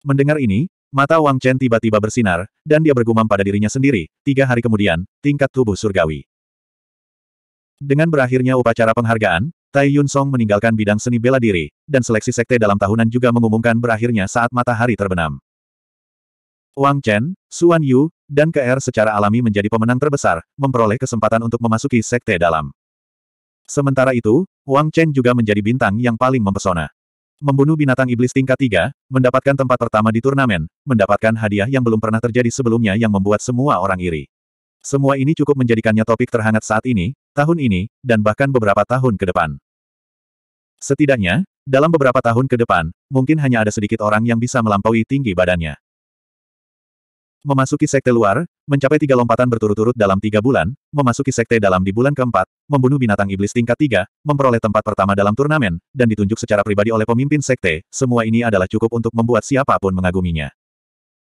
Mendengar ini, mata Wang Chen tiba-tiba bersinar, dan dia bergumam pada dirinya sendiri, tiga hari kemudian, tingkat tubuh surgawi. Dengan berakhirnya upacara penghargaan, Tai Yun Song meninggalkan bidang seni bela diri, dan seleksi sekte dalam tahunan juga mengumumkan berakhirnya saat matahari terbenam. Wang Chen, Suan Yu, dan KR er secara alami menjadi pemenang terbesar, memperoleh kesempatan untuk memasuki sekte dalam. Sementara itu, Wang Chen juga menjadi bintang yang paling mempesona membunuh binatang iblis tingkat 3, mendapatkan tempat pertama di turnamen, mendapatkan hadiah yang belum pernah terjadi sebelumnya yang membuat semua orang iri. Semua ini cukup menjadikannya topik terhangat saat ini, tahun ini, dan bahkan beberapa tahun ke depan. Setidaknya, dalam beberapa tahun ke depan, mungkin hanya ada sedikit orang yang bisa melampaui tinggi badannya. Memasuki sekte luar, mencapai tiga lompatan berturut-turut dalam tiga bulan, memasuki sekte dalam di bulan keempat, membunuh binatang iblis tingkat tiga, memperoleh tempat pertama dalam turnamen, dan ditunjuk secara pribadi oleh pemimpin sekte, semua ini adalah cukup untuk membuat siapapun mengaguminya.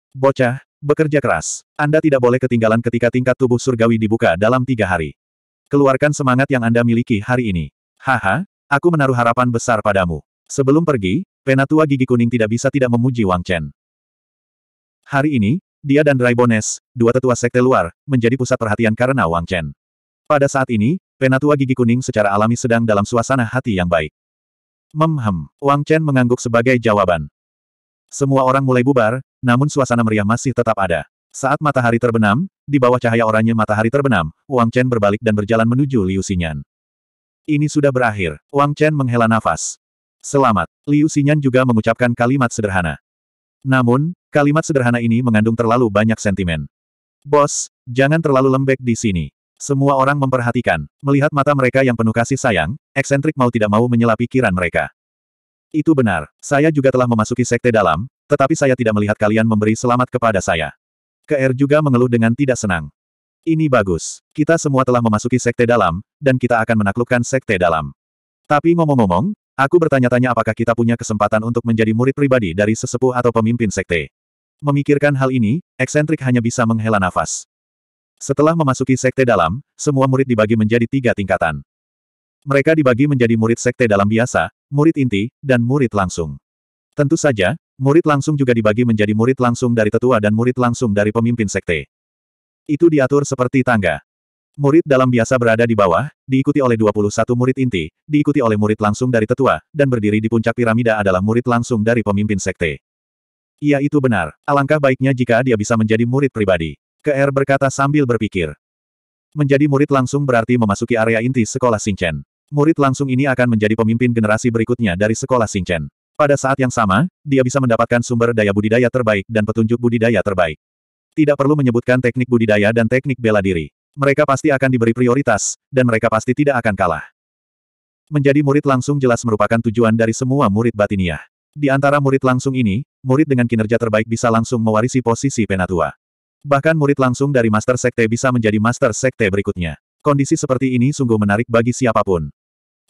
Bocah, bekerja keras. Anda tidak boleh ketinggalan ketika tingkat tubuh surgawi dibuka dalam tiga hari. Keluarkan semangat yang Anda miliki hari ini. Haha, aku menaruh harapan besar padamu. Sebelum pergi, penatua gigi kuning tidak bisa tidak memuji Wang Chen. Hari ini, dia dan Raibones, dua tetua sekte luar, menjadi pusat perhatian karena Wang Chen. Pada saat ini, penatua gigi kuning secara alami sedang dalam suasana hati yang baik. Memhem, Wang Chen mengangguk sebagai jawaban. Semua orang mulai bubar, namun suasana meriah masih tetap ada. Saat matahari terbenam, di bawah cahaya oranye matahari terbenam, Wang Chen berbalik dan berjalan menuju Liu Xinyan. Ini sudah berakhir. Wang Chen menghela nafas. Selamat. Liu Xinyan juga mengucapkan kalimat sederhana. Namun, kalimat sederhana ini mengandung terlalu banyak sentimen. Bos, jangan terlalu lembek di sini. Semua orang memperhatikan, melihat mata mereka yang penuh kasih sayang, eksentrik mau tidak mau menyela pikiran mereka. Itu benar, saya juga telah memasuki sekte dalam, tetapi saya tidak melihat kalian memberi selamat kepada saya. KR juga mengeluh dengan tidak senang. Ini bagus, kita semua telah memasuki sekte dalam, dan kita akan menaklukkan sekte dalam. Tapi ngomong-ngomong, Aku bertanya-tanya apakah kita punya kesempatan untuk menjadi murid pribadi dari sesepuh atau pemimpin sekte. Memikirkan hal ini, eksentrik hanya bisa menghela nafas. Setelah memasuki sekte dalam, semua murid dibagi menjadi tiga tingkatan. Mereka dibagi menjadi murid sekte dalam biasa, murid inti, dan murid langsung. Tentu saja, murid langsung juga dibagi menjadi murid langsung dari tetua dan murid langsung dari pemimpin sekte. Itu diatur seperti tangga. Murid dalam biasa berada di bawah, diikuti oleh 21 murid inti, diikuti oleh murid langsung dari tetua, dan berdiri di puncak piramida adalah murid langsung dari pemimpin sekte. Ia itu benar, alangkah baiknya jika dia bisa menjadi murid pribadi. KR berkata sambil berpikir. Menjadi murid langsung berarti memasuki area inti sekolah Singchen. Murid langsung ini akan menjadi pemimpin generasi berikutnya dari sekolah Singchen. Pada saat yang sama, dia bisa mendapatkan sumber daya budidaya terbaik dan petunjuk budidaya terbaik. Tidak perlu menyebutkan teknik budidaya dan teknik bela diri mereka pasti akan diberi prioritas, dan mereka pasti tidak akan kalah. Menjadi murid langsung jelas merupakan tujuan dari semua murid batinia. Di antara murid langsung ini, murid dengan kinerja terbaik bisa langsung mewarisi posisi penatua. Bahkan murid langsung dari Master Sekte bisa menjadi Master Sekte berikutnya. Kondisi seperti ini sungguh menarik bagi siapapun.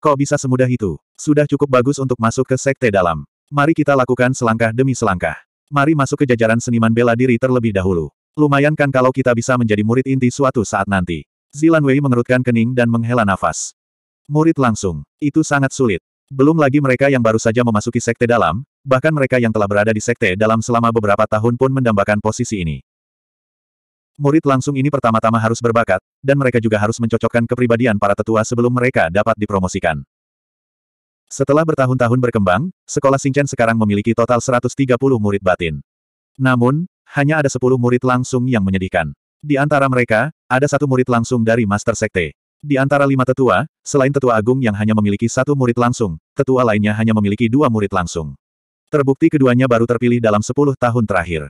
Kok bisa semudah itu? Sudah cukup bagus untuk masuk ke Sekte dalam. Mari kita lakukan selangkah demi selangkah. Mari masuk ke jajaran seniman bela diri terlebih dahulu. Lumayan kan kalau kita bisa menjadi murid inti suatu saat nanti. Zilan Wei mengerutkan kening dan menghela nafas. Murid langsung. Itu sangat sulit. Belum lagi mereka yang baru saja memasuki sekte dalam, bahkan mereka yang telah berada di sekte dalam selama beberapa tahun pun mendambakan posisi ini. Murid langsung ini pertama-tama harus berbakat, dan mereka juga harus mencocokkan kepribadian para tetua sebelum mereka dapat dipromosikan. Setelah bertahun-tahun berkembang, sekolah Singchen sekarang memiliki total 130 murid batin. Namun, hanya ada sepuluh murid langsung yang menyedihkan. Di antara mereka, ada satu murid langsung dari Master Sekte. Di antara lima tetua, selain tetua agung yang hanya memiliki satu murid langsung, tetua lainnya hanya memiliki dua murid langsung. Terbukti keduanya baru terpilih dalam sepuluh tahun terakhir.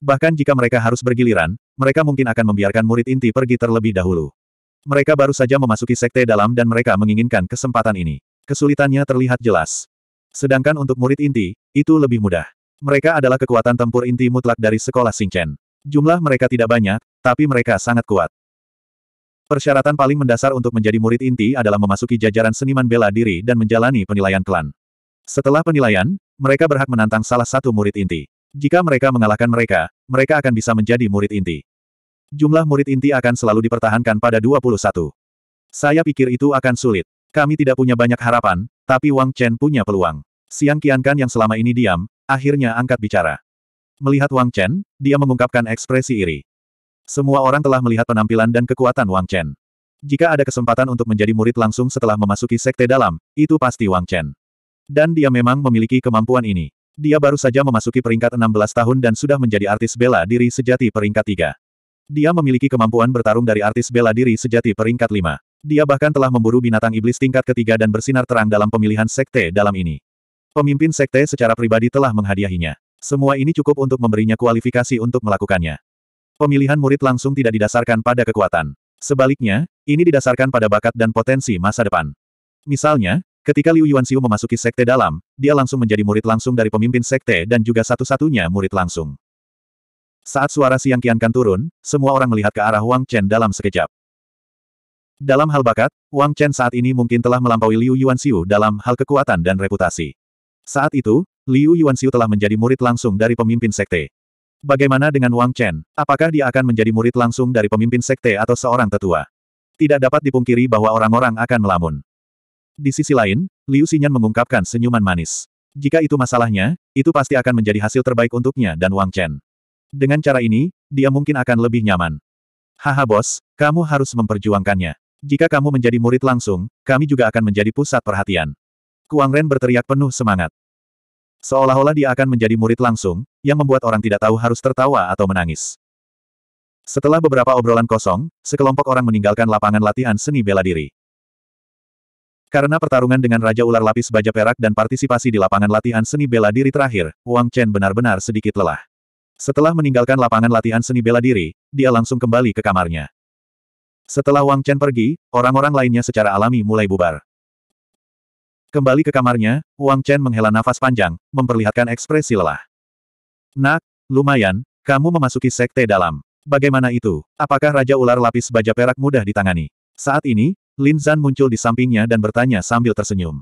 Bahkan jika mereka harus bergiliran, mereka mungkin akan membiarkan murid inti pergi terlebih dahulu. Mereka baru saja memasuki sekte dalam dan mereka menginginkan kesempatan ini. Kesulitannya terlihat jelas. Sedangkan untuk murid inti, itu lebih mudah. Mereka adalah kekuatan tempur inti mutlak dari sekolah Singchen. Jumlah mereka tidak banyak, tapi mereka sangat kuat. Persyaratan paling mendasar untuk menjadi murid inti adalah memasuki jajaran seniman bela diri dan menjalani penilaian klan. Setelah penilaian, mereka berhak menantang salah satu murid inti. Jika mereka mengalahkan mereka, mereka akan bisa menjadi murid inti. Jumlah murid inti akan selalu dipertahankan pada 21. Saya pikir itu akan sulit. Kami tidak punya banyak harapan, tapi Wang Chen punya peluang. Siang Qiankan yang selama ini diam, Akhirnya angkat bicara. Melihat Wang Chen, dia mengungkapkan ekspresi iri. Semua orang telah melihat penampilan dan kekuatan Wang Chen. Jika ada kesempatan untuk menjadi murid langsung setelah memasuki sekte dalam, itu pasti Wang Chen. Dan dia memang memiliki kemampuan ini. Dia baru saja memasuki peringkat 16 tahun dan sudah menjadi artis bela diri sejati peringkat 3. Dia memiliki kemampuan bertarung dari artis bela diri sejati peringkat 5. Dia bahkan telah memburu binatang iblis tingkat ketiga dan bersinar terang dalam pemilihan sekte dalam ini. Pemimpin sekte secara pribadi telah menghadiahinya. Semua ini cukup untuk memberinya kualifikasi untuk melakukannya. Pemilihan murid langsung tidak didasarkan pada kekuatan. Sebaliknya, ini didasarkan pada bakat dan potensi masa depan. Misalnya, ketika Liu Yuanxiu memasuki sekte dalam, dia langsung menjadi murid langsung dari pemimpin sekte dan juga satu-satunya murid langsung. Saat suara siang kiankan turun, semua orang melihat ke arah Wang Chen dalam sekejap. Dalam hal bakat, Wang Chen saat ini mungkin telah melampaui Liu Yuanxiu dalam hal kekuatan dan reputasi. Saat itu, Liu Yuanxiu telah menjadi murid langsung dari pemimpin sekte. Bagaimana dengan Wang Chen? Apakah dia akan menjadi murid langsung dari pemimpin sekte atau seorang tetua? Tidak dapat dipungkiri bahwa orang-orang akan melamun. Di sisi lain, Liu Xinyan mengungkapkan senyuman manis. Jika itu masalahnya, itu pasti akan menjadi hasil terbaik untuknya dan Wang Chen. Dengan cara ini, dia mungkin akan lebih nyaman. Haha bos, kamu harus memperjuangkannya. Jika kamu menjadi murid langsung, kami juga akan menjadi pusat perhatian. Kuang Ren berteriak penuh semangat. Seolah-olah dia akan menjadi murid langsung, yang membuat orang tidak tahu harus tertawa atau menangis. Setelah beberapa obrolan kosong, sekelompok orang meninggalkan lapangan latihan seni bela diri. Karena pertarungan dengan Raja Ular Lapis Baja Perak dan partisipasi di lapangan latihan seni bela diri terakhir, Wang Chen benar-benar sedikit lelah. Setelah meninggalkan lapangan latihan seni bela diri, dia langsung kembali ke kamarnya. Setelah Wang Chen pergi, orang-orang lainnya secara alami mulai bubar. Kembali ke kamarnya, Wang Chen menghela nafas panjang, memperlihatkan ekspresi lelah. Nak, lumayan, kamu memasuki sekte dalam. Bagaimana itu? Apakah Raja Ular Lapis Baja Perak mudah ditangani? Saat ini, Lin Zan muncul di sampingnya dan bertanya sambil tersenyum.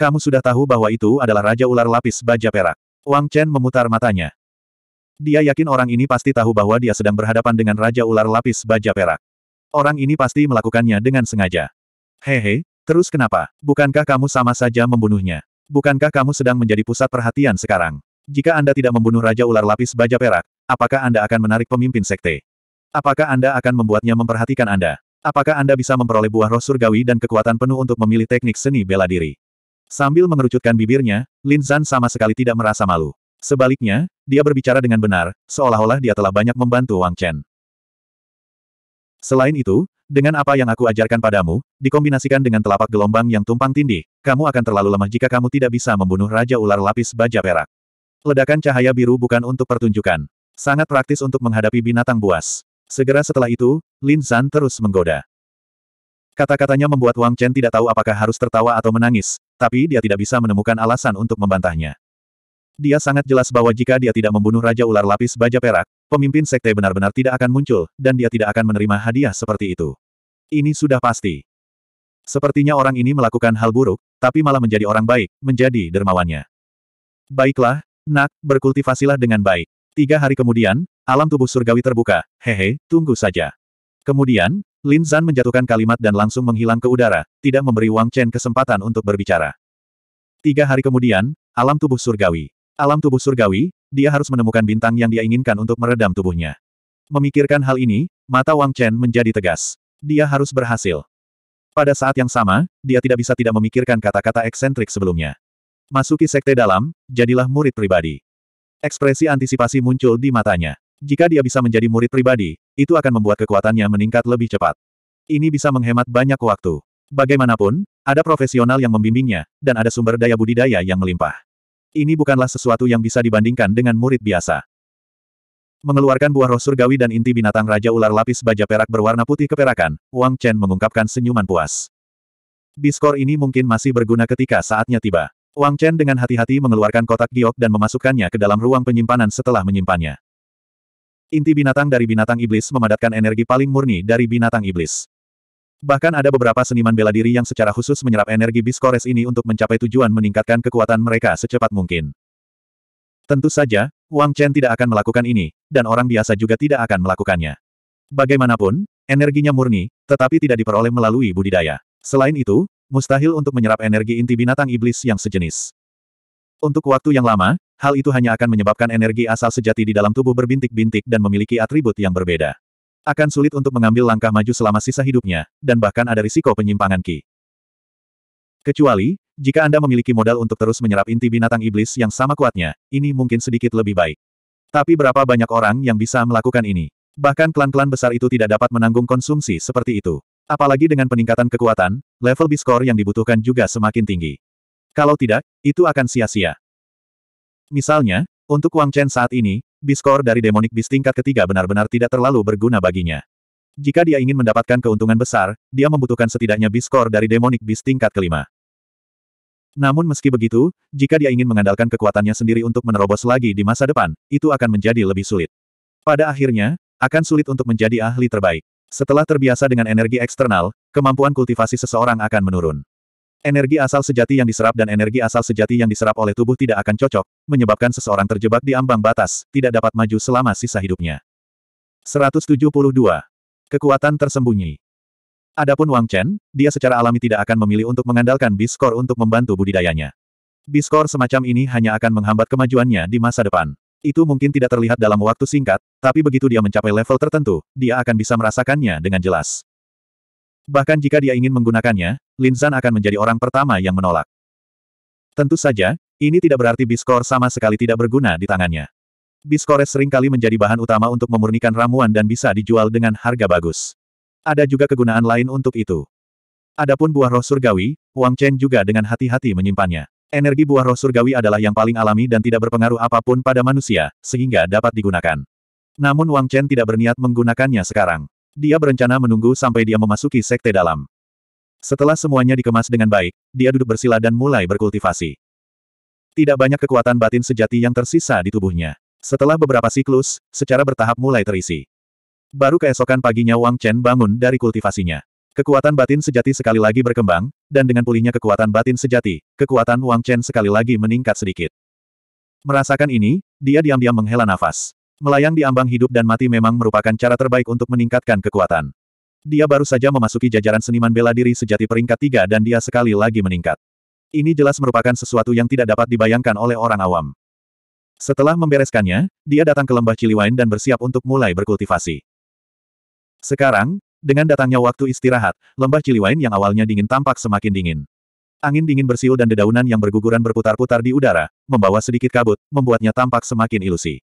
Kamu sudah tahu bahwa itu adalah Raja Ular Lapis Baja Perak. Wang Chen memutar matanya. Dia yakin orang ini pasti tahu bahwa dia sedang berhadapan dengan Raja Ular Lapis Baja Perak. Orang ini pasti melakukannya dengan sengaja. Hehe, Terus kenapa? Bukankah kamu sama saja membunuhnya? Bukankah kamu sedang menjadi pusat perhatian sekarang? Jika Anda tidak membunuh Raja Ular Lapis Baja Perak, apakah Anda akan menarik pemimpin sekte? Apakah Anda akan membuatnya memperhatikan Anda? Apakah Anda bisa memperoleh buah roh surgawi dan kekuatan penuh untuk memilih teknik seni bela diri? Sambil mengerucutkan bibirnya, Lin Zan sama sekali tidak merasa malu. Sebaliknya, dia berbicara dengan benar, seolah-olah dia telah banyak membantu Wang Chen. Selain itu, dengan apa yang aku ajarkan padamu, dikombinasikan dengan telapak gelombang yang tumpang tindih, kamu akan terlalu lemah jika kamu tidak bisa membunuh Raja Ular Lapis Baja Perak. Ledakan cahaya biru bukan untuk pertunjukan. Sangat praktis untuk menghadapi binatang buas. Segera setelah itu, Lin Zan terus menggoda. Kata-katanya membuat Wang Chen tidak tahu apakah harus tertawa atau menangis, tapi dia tidak bisa menemukan alasan untuk membantahnya. Dia sangat jelas bahwa jika dia tidak membunuh Raja Ular Lapis Baja Perak, pemimpin sekte benar-benar tidak akan muncul, dan dia tidak akan menerima hadiah seperti itu. Ini sudah pasti. Sepertinya orang ini melakukan hal buruk, tapi malah menjadi orang baik, menjadi dermawannya. Baiklah, nak, berkultivasilah dengan baik. Tiga hari kemudian, alam tubuh surgawi terbuka, hehe, tunggu saja. Kemudian, Lin Zan menjatuhkan kalimat dan langsung menghilang ke udara, tidak memberi Wang Chen kesempatan untuk berbicara. Tiga hari kemudian, alam tubuh surgawi. Alam tubuh surgawi, dia harus menemukan bintang yang dia inginkan untuk meredam tubuhnya. Memikirkan hal ini, mata Wang Chen menjadi tegas. Dia harus berhasil. Pada saat yang sama, dia tidak bisa tidak memikirkan kata-kata eksentrik sebelumnya. Masuki sekte dalam, jadilah murid pribadi. Ekspresi antisipasi muncul di matanya. Jika dia bisa menjadi murid pribadi, itu akan membuat kekuatannya meningkat lebih cepat. Ini bisa menghemat banyak waktu. Bagaimanapun, ada profesional yang membimbingnya, dan ada sumber daya budidaya yang melimpah. Ini bukanlah sesuatu yang bisa dibandingkan dengan murid biasa. Mengeluarkan buah roh surgawi dan inti binatang Raja Ular lapis baja perak berwarna putih keperakan, Wang Chen mengungkapkan senyuman puas. Biskor ini mungkin masih berguna ketika saatnya tiba. Wang Chen dengan hati-hati mengeluarkan kotak giok dan memasukkannya ke dalam ruang penyimpanan setelah menyimpannya. Inti binatang dari binatang iblis memadatkan energi paling murni dari binatang iblis. Bahkan ada beberapa seniman bela diri yang secara khusus menyerap energi biskores ini untuk mencapai tujuan meningkatkan kekuatan mereka secepat mungkin. Tentu saja, Wang Chen tidak akan melakukan ini, dan orang biasa juga tidak akan melakukannya. Bagaimanapun, energinya murni, tetapi tidak diperoleh melalui budidaya. Selain itu, mustahil untuk menyerap energi inti binatang iblis yang sejenis. Untuk waktu yang lama, hal itu hanya akan menyebabkan energi asal sejati di dalam tubuh berbintik-bintik dan memiliki atribut yang berbeda. Akan sulit untuk mengambil langkah maju selama sisa hidupnya, dan bahkan ada risiko penyimpangan Ki. Kecuali, jika Anda memiliki modal untuk terus menyerap inti binatang iblis yang sama kuatnya, ini mungkin sedikit lebih baik. Tapi berapa banyak orang yang bisa melakukan ini? Bahkan klan-klan besar itu tidak dapat menanggung konsumsi seperti itu. Apalagi dengan peningkatan kekuatan, level biskor yang dibutuhkan juga semakin tinggi. Kalau tidak, itu akan sia-sia. Misalnya, untuk Wang Chen saat ini, Biskor dari Demonic Beast tingkat ketiga benar-benar tidak terlalu berguna baginya. Jika dia ingin mendapatkan keuntungan besar, dia membutuhkan setidaknya Biskor dari Demonic Beast tingkat kelima. Namun meski begitu, jika dia ingin mengandalkan kekuatannya sendiri untuk menerobos lagi di masa depan, itu akan menjadi lebih sulit. Pada akhirnya, akan sulit untuk menjadi ahli terbaik. Setelah terbiasa dengan energi eksternal, kemampuan kultivasi seseorang akan menurun. Energi asal sejati yang diserap dan energi asal sejati yang diserap oleh tubuh tidak akan cocok, menyebabkan seseorang terjebak di ambang batas, tidak dapat maju selama sisa hidupnya. 172. Kekuatan tersembunyi. Adapun Wang Chen, dia secara alami tidak akan memilih untuk mengandalkan biskor untuk membantu budidayanya. Biskor semacam ini hanya akan menghambat kemajuannya di masa depan. Itu mungkin tidak terlihat dalam waktu singkat, tapi begitu dia mencapai level tertentu, dia akan bisa merasakannya dengan jelas. Bahkan jika dia ingin menggunakannya, Lin Zan akan menjadi orang pertama yang menolak. Tentu saja, ini tidak berarti biskor sama sekali tidak berguna di tangannya. Biskores seringkali menjadi bahan utama untuk memurnikan ramuan dan bisa dijual dengan harga bagus. Ada juga kegunaan lain untuk itu. Adapun buah roh surgawi, Wang Chen juga dengan hati-hati menyimpannya. Energi buah roh surgawi adalah yang paling alami dan tidak berpengaruh apapun pada manusia, sehingga dapat digunakan. Namun Wang Chen tidak berniat menggunakannya sekarang. Dia berencana menunggu sampai dia memasuki sekte dalam. Setelah semuanya dikemas dengan baik, dia duduk bersila dan mulai berkultivasi. Tidak banyak kekuatan batin sejati yang tersisa di tubuhnya. Setelah beberapa siklus, secara bertahap mulai terisi. Baru keesokan paginya Wang Chen bangun dari kultivasinya. Kekuatan batin sejati sekali lagi berkembang, dan dengan pulihnya kekuatan batin sejati, kekuatan Wang Chen sekali lagi meningkat sedikit. Merasakan ini, dia diam-diam menghela nafas. Melayang di ambang hidup dan mati memang merupakan cara terbaik untuk meningkatkan kekuatan. Dia baru saja memasuki jajaran seniman bela diri sejati peringkat tiga dan dia sekali lagi meningkat. Ini jelas merupakan sesuatu yang tidak dapat dibayangkan oleh orang awam. Setelah membereskannya, dia datang ke lembah Ciliwain dan bersiap untuk mulai berkultivasi. Sekarang, dengan datangnya waktu istirahat, lembah Ciliwain yang awalnya dingin tampak semakin dingin. Angin dingin bersiul dan dedaunan yang berguguran berputar-putar di udara, membawa sedikit kabut, membuatnya tampak semakin ilusi.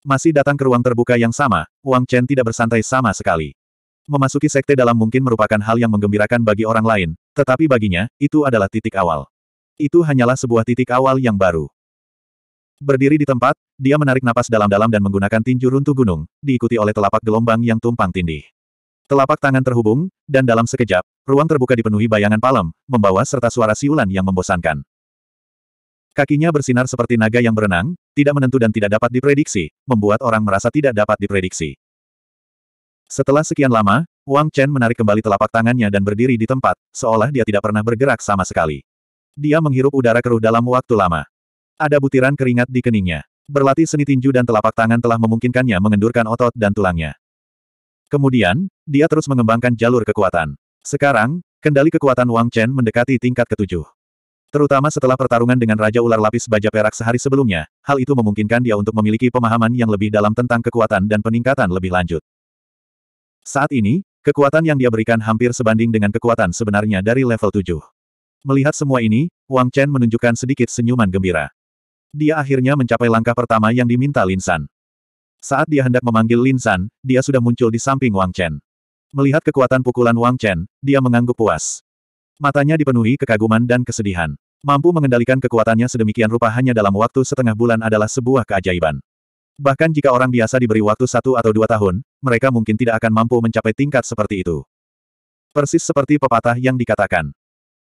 Masih datang ke ruang terbuka yang sama, Wang Chen tidak bersantai sama sekali. Memasuki sekte dalam mungkin merupakan hal yang menggembirakan bagi orang lain, tetapi baginya, itu adalah titik awal. Itu hanyalah sebuah titik awal yang baru. Berdiri di tempat, dia menarik napas dalam-dalam dan menggunakan tinju runtuh gunung, diikuti oleh telapak gelombang yang tumpang tindih. Telapak tangan terhubung, dan dalam sekejap, ruang terbuka dipenuhi bayangan palem, membawa serta suara siulan yang membosankan. Kakinya bersinar seperti naga yang berenang, tidak menentu dan tidak dapat diprediksi, membuat orang merasa tidak dapat diprediksi. Setelah sekian lama, Wang Chen menarik kembali telapak tangannya dan berdiri di tempat, seolah dia tidak pernah bergerak sama sekali. Dia menghirup udara keruh dalam waktu lama. Ada butiran keringat di keningnya. Berlatih seni tinju dan telapak tangan telah memungkinkannya mengendurkan otot dan tulangnya. Kemudian, dia terus mengembangkan jalur kekuatan. Sekarang, kendali kekuatan Wang Chen mendekati tingkat ketujuh. Terutama setelah pertarungan dengan Raja Ular Lapis Baja Perak sehari sebelumnya, hal itu memungkinkan dia untuk memiliki pemahaman yang lebih dalam tentang kekuatan dan peningkatan lebih lanjut. Saat ini, kekuatan yang dia berikan hampir sebanding dengan kekuatan sebenarnya dari level 7. Melihat semua ini, Wang Chen menunjukkan sedikit senyuman gembira. Dia akhirnya mencapai langkah pertama yang diminta Lin San. Saat dia hendak memanggil Lin San, dia sudah muncul di samping Wang Chen. Melihat kekuatan pukulan Wang Chen, dia mengangguk puas. Matanya dipenuhi kekaguman dan kesedihan. Mampu mengendalikan kekuatannya sedemikian rupa hanya dalam waktu setengah bulan adalah sebuah keajaiban. Bahkan jika orang biasa diberi waktu satu atau dua tahun, mereka mungkin tidak akan mampu mencapai tingkat seperti itu. Persis seperti pepatah yang dikatakan.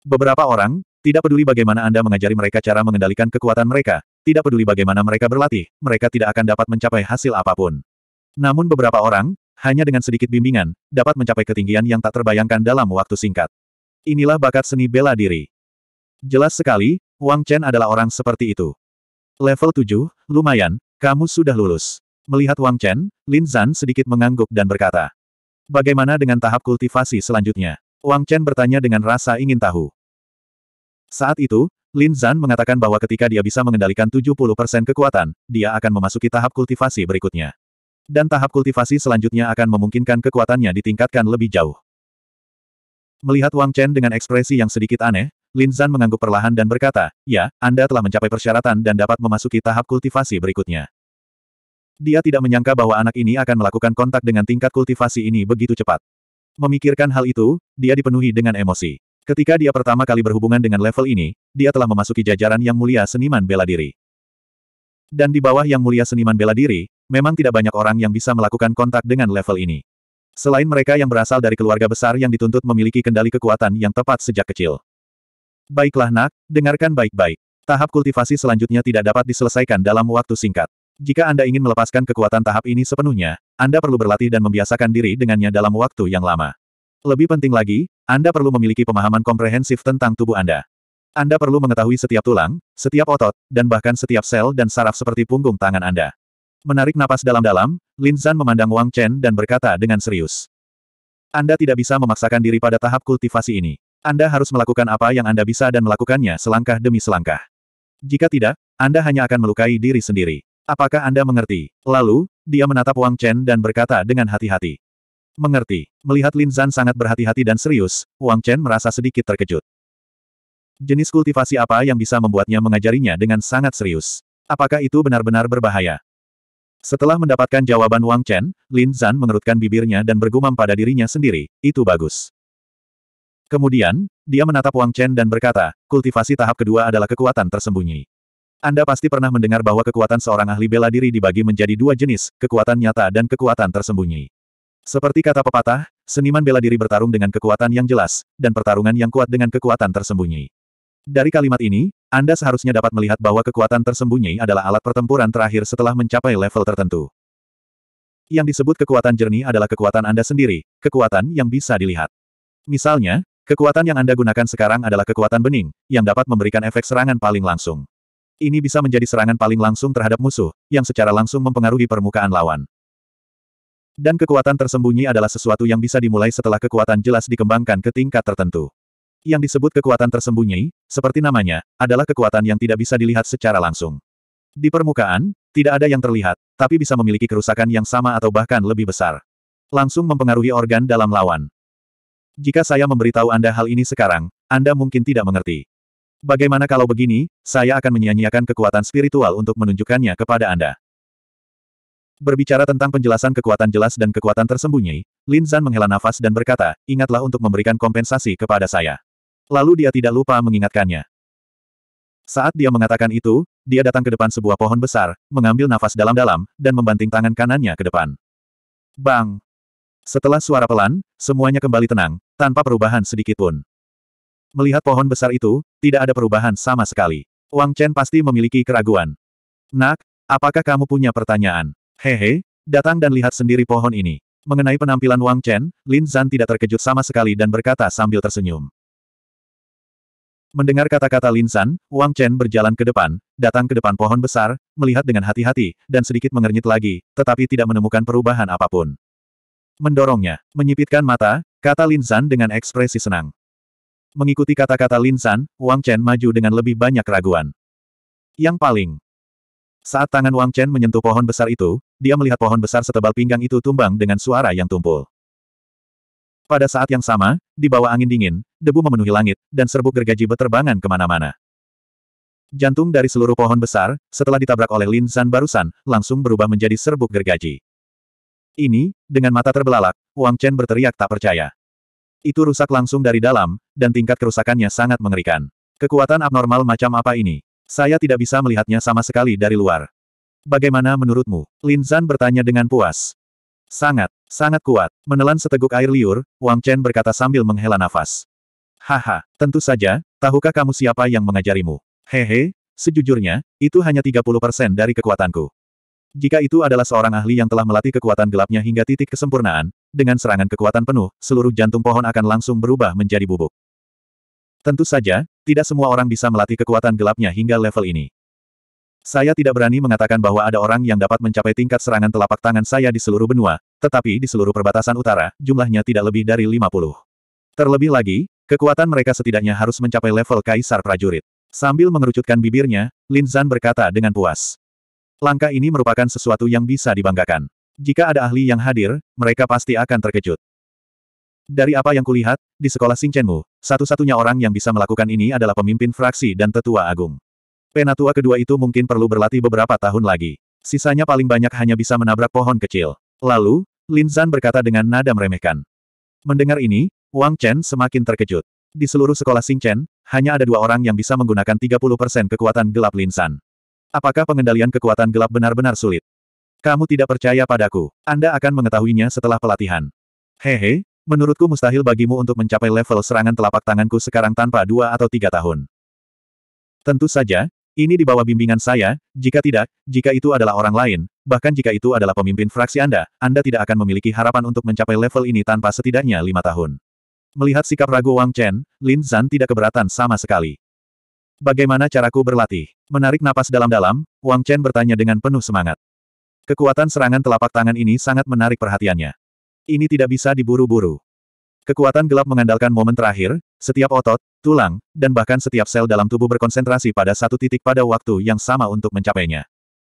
Beberapa orang, tidak peduli bagaimana Anda mengajari mereka cara mengendalikan kekuatan mereka, tidak peduli bagaimana mereka berlatih, mereka tidak akan dapat mencapai hasil apapun. Namun beberapa orang, hanya dengan sedikit bimbingan, dapat mencapai ketinggian yang tak terbayangkan dalam waktu singkat. Inilah bakat seni bela diri. Jelas sekali, Wang Chen adalah orang seperti itu. Level 7, lumayan, kamu sudah lulus. Melihat Wang Chen, Lin Zhan sedikit mengangguk dan berkata. Bagaimana dengan tahap kultivasi selanjutnya? Wang Chen bertanya dengan rasa ingin tahu. Saat itu, Lin Zhan mengatakan bahwa ketika dia bisa mengendalikan 70% kekuatan, dia akan memasuki tahap kultivasi berikutnya. Dan tahap kultivasi selanjutnya akan memungkinkan kekuatannya ditingkatkan lebih jauh. Melihat Wang Chen dengan ekspresi yang sedikit aneh, Lin Zan mengangguk perlahan dan berkata, Ya, Anda telah mencapai persyaratan dan dapat memasuki tahap kultivasi berikutnya. Dia tidak menyangka bahwa anak ini akan melakukan kontak dengan tingkat kultivasi ini begitu cepat. Memikirkan hal itu, dia dipenuhi dengan emosi. Ketika dia pertama kali berhubungan dengan level ini, dia telah memasuki jajaran yang mulia seniman bela diri. Dan di bawah yang mulia seniman bela diri, memang tidak banyak orang yang bisa melakukan kontak dengan level ini. Selain mereka yang berasal dari keluarga besar yang dituntut memiliki kendali kekuatan yang tepat sejak kecil. Baiklah nak, dengarkan baik-baik. Tahap kultivasi selanjutnya tidak dapat diselesaikan dalam waktu singkat. Jika Anda ingin melepaskan kekuatan tahap ini sepenuhnya, Anda perlu berlatih dan membiasakan diri dengannya dalam waktu yang lama. Lebih penting lagi, Anda perlu memiliki pemahaman komprehensif tentang tubuh Anda. Anda perlu mengetahui setiap tulang, setiap otot, dan bahkan setiap sel dan saraf seperti punggung tangan Anda. Menarik napas dalam-dalam, Lin Zan memandang Wang Chen dan berkata dengan serius. Anda tidak bisa memaksakan diri pada tahap kultivasi ini. Anda harus melakukan apa yang Anda bisa dan melakukannya selangkah demi selangkah. Jika tidak, Anda hanya akan melukai diri sendiri. Apakah Anda mengerti? Lalu, dia menatap Wang Chen dan berkata dengan hati-hati. Mengerti. Melihat Lin Zan sangat berhati-hati dan serius, Wang Chen merasa sedikit terkejut. Jenis kultivasi apa yang bisa membuatnya mengajarinya dengan sangat serius? Apakah itu benar-benar berbahaya? Setelah mendapatkan jawaban Wang Chen, Lin Zan mengerutkan bibirnya dan bergumam pada dirinya sendiri, itu bagus. Kemudian, dia menatap Wang Chen dan berkata, kultivasi tahap kedua adalah kekuatan tersembunyi. Anda pasti pernah mendengar bahwa kekuatan seorang ahli bela diri dibagi menjadi dua jenis, kekuatan nyata dan kekuatan tersembunyi. Seperti kata pepatah, seniman bela diri bertarung dengan kekuatan yang jelas, dan pertarungan yang kuat dengan kekuatan tersembunyi. Dari kalimat ini, Anda seharusnya dapat melihat bahwa kekuatan tersembunyi adalah alat pertempuran terakhir setelah mencapai level tertentu. Yang disebut kekuatan jernih adalah kekuatan Anda sendiri, kekuatan yang bisa dilihat. Misalnya, kekuatan yang Anda gunakan sekarang adalah kekuatan bening, yang dapat memberikan efek serangan paling langsung. Ini bisa menjadi serangan paling langsung terhadap musuh, yang secara langsung mempengaruhi permukaan lawan. Dan kekuatan tersembunyi adalah sesuatu yang bisa dimulai setelah kekuatan jelas dikembangkan ke tingkat tertentu. Yang disebut kekuatan tersembunyi, seperti namanya, adalah kekuatan yang tidak bisa dilihat secara langsung. Di permukaan, tidak ada yang terlihat, tapi bisa memiliki kerusakan yang sama atau bahkan lebih besar. Langsung mempengaruhi organ dalam lawan. Jika saya memberitahu Anda hal ini sekarang, Anda mungkin tidak mengerti. Bagaimana kalau begini, saya akan menyia-nyiakan kekuatan spiritual untuk menunjukkannya kepada Anda. Berbicara tentang penjelasan kekuatan jelas dan kekuatan tersembunyi, Lin Zan menghela nafas dan berkata, ingatlah untuk memberikan kompensasi kepada saya. Lalu dia tidak lupa mengingatkannya. Saat dia mengatakan itu, dia datang ke depan sebuah pohon besar, mengambil nafas dalam-dalam, dan membanting tangan kanannya ke depan. Bang! Setelah suara pelan, semuanya kembali tenang, tanpa perubahan sedikit pun. Melihat pohon besar itu, tidak ada perubahan sama sekali. Wang Chen pasti memiliki keraguan. Nak, apakah kamu punya pertanyaan? Hehe, datang dan lihat sendiri pohon ini. Mengenai penampilan Wang Chen, Lin Zhan tidak terkejut sama sekali dan berkata sambil tersenyum. Mendengar kata-kata Lin San, Wang Chen berjalan ke depan, datang ke depan pohon besar, melihat dengan hati-hati, dan sedikit mengernyit lagi, tetapi tidak menemukan perubahan apapun. Mendorongnya, menyipitkan mata, kata Lin San dengan ekspresi senang. Mengikuti kata-kata Lin San, Wang Chen maju dengan lebih banyak keraguan. Yang paling, saat tangan Wang Chen menyentuh pohon besar itu, dia melihat pohon besar setebal pinggang itu tumbang dengan suara yang tumpul. Pada saat yang sama, di bawah angin dingin, debu memenuhi langit, dan serbuk gergaji berterbangan kemana-mana. Jantung dari seluruh pohon besar, setelah ditabrak oleh Lin San barusan, langsung berubah menjadi serbuk gergaji. Ini, dengan mata terbelalak, Wang Chen berteriak tak percaya. Itu rusak langsung dari dalam, dan tingkat kerusakannya sangat mengerikan. Kekuatan abnormal macam apa ini? Saya tidak bisa melihatnya sama sekali dari luar. Bagaimana menurutmu? Lin Zan bertanya dengan puas. Sangat, sangat kuat. Menelan seteguk air liur, Wang Chen berkata sambil menghela nafas. Haha, tentu saja, tahukah kamu siapa yang mengajarimu? Hehe, sejujurnya, itu hanya 30% dari kekuatanku. Jika itu adalah seorang ahli yang telah melatih kekuatan gelapnya hingga titik kesempurnaan, dengan serangan kekuatan penuh, seluruh jantung pohon akan langsung berubah menjadi bubuk. Tentu saja, tidak semua orang bisa melatih kekuatan gelapnya hingga level ini. Saya tidak berani mengatakan bahwa ada orang yang dapat mencapai tingkat serangan telapak tangan saya di seluruh benua, tetapi di seluruh perbatasan utara, jumlahnya tidak lebih dari 50. Terlebih lagi, kekuatan mereka setidaknya harus mencapai level kaisar prajurit. Sambil mengerucutkan bibirnya, Lin Zan berkata dengan puas. Langkah ini merupakan sesuatu yang bisa dibanggakan. Jika ada ahli yang hadir, mereka pasti akan terkejut. Dari apa yang kulihat, di sekolah Singchenmu, satu-satunya orang yang bisa melakukan ini adalah pemimpin fraksi dan tetua agung. Penatua kedua itu mungkin perlu berlatih beberapa tahun lagi. Sisanya paling banyak hanya bisa menabrak pohon kecil. Lalu, Lin Zan berkata dengan nada meremehkan. Mendengar ini, Wang Chen semakin terkejut. Di seluruh sekolah Sing Chen, hanya ada dua orang yang bisa menggunakan 30% kekuatan gelap Lin Zan. Apakah pengendalian kekuatan gelap benar-benar sulit? Kamu tidak percaya padaku. Anda akan mengetahuinya setelah pelatihan. Hehe, menurutku mustahil bagimu untuk mencapai level serangan telapak tanganku sekarang tanpa dua atau tiga tahun. Tentu saja, ini di bawah bimbingan saya, jika tidak, jika itu adalah orang lain, bahkan jika itu adalah pemimpin fraksi Anda, Anda tidak akan memiliki harapan untuk mencapai level ini tanpa setidaknya lima tahun. Melihat sikap ragu Wang Chen, Lin Zhan tidak keberatan sama sekali. Bagaimana caraku berlatih? Menarik napas dalam-dalam, Wang Chen bertanya dengan penuh semangat. Kekuatan serangan telapak tangan ini sangat menarik perhatiannya. Ini tidak bisa diburu-buru. Kekuatan gelap mengandalkan momen terakhir, setiap otot, tulang, dan bahkan setiap sel dalam tubuh berkonsentrasi pada satu titik pada waktu yang sama untuk mencapainya.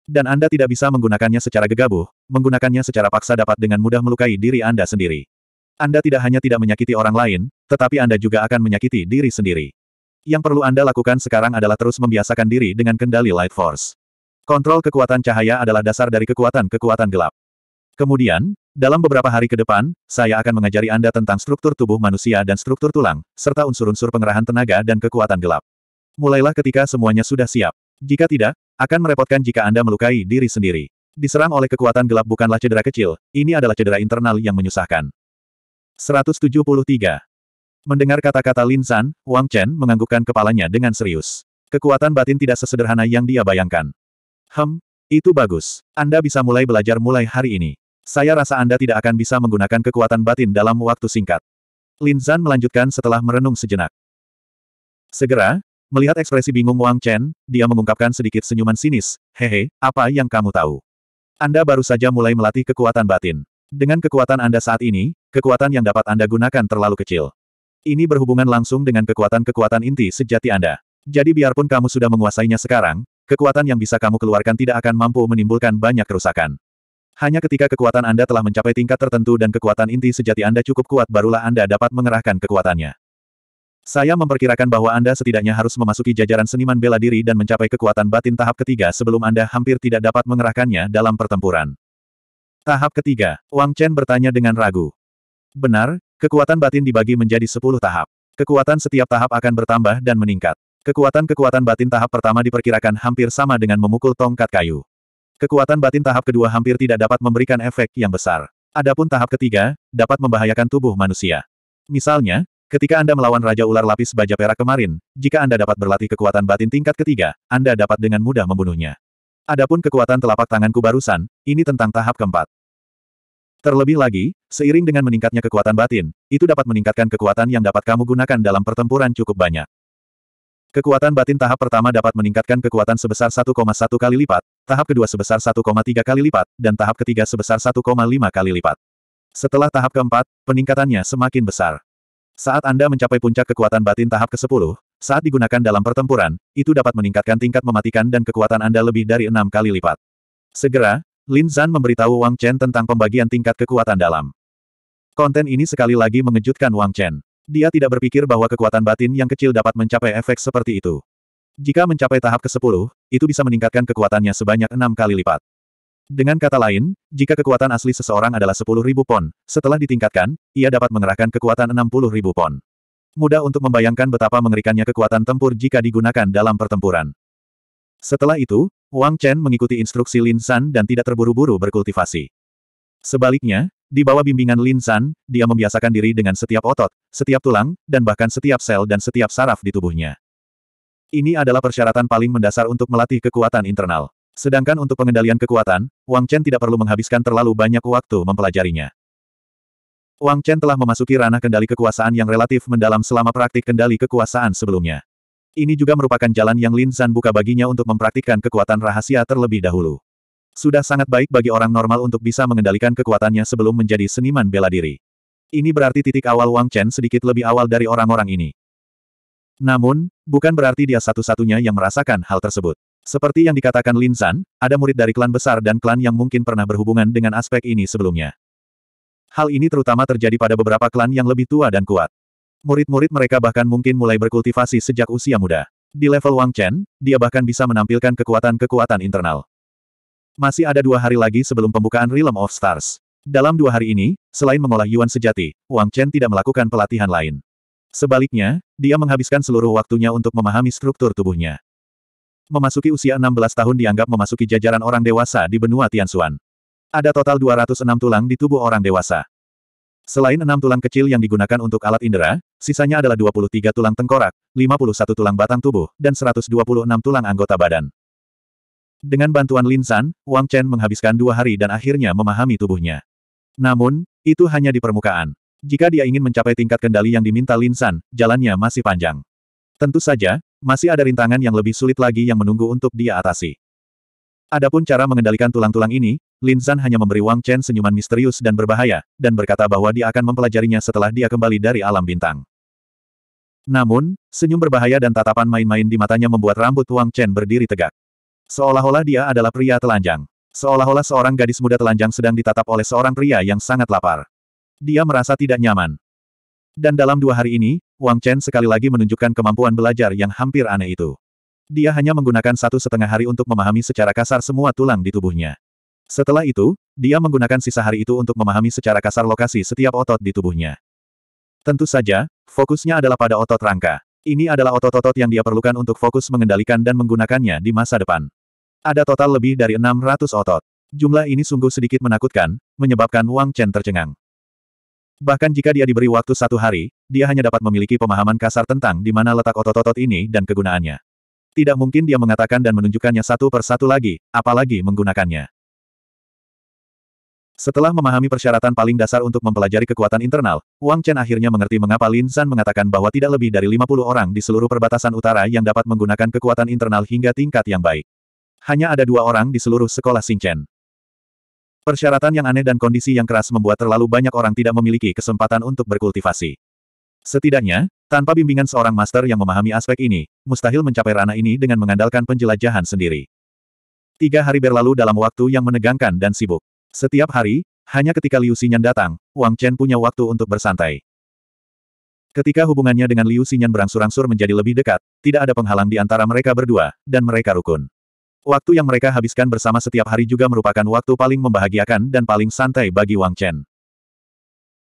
Dan Anda tidak bisa menggunakannya secara gegabah, menggunakannya secara paksa dapat dengan mudah melukai diri Anda sendiri. Anda tidak hanya tidak menyakiti orang lain, tetapi Anda juga akan menyakiti diri sendiri. Yang perlu Anda lakukan sekarang adalah terus membiasakan diri dengan kendali Light Force. Kontrol kekuatan cahaya adalah dasar dari kekuatan-kekuatan gelap. Kemudian, dalam beberapa hari ke depan, saya akan mengajari Anda tentang struktur tubuh manusia dan struktur tulang, serta unsur-unsur pengerahan tenaga dan kekuatan gelap. Mulailah ketika semuanya sudah siap. Jika tidak, akan merepotkan jika Anda melukai diri sendiri. Diserang oleh kekuatan gelap bukanlah cedera kecil, ini adalah cedera internal yang menyusahkan. 173. Mendengar kata-kata Lin San, Wang Chen menganggukkan kepalanya dengan serius. Kekuatan batin tidak sesederhana yang dia bayangkan. Hem, itu bagus. Anda bisa mulai belajar mulai hari ini. Saya rasa Anda tidak akan bisa menggunakan kekuatan batin dalam waktu singkat. Lin Zan melanjutkan setelah merenung sejenak. Segera, melihat ekspresi bingung Wang Chen, dia mengungkapkan sedikit senyuman sinis, hehe, apa yang kamu tahu? Anda baru saja mulai melatih kekuatan batin. Dengan kekuatan Anda saat ini, kekuatan yang dapat Anda gunakan terlalu kecil. Ini berhubungan langsung dengan kekuatan-kekuatan inti sejati Anda. Jadi biarpun kamu sudah menguasainya sekarang, kekuatan yang bisa kamu keluarkan tidak akan mampu menimbulkan banyak kerusakan. Hanya ketika kekuatan Anda telah mencapai tingkat tertentu dan kekuatan inti sejati Anda cukup kuat barulah Anda dapat mengerahkan kekuatannya. Saya memperkirakan bahwa Anda setidaknya harus memasuki jajaran seniman bela diri dan mencapai kekuatan batin tahap ketiga sebelum Anda hampir tidak dapat mengerahkannya dalam pertempuran. Tahap ketiga, Wang Chen bertanya dengan ragu. Benar, kekuatan batin dibagi menjadi 10 tahap. Kekuatan setiap tahap akan bertambah dan meningkat. Kekuatan-kekuatan batin tahap pertama diperkirakan hampir sama dengan memukul tongkat kayu. Kekuatan batin tahap kedua hampir tidak dapat memberikan efek yang besar. Adapun tahap ketiga, dapat membahayakan tubuh manusia. Misalnya, ketika Anda melawan Raja Ular Lapis Baja Perak kemarin, jika Anda dapat berlatih kekuatan batin tingkat ketiga, Anda dapat dengan mudah membunuhnya. Adapun kekuatan telapak tanganku barusan, ini tentang tahap keempat. Terlebih lagi, seiring dengan meningkatnya kekuatan batin, itu dapat meningkatkan kekuatan yang dapat kamu gunakan dalam pertempuran cukup banyak. Kekuatan batin tahap pertama dapat meningkatkan kekuatan sebesar 1,1 kali lipat, tahap kedua sebesar 1,3 kali lipat, dan tahap ketiga sebesar 1,5 kali lipat. Setelah tahap keempat, peningkatannya semakin besar. Saat Anda mencapai puncak kekuatan batin tahap ke-10, saat digunakan dalam pertempuran, itu dapat meningkatkan tingkat mematikan dan kekuatan Anda lebih dari enam kali lipat. Segera, Lin Zan memberitahu Wang Chen tentang pembagian tingkat kekuatan dalam. Konten ini sekali lagi mengejutkan Wang Chen. Dia tidak berpikir bahwa kekuatan batin yang kecil dapat mencapai efek seperti itu. Jika mencapai tahap ke-10, itu bisa meningkatkan kekuatannya sebanyak enam kali lipat. Dengan kata lain, jika kekuatan asli seseorang adalah sepuluh ribu pon, setelah ditingkatkan, ia dapat mengerahkan kekuatan enam puluh ribu pon. Mudah untuk membayangkan betapa mengerikannya kekuatan tempur jika digunakan dalam pertempuran. Setelah itu, Wang Chen mengikuti instruksi Lin San dan tidak terburu-buru berkultivasi. Sebaliknya, di bawah bimbingan Lin San, dia membiasakan diri dengan setiap otot, setiap tulang, dan bahkan setiap sel dan setiap saraf di tubuhnya. Ini adalah persyaratan paling mendasar untuk melatih kekuatan internal. Sedangkan untuk pengendalian kekuatan, Wang Chen tidak perlu menghabiskan terlalu banyak waktu mempelajarinya. Wang Chen telah memasuki ranah kendali kekuasaan yang relatif mendalam selama praktik kendali kekuasaan sebelumnya. Ini juga merupakan jalan yang Lin San buka baginya untuk mempraktikkan kekuatan rahasia terlebih dahulu. Sudah sangat baik bagi orang normal untuk bisa mengendalikan kekuatannya sebelum menjadi seniman bela diri. Ini berarti titik awal Wang Chen sedikit lebih awal dari orang-orang ini. Namun, bukan berarti dia satu-satunya yang merasakan hal tersebut. Seperti yang dikatakan Lin San, ada murid dari klan besar dan klan yang mungkin pernah berhubungan dengan aspek ini sebelumnya. Hal ini terutama terjadi pada beberapa klan yang lebih tua dan kuat. Murid-murid mereka bahkan mungkin mulai berkultivasi sejak usia muda. Di level Wang Chen, dia bahkan bisa menampilkan kekuatan-kekuatan internal. Masih ada dua hari lagi sebelum pembukaan Realm of Stars. Dalam dua hari ini, selain mengolah Yuan sejati, Wang Chen tidak melakukan pelatihan lain. Sebaliknya, dia menghabiskan seluruh waktunya untuk memahami struktur tubuhnya. Memasuki usia 16 tahun dianggap memasuki jajaran orang dewasa di benua Tianxuan. Ada total 206 tulang di tubuh orang dewasa. Selain enam tulang kecil yang digunakan untuk alat indera, sisanya adalah 23 tulang tengkorak, 51 tulang batang tubuh, dan 126 tulang anggota badan. Dengan bantuan Linsan, Wang Chen menghabiskan dua hari dan akhirnya memahami tubuhnya. Namun, itu hanya di permukaan. Jika dia ingin mencapai tingkat kendali yang diminta Linsan, jalannya masih panjang. Tentu saja, masih ada rintangan yang lebih sulit lagi yang menunggu untuk dia atasi. Adapun cara mengendalikan tulang-tulang ini, Linsan hanya memberi Wang Chen senyuman misterius dan berbahaya, dan berkata bahwa dia akan mempelajarinya setelah dia kembali dari alam bintang. Namun, senyum berbahaya dan tatapan main-main di matanya membuat rambut Wang Chen berdiri tegak. Seolah-olah dia adalah pria telanjang. Seolah-olah seorang gadis muda telanjang sedang ditatap oleh seorang pria yang sangat lapar. Dia merasa tidak nyaman. Dan dalam dua hari ini, Wang Chen sekali lagi menunjukkan kemampuan belajar yang hampir aneh itu. Dia hanya menggunakan satu setengah hari untuk memahami secara kasar semua tulang di tubuhnya. Setelah itu, dia menggunakan sisa hari itu untuk memahami secara kasar lokasi setiap otot di tubuhnya. Tentu saja, fokusnya adalah pada otot rangka. Ini adalah otot-otot yang dia perlukan untuk fokus mengendalikan dan menggunakannya di masa depan. Ada total lebih dari 600 otot. Jumlah ini sungguh sedikit menakutkan, menyebabkan Wang Chen tercengang. Bahkan jika dia diberi waktu satu hari, dia hanya dapat memiliki pemahaman kasar tentang di mana letak otot-otot ini dan kegunaannya. Tidak mungkin dia mengatakan dan menunjukkannya satu per satu lagi, apalagi menggunakannya. Setelah memahami persyaratan paling dasar untuk mempelajari kekuatan internal, Wang Chen akhirnya mengerti mengapa Lin San mengatakan bahwa tidak lebih dari 50 orang di seluruh perbatasan utara yang dapat menggunakan kekuatan internal hingga tingkat yang baik hanya ada dua orang di seluruh sekolah Xingchen. Persyaratan yang aneh dan kondisi yang keras membuat terlalu banyak orang tidak memiliki kesempatan untuk berkultivasi. Setidaknya, tanpa bimbingan seorang master yang memahami aspek ini, mustahil mencapai ranah ini dengan mengandalkan penjelajahan sendiri. Tiga hari berlalu dalam waktu yang menegangkan dan sibuk. Setiap hari, hanya ketika Liu Xinyan datang, Wang Chen punya waktu untuk bersantai. Ketika hubungannya dengan Liu Xinyan berangsur-angsur menjadi lebih dekat, tidak ada penghalang di antara mereka berdua, dan mereka rukun. Waktu yang mereka habiskan bersama setiap hari juga merupakan waktu paling membahagiakan dan paling santai bagi Wang Chen.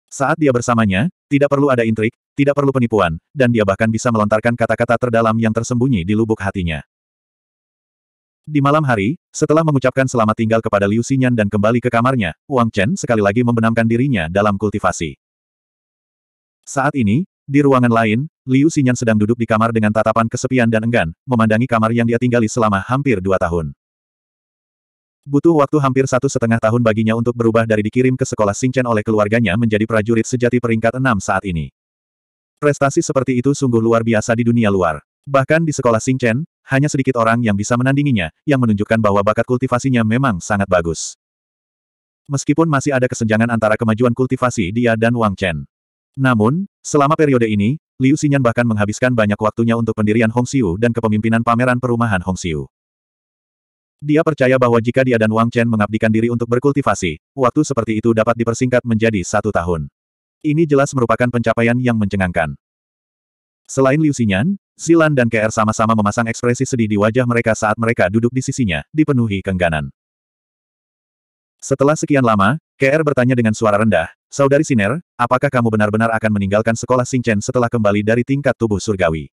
Saat dia bersamanya, tidak perlu ada intrik, tidak perlu penipuan, dan dia bahkan bisa melontarkan kata-kata terdalam yang tersembunyi di lubuk hatinya. Di malam hari, setelah mengucapkan selamat tinggal kepada Liu Xinyan dan kembali ke kamarnya, Wang Chen sekali lagi membenamkan dirinya dalam kultivasi. Saat ini, di ruangan lain, Liu Xinyan sedang duduk di kamar dengan tatapan kesepian dan enggan, memandangi kamar yang dia tinggali selama hampir dua tahun. Butuh waktu hampir satu setengah tahun baginya untuk berubah dari dikirim ke sekolah Xingchen oleh keluarganya menjadi prajurit sejati peringkat enam saat ini. Prestasi seperti itu sungguh luar biasa di dunia luar. Bahkan di sekolah Xingchen, hanya sedikit orang yang bisa menandinginya, yang menunjukkan bahwa bakat kultivasinya memang sangat bagus. Meskipun masih ada kesenjangan antara kemajuan kultivasi dia dan Wang Chen. Namun, selama periode ini, Liu Xinyan bahkan menghabiskan banyak waktunya untuk pendirian Hong Xiu dan kepemimpinan pameran perumahan Hong Xiu. Dia percaya bahwa jika dia dan Wang Chen mengabdikan diri untuk berkultivasi, waktu seperti itu dapat dipersingkat menjadi satu tahun. Ini jelas merupakan pencapaian yang mencengangkan. Selain Liu Xinyan, Zilan dan KR sama-sama memasang ekspresi sedih di wajah mereka saat mereka duduk di sisinya, dipenuhi kengganan. Setelah sekian lama, KR bertanya dengan suara rendah, Saudari Siner, apakah kamu benar-benar akan meninggalkan sekolah Xingchen setelah kembali dari tingkat tubuh surgawi?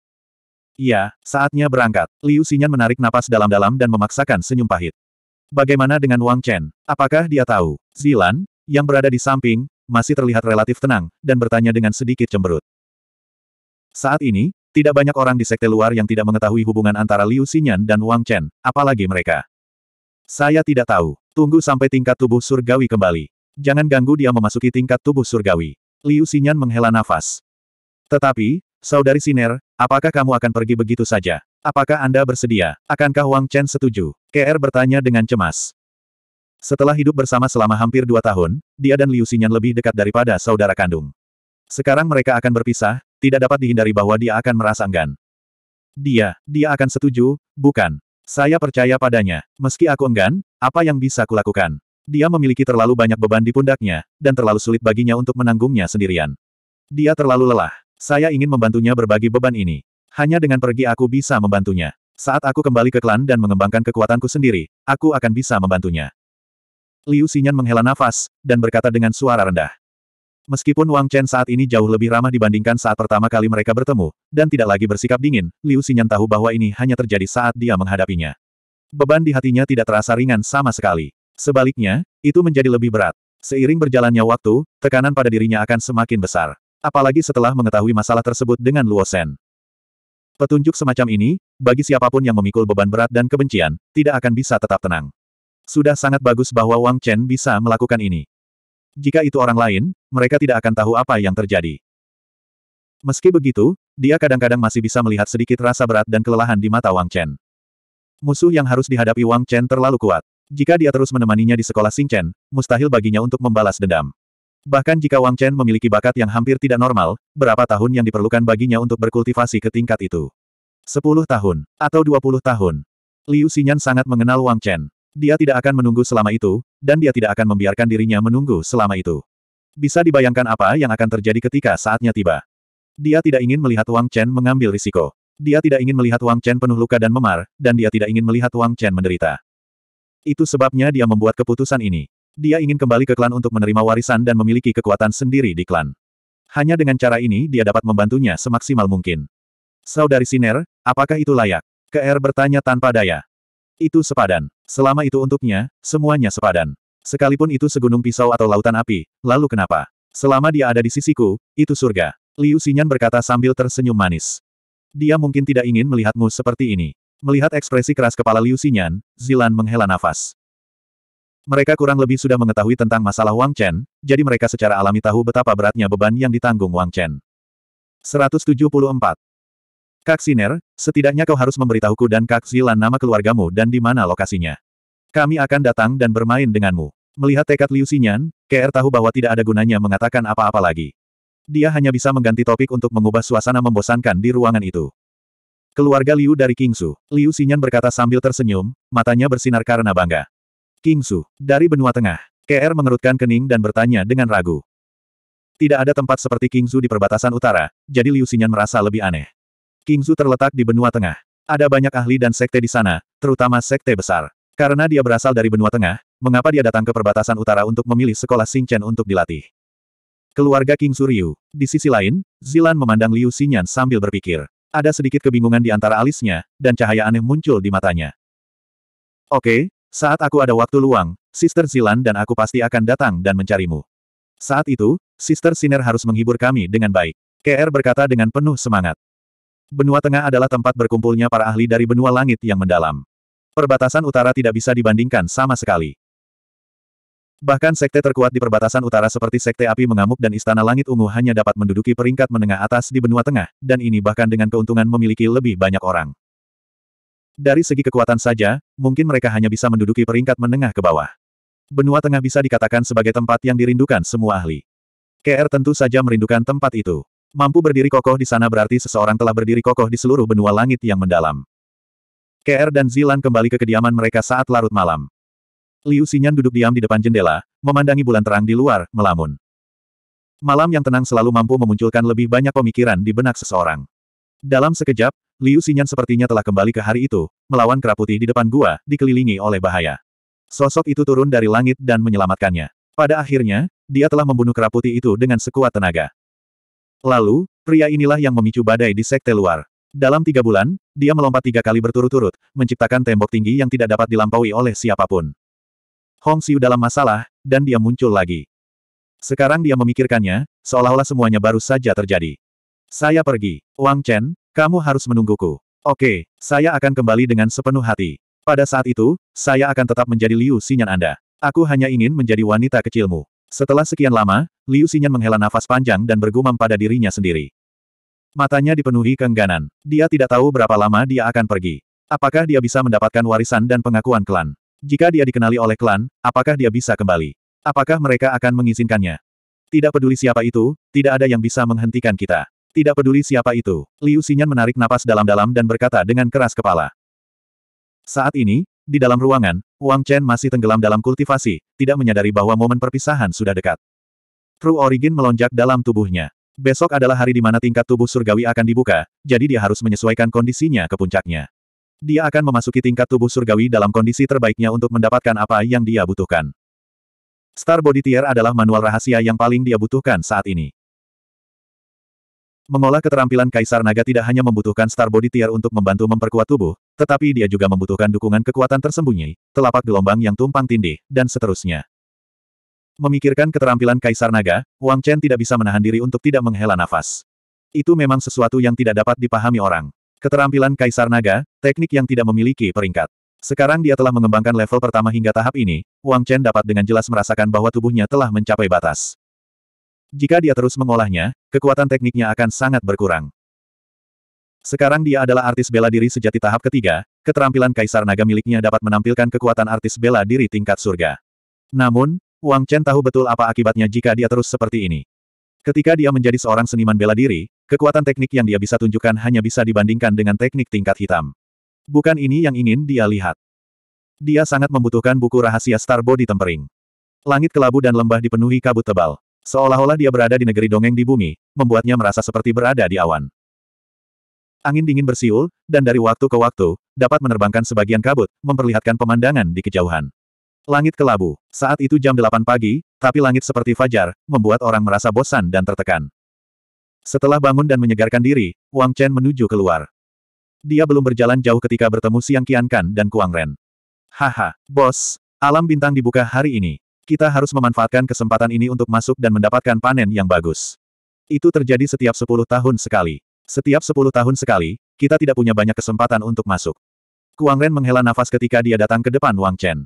Iya, saatnya berangkat. Liu Xinyan menarik napas dalam-dalam dan memaksakan senyum pahit. Bagaimana dengan Wang Chen? Apakah dia tahu? Zilan, yang berada di samping, masih terlihat relatif tenang, dan bertanya dengan sedikit cemberut. Saat ini, tidak banyak orang di sekte luar yang tidak mengetahui hubungan antara Liu Xinyan dan Wang Chen, apalagi mereka. Saya tidak tahu. Tunggu sampai tingkat tubuh surgawi kembali. Jangan ganggu dia memasuki tingkat tubuh surgawi. Liu Xinyan menghela nafas. Tetapi, Saudari Siner, apakah kamu akan pergi begitu saja? Apakah Anda bersedia? Akankah Wang Chen setuju? KR bertanya dengan cemas. Setelah hidup bersama selama hampir dua tahun, dia dan Liu Xinyan lebih dekat daripada saudara kandung. Sekarang mereka akan berpisah, tidak dapat dihindari bahwa dia akan merasa enggan. Dia, dia akan setuju, bukan. Saya percaya padanya. Meski aku enggan, apa yang bisa kulakukan? Dia memiliki terlalu banyak beban di pundaknya, dan terlalu sulit baginya untuk menanggungnya sendirian. Dia terlalu lelah. Saya ingin membantunya berbagi beban ini. Hanya dengan pergi aku bisa membantunya. Saat aku kembali ke klan dan mengembangkan kekuatanku sendiri, aku akan bisa membantunya. Liu Xinyan menghela nafas, dan berkata dengan suara rendah. Meskipun Wang Chen saat ini jauh lebih ramah dibandingkan saat pertama kali mereka bertemu, dan tidak lagi bersikap dingin, Liu Xinyan tahu bahwa ini hanya terjadi saat dia menghadapinya. Beban di hatinya tidak terasa ringan sama sekali. Sebaliknya, itu menjadi lebih berat. Seiring berjalannya waktu, tekanan pada dirinya akan semakin besar. Apalagi setelah mengetahui masalah tersebut dengan Luo Sen. Petunjuk semacam ini, bagi siapapun yang memikul beban berat dan kebencian, tidak akan bisa tetap tenang. Sudah sangat bagus bahwa Wang Chen bisa melakukan ini. Jika itu orang lain, mereka tidak akan tahu apa yang terjadi. Meski begitu, dia kadang-kadang masih bisa melihat sedikit rasa berat dan kelelahan di mata Wang Chen. Musuh yang harus dihadapi Wang Chen terlalu kuat. Jika dia terus menemaninya di sekolah Sing Chen, mustahil baginya untuk membalas dendam. Bahkan jika Wang Chen memiliki bakat yang hampir tidak normal, berapa tahun yang diperlukan baginya untuk berkultivasi ke tingkat itu? Sepuluh tahun, atau dua puluh tahun. Liu Xinyan sangat mengenal Wang Chen. Dia tidak akan menunggu selama itu, dan dia tidak akan membiarkan dirinya menunggu selama itu. Bisa dibayangkan apa yang akan terjadi ketika saatnya tiba. Dia tidak ingin melihat Wang Chen mengambil risiko. Dia tidak ingin melihat Wang Chen penuh luka dan memar, dan dia tidak ingin melihat Wang Chen menderita. Itu sebabnya dia membuat keputusan ini. Dia ingin kembali ke klan untuk menerima warisan dan memiliki kekuatan sendiri di klan. Hanya dengan cara ini dia dapat membantunya semaksimal mungkin. Saudari Siner, apakah itu layak? Ke'er bertanya tanpa daya. Itu sepadan. Selama itu untuknya, semuanya sepadan. Sekalipun itu segunung pisau atau lautan api, lalu kenapa? Selama dia ada di sisiku, itu surga. Liu Xinyan berkata sambil tersenyum manis. Dia mungkin tidak ingin melihatmu seperti ini. Melihat ekspresi keras kepala Liu Xinyan, Zilan menghela nafas. Mereka kurang lebih sudah mengetahui tentang masalah Wang Chen, jadi mereka secara alami tahu betapa beratnya beban yang ditanggung Wang Chen. 174. Kak Siner, setidaknya kau harus memberitahuku dan Kak Zilan nama keluargamu dan di mana lokasinya. Kami akan datang dan bermain denganmu. Melihat tekad Liu Xinyan, KR tahu bahwa tidak ada gunanya mengatakan apa-apa lagi. Dia hanya bisa mengganti topik untuk mengubah suasana membosankan di ruangan itu. Keluarga Liu dari Kingsu, Liu Xinyan berkata sambil tersenyum, matanya bersinar karena bangga. Kingsu, dari benua tengah, KR mengerutkan kening dan bertanya dengan ragu. Tidak ada tempat seperti Kingsu di perbatasan utara, jadi Liu Xinyan merasa lebih aneh. Kingsu terletak di benua tengah. Ada banyak ahli dan sekte di sana, terutama sekte besar. Karena dia berasal dari benua tengah, mengapa dia datang ke perbatasan utara untuk memilih sekolah Xingchen untuk dilatih? Keluarga Kingsu Suryu. Di sisi lain, Zilan memandang Liu Xinyan sambil berpikir. Ada sedikit kebingungan di antara alisnya, dan cahaya aneh muncul di matanya. Oke, saat aku ada waktu luang, Sister Zilan dan aku pasti akan datang dan mencarimu. Saat itu, Sister Siner harus menghibur kami dengan baik. KR berkata dengan penuh semangat. Benua Tengah adalah tempat berkumpulnya para ahli dari benua langit yang mendalam. Perbatasan utara tidak bisa dibandingkan sama sekali. Bahkan sekte terkuat di perbatasan utara seperti Sekte Api Mengamuk dan Istana Langit Ungu hanya dapat menduduki peringkat menengah atas di benua tengah, dan ini bahkan dengan keuntungan memiliki lebih banyak orang. Dari segi kekuatan saja, mungkin mereka hanya bisa menduduki peringkat menengah ke bawah. Benua tengah bisa dikatakan sebagai tempat yang dirindukan semua ahli. KR tentu saja merindukan tempat itu. Mampu berdiri kokoh di sana berarti seseorang telah berdiri kokoh di seluruh benua langit yang mendalam. KR dan Zilan kembali ke kediaman mereka saat larut malam. Liu Xinyan duduk diam di depan jendela, memandangi bulan terang di luar, melamun. Malam yang tenang selalu mampu memunculkan lebih banyak pemikiran di benak seseorang. Dalam sekejap, Liu Xinyan sepertinya telah kembali ke hari itu, melawan kera putih di depan gua, dikelilingi oleh bahaya. Sosok itu turun dari langit dan menyelamatkannya. Pada akhirnya, dia telah membunuh kera putih itu dengan sekuat tenaga. Lalu, pria inilah yang memicu badai di sekte luar. Dalam tiga bulan, dia melompat tiga kali berturut-turut, menciptakan tembok tinggi yang tidak dapat dilampaui oleh siapapun. Hong Xiu dalam masalah, dan dia muncul lagi. Sekarang dia memikirkannya, seolah-olah semuanya baru saja terjadi. Saya pergi. Wang Chen, kamu harus menungguku. Oke, saya akan kembali dengan sepenuh hati. Pada saat itu, saya akan tetap menjadi Liu Xinyan Anda. Aku hanya ingin menjadi wanita kecilmu. Setelah sekian lama, Liu Xinyan menghela nafas panjang dan bergumam pada dirinya sendiri. Matanya dipenuhi keengganan. Dia tidak tahu berapa lama dia akan pergi. Apakah dia bisa mendapatkan warisan dan pengakuan klan? Jika dia dikenali oleh klan, apakah dia bisa kembali? Apakah mereka akan mengizinkannya? Tidak peduli siapa itu, tidak ada yang bisa menghentikan kita. Tidak peduli siapa itu, Liu Xinyan menarik napas dalam-dalam dan berkata dengan keras kepala. Saat ini, di dalam ruangan, Wang Chen masih tenggelam dalam kultivasi, tidak menyadari bahwa momen perpisahan sudah dekat. True Origin melonjak dalam tubuhnya. Besok adalah hari di mana tingkat tubuh surgawi akan dibuka, jadi dia harus menyesuaikan kondisinya ke puncaknya. Dia akan memasuki tingkat tubuh surgawi dalam kondisi terbaiknya untuk mendapatkan apa yang dia butuhkan. Star Body Tier adalah manual rahasia yang paling dia butuhkan saat ini. Mengolah keterampilan Kaisar Naga tidak hanya membutuhkan Star Body Tier untuk membantu memperkuat tubuh, tetapi dia juga membutuhkan dukungan kekuatan tersembunyi, telapak gelombang yang tumpang tindih, dan seterusnya. Memikirkan keterampilan Kaisar Naga, Wang Chen tidak bisa menahan diri untuk tidak menghela nafas. Itu memang sesuatu yang tidak dapat dipahami orang. Keterampilan Kaisar Naga, teknik yang tidak memiliki peringkat. Sekarang dia telah mengembangkan level pertama hingga tahap ini, Wang Chen dapat dengan jelas merasakan bahwa tubuhnya telah mencapai batas. Jika dia terus mengolahnya, kekuatan tekniknya akan sangat berkurang. Sekarang dia adalah artis bela diri sejati tahap ketiga, keterampilan Kaisar Naga miliknya dapat menampilkan kekuatan artis bela diri tingkat surga. Namun, Wang Chen tahu betul apa akibatnya jika dia terus seperti ini. Ketika dia menjadi seorang seniman bela diri, Kekuatan teknik yang dia bisa tunjukkan hanya bisa dibandingkan dengan teknik tingkat hitam. Bukan ini yang ingin dia lihat. Dia sangat membutuhkan buku rahasia Star di tempering. Langit kelabu dan lembah dipenuhi kabut tebal. Seolah-olah dia berada di negeri dongeng di bumi, membuatnya merasa seperti berada di awan. Angin dingin bersiul, dan dari waktu ke waktu, dapat menerbangkan sebagian kabut, memperlihatkan pemandangan di kejauhan. Langit kelabu. Saat itu jam 8 pagi, tapi langit seperti fajar, membuat orang merasa bosan dan tertekan. Setelah bangun dan menyegarkan diri, Wang Chen menuju keluar. Dia belum berjalan jauh ketika bertemu Siang Qiankan dan Kuang Ren. Haha, bos, alam bintang dibuka hari ini. Kita harus memanfaatkan kesempatan ini untuk masuk dan mendapatkan panen yang bagus. Itu terjadi setiap 10 tahun sekali. Setiap 10 tahun sekali, kita tidak punya banyak kesempatan untuk masuk. Kuang Ren menghela nafas ketika dia datang ke depan Wang Chen.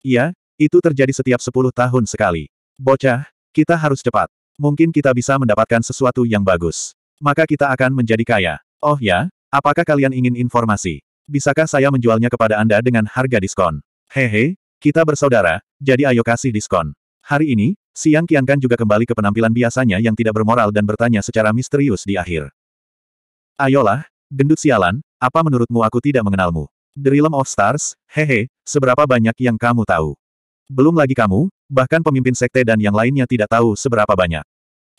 Iya, itu terjadi setiap 10 tahun sekali. Bocah, kita harus cepat. Mungkin kita bisa mendapatkan sesuatu yang bagus. Maka kita akan menjadi kaya. Oh ya, apakah kalian ingin informasi? Bisakah saya menjualnya kepada Anda dengan harga diskon? Hehe, kita bersaudara, jadi ayo kasih diskon. Hari ini, Siang Kiankan juga kembali ke penampilan biasanya yang tidak bermoral dan bertanya secara misterius di akhir. Ayolah, gendut sialan, apa menurutmu aku tidak mengenalmu? The Realm of Stars, hehe, seberapa banyak yang kamu tahu? Belum lagi kamu, Bahkan pemimpin sekte dan yang lainnya tidak tahu seberapa banyak.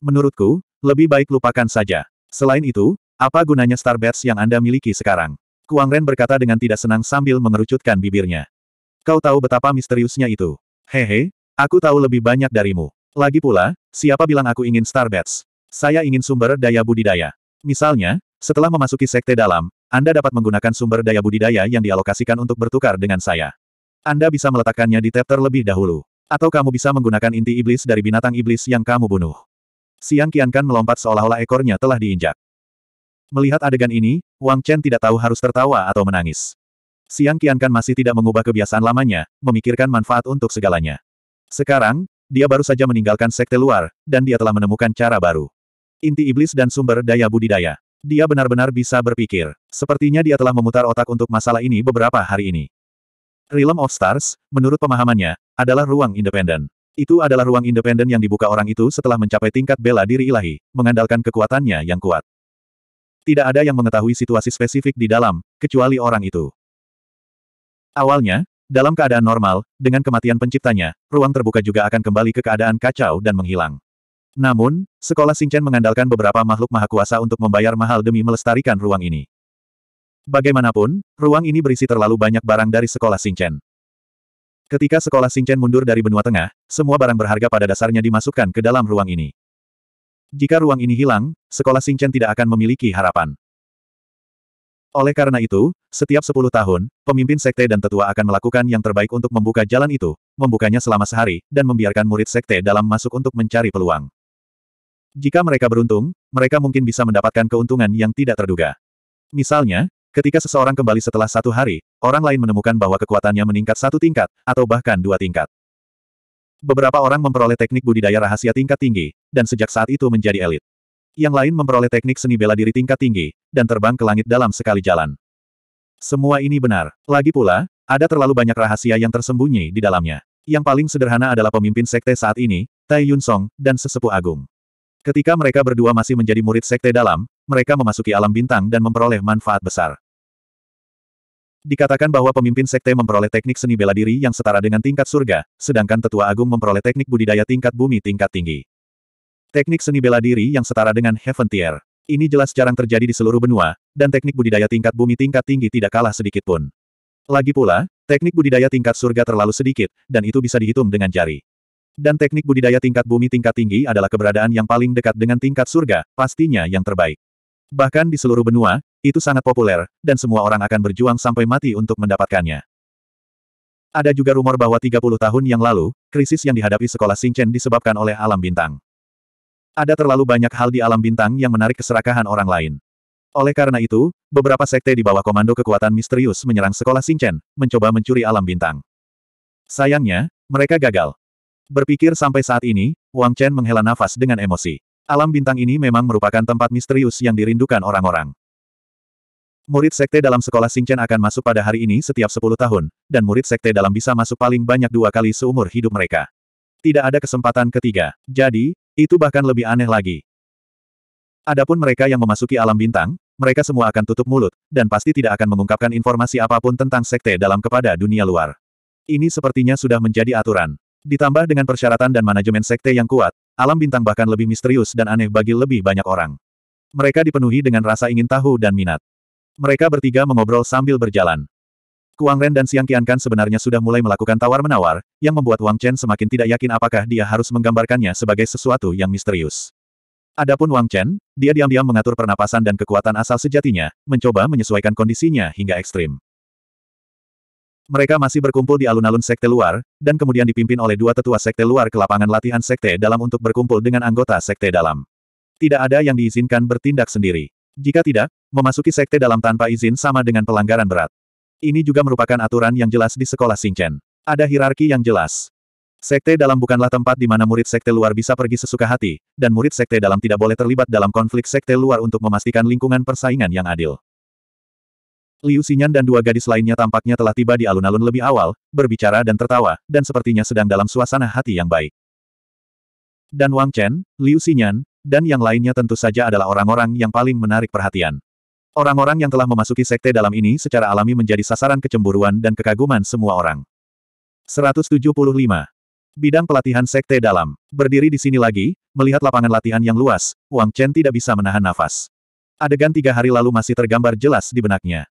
Menurutku, lebih baik lupakan saja. Selain itu, apa gunanya Starbats yang Anda miliki sekarang? Kuang Ren berkata dengan tidak senang sambil mengerucutkan bibirnya. Kau tahu betapa misteriusnya itu. Hehe, aku tahu lebih banyak darimu. Lagi pula, siapa bilang aku ingin Starbats? Saya ingin sumber daya budidaya. Misalnya, setelah memasuki sekte dalam, Anda dapat menggunakan sumber daya budidaya yang dialokasikan untuk bertukar dengan saya. Anda bisa meletakkannya di teater lebih dahulu. Atau kamu bisa menggunakan inti iblis dari binatang iblis yang kamu bunuh. Siang Qiankan melompat seolah-olah ekornya telah diinjak. Melihat adegan ini, Wang Chen tidak tahu harus tertawa atau menangis. Siang Qiankan masih tidak mengubah kebiasaan lamanya, memikirkan manfaat untuk segalanya. Sekarang, dia baru saja meninggalkan sekte luar, dan dia telah menemukan cara baru. Inti iblis dan sumber daya budidaya. Dia benar-benar bisa berpikir. Sepertinya dia telah memutar otak untuk masalah ini beberapa hari ini. Realm of Stars, menurut pemahamannya, adalah ruang independen. Itu adalah ruang independen yang dibuka orang itu setelah mencapai tingkat bela diri ilahi, mengandalkan kekuatannya yang kuat. Tidak ada yang mengetahui situasi spesifik di dalam, kecuali orang itu. Awalnya, dalam keadaan normal, dengan kematian penciptanya, ruang terbuka juga akan kembali ke keadaan kacau dan menghilang. Namun, sekolah Singchen mengandalkan beberapa makhluk maha kuasa untuk membayar mahal demi melestarikan ruang ini. Bagaimanapun, ruang ini berisi terlalu banyak barang dari sekolah Singchen. Ketika sekolah Singchen mundur dari benua tengah, semua barang berharga pada dasarnya dimasukkan ke dalam ruang ini. Jika ruang ini hilang, sekolah Singchen tidak akan memiliki harapan. Oleh karena itu, setiap 10 tahun, pemimpin sekte dan tetua akan melakukan yang terbaik untuk membuka jalan itu, membukanya selama sehari, dan membiarkan murid sekte dalam masuk untuk mencari peluang. Jika mereka beruntung, mereka mungkin bisa mendapatkan keuntungan yang tidak terduga. Misalnya, Ketika seseorang kembali setelah satu hari, orang lain menemukan bahwa kekuatannya meningkat satu tingkat, atau bahkan dua tingkat. Beberapa orang memperoleh teknik budidaya rahasia tingkat tinggi, dan sejak saat itu menjadi elit. Yang lain memperoleh teknik seni bela diri tingkat tinggi, dan terbang ke langit dalam sekali jalan. Semua ini benar. Lagi pula, ada terlalu banyak rahasia yang tersembunyi di dalamnya. Yang paling sederhana adalah pemimpin sekte saat ini, Tai Yun Song, dan sesepuh agung. Ketika mereka berdua masih menjadi murid sekte dalam, mereka memasuki alam bintang dan memperoleh manfaat besar. Dikatakan bahwa pemimpin sekte memperoleh teknik seni bela diri yang setara dengan tingkat surga, sedangkan tetua agung memperoleh teknik budidaya tingkat bumi tingkat tinggi. Teknik seni bela diri yang setara dengan Heaven Tier. Ini jelas jarang terjadi di seluruh benua, dan teknik budidaya tingkat bumi tingkat tinggi tidak kalah sedikit pun. Lagi pula, teknik budidaya tingkat surga terlalu sedikit, dan itu bisa dihitung dengan jari. Dan teknik budidaya tingkat bumi tingkat tinggi adalah keberadaan yang paling dekat dengan tingkat surga, pastinya yang terbaik. Bahkan di seluruh benua, itu sangat populer, dan semua orang akan berjuang sampai mati untuk mendapatkannya. Ada juga rumor bahwa 30 tahun yang lalu, krisis yang dihadapi sekolah Xingchen disebabkan oleh alam bintang. Ada terlalu banyak hal di alam bintang yang menarik keserakahan orang lain. Oleh karena itu, beberapa sekte di bawah komando kekuatan misterius menyerang sekolah Xingchen, mencoba mencuri alam bintang. Sayangnya, mereka gagal. Berpikir sampai saat ini, Wang Chen menghela nafas dengan emosi. Alam bintang ini memang merupakan tempat misterius yang dirindukan orang-orang. Murid sekte dalam sekolah Singchen akan masuk pada hari ini setiap 10 tahun, dan murid sekte dalam bisa masuk paling banyak dua kali seumur hidup mereka. Tidak ada kesempatan ketiga. Jadi, itu bahkan lebih aneh lagi. Adapun mereka yang memasuki alam bintang, mereka semua akan tutup mulut, dan pasti tidak akan mengungkapkan informasi apapun tentang sekte dalam kepada dunia luar. Ini sepertinya sudah menjadi aturan. Ditambah dengan persyaratan dan manajemen sekte yang kuat, alam bintang bahkan lebih misterius dan aneh bagi lebih banyak orang. Mereka dipenuhi dengan rasa ingin tahu dan minat. Mereka bertiga mengobrol sambil berjalan. Kuang Ren dan Siang Kiankan sebenarnya sudah mulai melakukan tawar-menawar, yang membuat Wang Chen semakin tidak yakin apakah dia harus menggambarkannya sebagai sesuatu yang misterius. Adapun Wang Chen, dia diam-diam mengatur pernapasan dan kekuatan asal sejatinya, mencoba menyesuaikan kondisinya hingga ekstrim. Mereka masih berkumpul di alun-alun sekte luar, dan kemudian dipimpin oleh dua tetua sekte luar ke lapangan latihan sekte dalam untuk berkumpul dengan anggota sekte dalam. Tidak ada yang diizinkan bertindak sendiri. Jika tidak, memasuki sekte dalam tanpa izin sama dengan pelanggaran berat. Ini juga merupakan aturan yang jelas di sekolah Xingchen. Ada hierarki yang jelas. Sekte dalam bukanlah tempat di mana murid sekte luar bisa pergi sesuka hati, dan murid sekte dalam tidak boleh terlibat dalam konflik sekte luar untuk memastikan lingkungan persaingan yang adil. Liu Xinyan dan dua gadis lainnya tampaknya telah tiba di alun-alun lebih awal, berbicara dan tertawa, dan sepertinya sedang dalam suasana hati yang baik. Dan Wang Chen, Liu Xinyan, dan yang lainnya tentu saja adalah orang-orang yang paling menarik perhatian. Orang-orang yang telah memasuki sekte dalam ini secara alami menjadi sasaran kecemburuan dan kekaguman semua orang. 175. Bidang pelatihan sekte dalam. Berdiri di sini lagi, melihat lapangan latihan yang luas, Wang Chen tidak bisa menahan nafas. Adegan tiga hari lalu masih tergambar jelas di benaknya.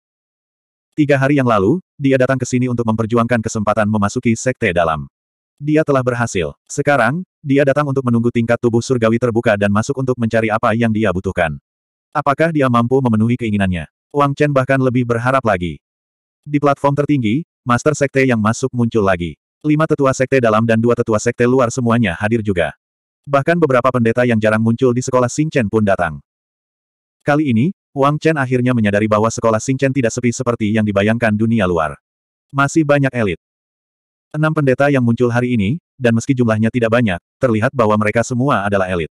Tiga hari yang lalu, dia datang ke sini untuk memperjuangkan kesempatan memasuki sekte dalam. Dia telah berhasil. Sekarang, dia datang untuk menunggu tingkat tubuh surgawi terbuka dan masuk untuk mencari apa yang dia butuhkan. Apakah dia mampu memenuhi keinginannya? Wang Chen bahkan lebih berharap lagi. Di platform tertinggi, Master Sekte yang masuk muncul lagi. Lima tetua sekte dalam dan dua tetua sekte luar semuanya hadir juga. Bahkan beberapa pendeta yang jarang muncul di sekolah Sing Chen pun datang. Kali ini, Wang Chen akhirnya menyadari bahwa sekolah Sing Chen tidak sepi seperti yang dibayangkan dunia luar. Masih banyak elit. Enam pendeta yang muncul hari ini, dan meski jumlahnya tidak banyak, terlihat bahwa mereka semua adalah elit.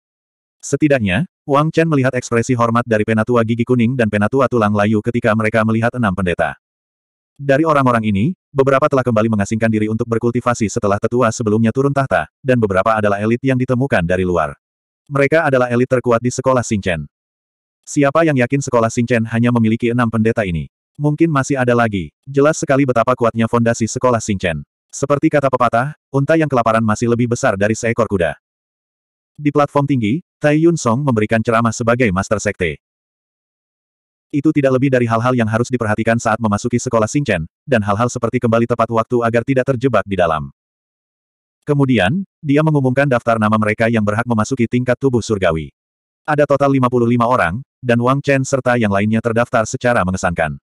Setidaknya, Wang Chen melihat ekspresi hormat dari penatua gigi kuning dan penatua tulang layu ketika mereka melihat enam pendeta. Dari orang-orang ini, beberapa telah kembali mengasingkan diri untuk berkultivasi setelah tetua sebelumnya turun tahta, dan beberapa adalah elit yang ditemukan dari luar. Mereka adalah elit terkuat di sekolah Singchen. Siapa yang yakin sekolah Singchen hanya memiliki enam pendeta ini? Mungkin masih ada lagi. Jelas sekali betapa kuatnya fondasi sekolah Singchen. Seperti kata pepatah, unta yang kelaparan masih lebih besar dari seekor kuda. Di platform tinggi, Tai Yun Song memberikan ceramah sebagai master sekte. Itu tidak lebih dari hal-hal yang harus diperhatikan saat memasuki sekolah Chen, dan hal-hal seperti kembali tepat waktu agar tidak terjebak di dalam. Kemudian, dia mengumumkan daftar nama mereka yang berhak memasuki tingkat tubuh surgawi. Ada total 55 orang, dan Wang Chen serta yang lainnya terdaftar secara mengesankan.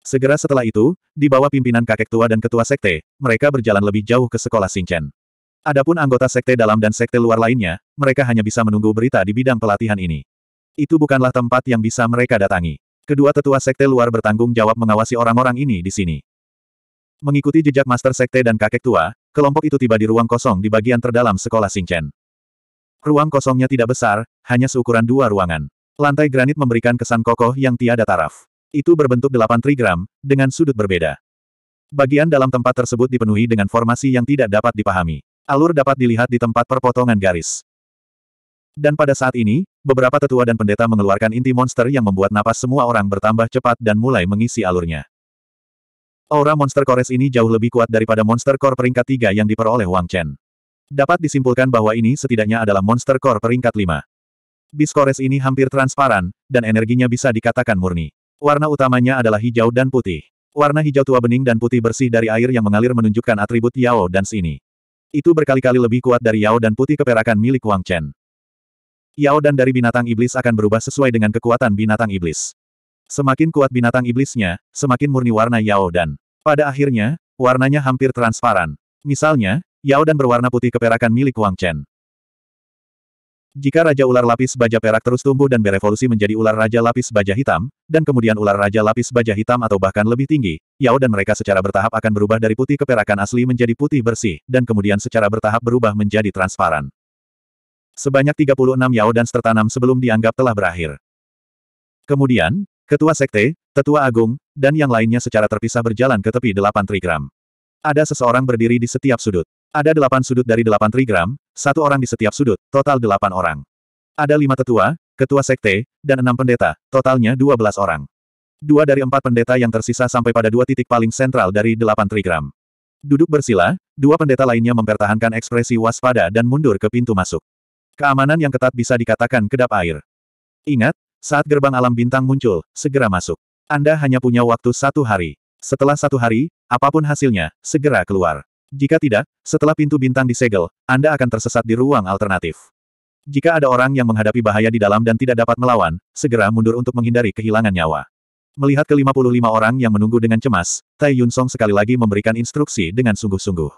Segera setelah itu, di bawah pimpinan kakek tua dan ketua sekte, mereka berjalan lebih jauh ke sekolah Singchen. Adapun anggota sekte dalam dan sekte luar lainnya, mereka hanya bisa menunggu berita di bidang pelatihan ini. Itu bukanlah tempat yang bisa mereka datangi. Kedua tetua sekte luar bertanggung jawab mengawasi orang-orang ini di sini. Mengikuti jejak master sekte dan kakek tua, kelompok itu tiba di ruang kosong di bagian terdalam sekolah Singchen. Ruang kosongnya tidak besar, hanya seukuran dua ruangan. Lantai granit memberikan kesan kokoh yang tiada taraf. Itu berbentuk delapan trigram, dengan sudut berbeda. Bagian dalam tempat tersebut dipenuhi dengan formasi yang tidak dapat dipahami. Alur dapat dilihat di tempat perpotongan garis. Dan pada saat ini, beberapa tetua dan pendeta mengeluarkan inti monster yang membuat napas semua orang bertambah cepat dan mulai mengisi alurnya. Aura monster kores ini jauh lebih kuat daripada monster core peringkat 3 yang diperoleh Wang Chen. Dapat disimpulkan bahwa ini setidaknya adalah monster core peringkat 5. Bis kores ini hampir transparan, dan energinya bisa dikatakan murni. Warna utamanya adalah hijau dan putih. Warna hijau tua bening dan putih bersih dari air yang mengalir menunjukkan atribut Yao dan ini. Itu berkali-kali lebih kuat dari Yao dan putih keperakan milik Wang Chen. Yao dan dari binatang iblis akan berubah sesuai dengan kekuatan binatang iblis. Semakin kuat binatang iblisnya, semakin murni warna Yao dan. Pada akhirnya, warnanya hampir transparan. Misalnya, Yao dan berwarna putih keperakan milik Wang Chen. Jika Raja Ular Lapis Baja Perak terus tumbuh dan berevolusi menjadi ular Raja Lapis Baja Hitam, dan kemudian ular Raja Lapis Baja Hitam atau bahkan lebih tinggi, Yao dan mereka secara bertahap akan berubah dari putih keperakan asli menjadi putih bersih, dan kemudian secara bertahap berubah menjadi transparan. Sebanyak 36 Yao dan tertanam sebelum dianggap telah berakhir. Kemudian, Ketua Sekte, Tetua Agung, dan yang lainnya secara terpisah berjalan ke tepi delapan trigram. Ada seseorang berdiri di setiap sudut. Ada delapan sudut dari delapan trigram, satu orang di setiap sudut, total delapan orang. Ada lima tetua, ketua sekte, dan enam pendeta, totalnya dua belas orang. Dua dari empat pendeta yang tersisa sampai pada dua titik paling sentral dari delapan trigram. Duduk bersila, dua pendeta lainnya mempertahankan ekspresi waspada dan mundur ke pintu masuk. Keamanan yang ketat bisa dikatakan kedap air. Ingat, saat gerbang alam bintang muncul, segera masuk. Anda hanya punya waktu satu hari. Setelah satu hari, apapun hasilnya, segera keluar. Jika tidak, setelah pintu bintang disegel, Anda akan tersesat di ruang alternatif. Jika ada orang yang menghadapi bahaya di dalam dan tidak dapat melawan, segera mundur untuk menghindari kehilangan nyawa. Melihat ke-55 orang yang menunggu dengan cemas, Tai Yun Song sekali lagi memberikan instruksi dengan sungguh-sungguh.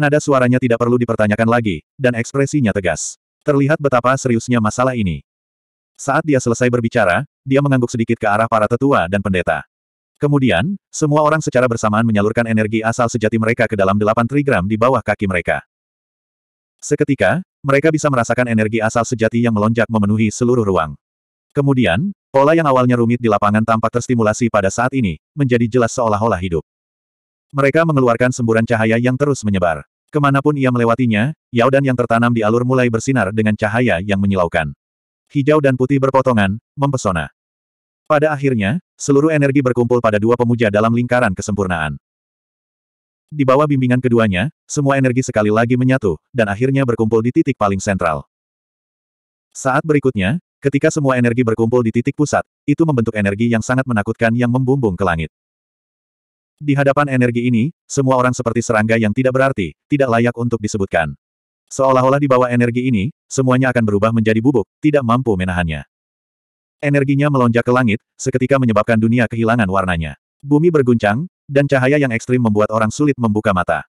Nada suaranya tidak perlu dipertanyakan lagi, dan ekspresinya tegas. Terlihat betapa seriusnya masalah ini. Saat dia selesai berbicara, dia mengangguk sedikit ke arah para tetua dan pendeta. Kemudian, semua orang secara bersamaan menyalurkan energi asal sejati mereka ke dalam delapan trigram di bawah kaki mereka. Seketika, mereka bisa merasakan energi asal sejati yang melonjak memenuhi seluruh ruang. Kemudian, pola yang awalnya rumit di lapangan tampak terstimulasi pada saat ini, menjadi jelas seolah-olah hidup. Mereka mengeluarkan semburan cahaya yang terus menyebar. Kemanapun ia melewatinya, Yaudan yang tertanam di alur mulai bersinar dengan cahaya yang menyilaukan. Hijau dan putih berpotongan, mempesona. Pada akhirnya, seluruh energi berkumpul pada dua pemuja dalam lingkaran kesempurnaan. Di bawah bimbingan keduanya, semua energi sekali lagi menyatu, dan akhirnya berkumpul di titik paling sentral. Saat berikutnya, ketika semua energi berkumpul di titik pusat, itu membentuk energi yang sangat menakutkan yang membumbung ke langit. Di hadapan energi ini, semua orang seperti serangga yang tidak berarti, tidak layak untuk disebutkan. Seolah-olah di bawah energi ini, semuanya akan berubah menjadi bubuk, tidak mampu menahannya. Energinya melonjak ke langit, seketika menyebabkan dunia kehilangan warnanya. Bumi berguncang, dan cahaya yang ekstrim membuat orang sulit membuka mata.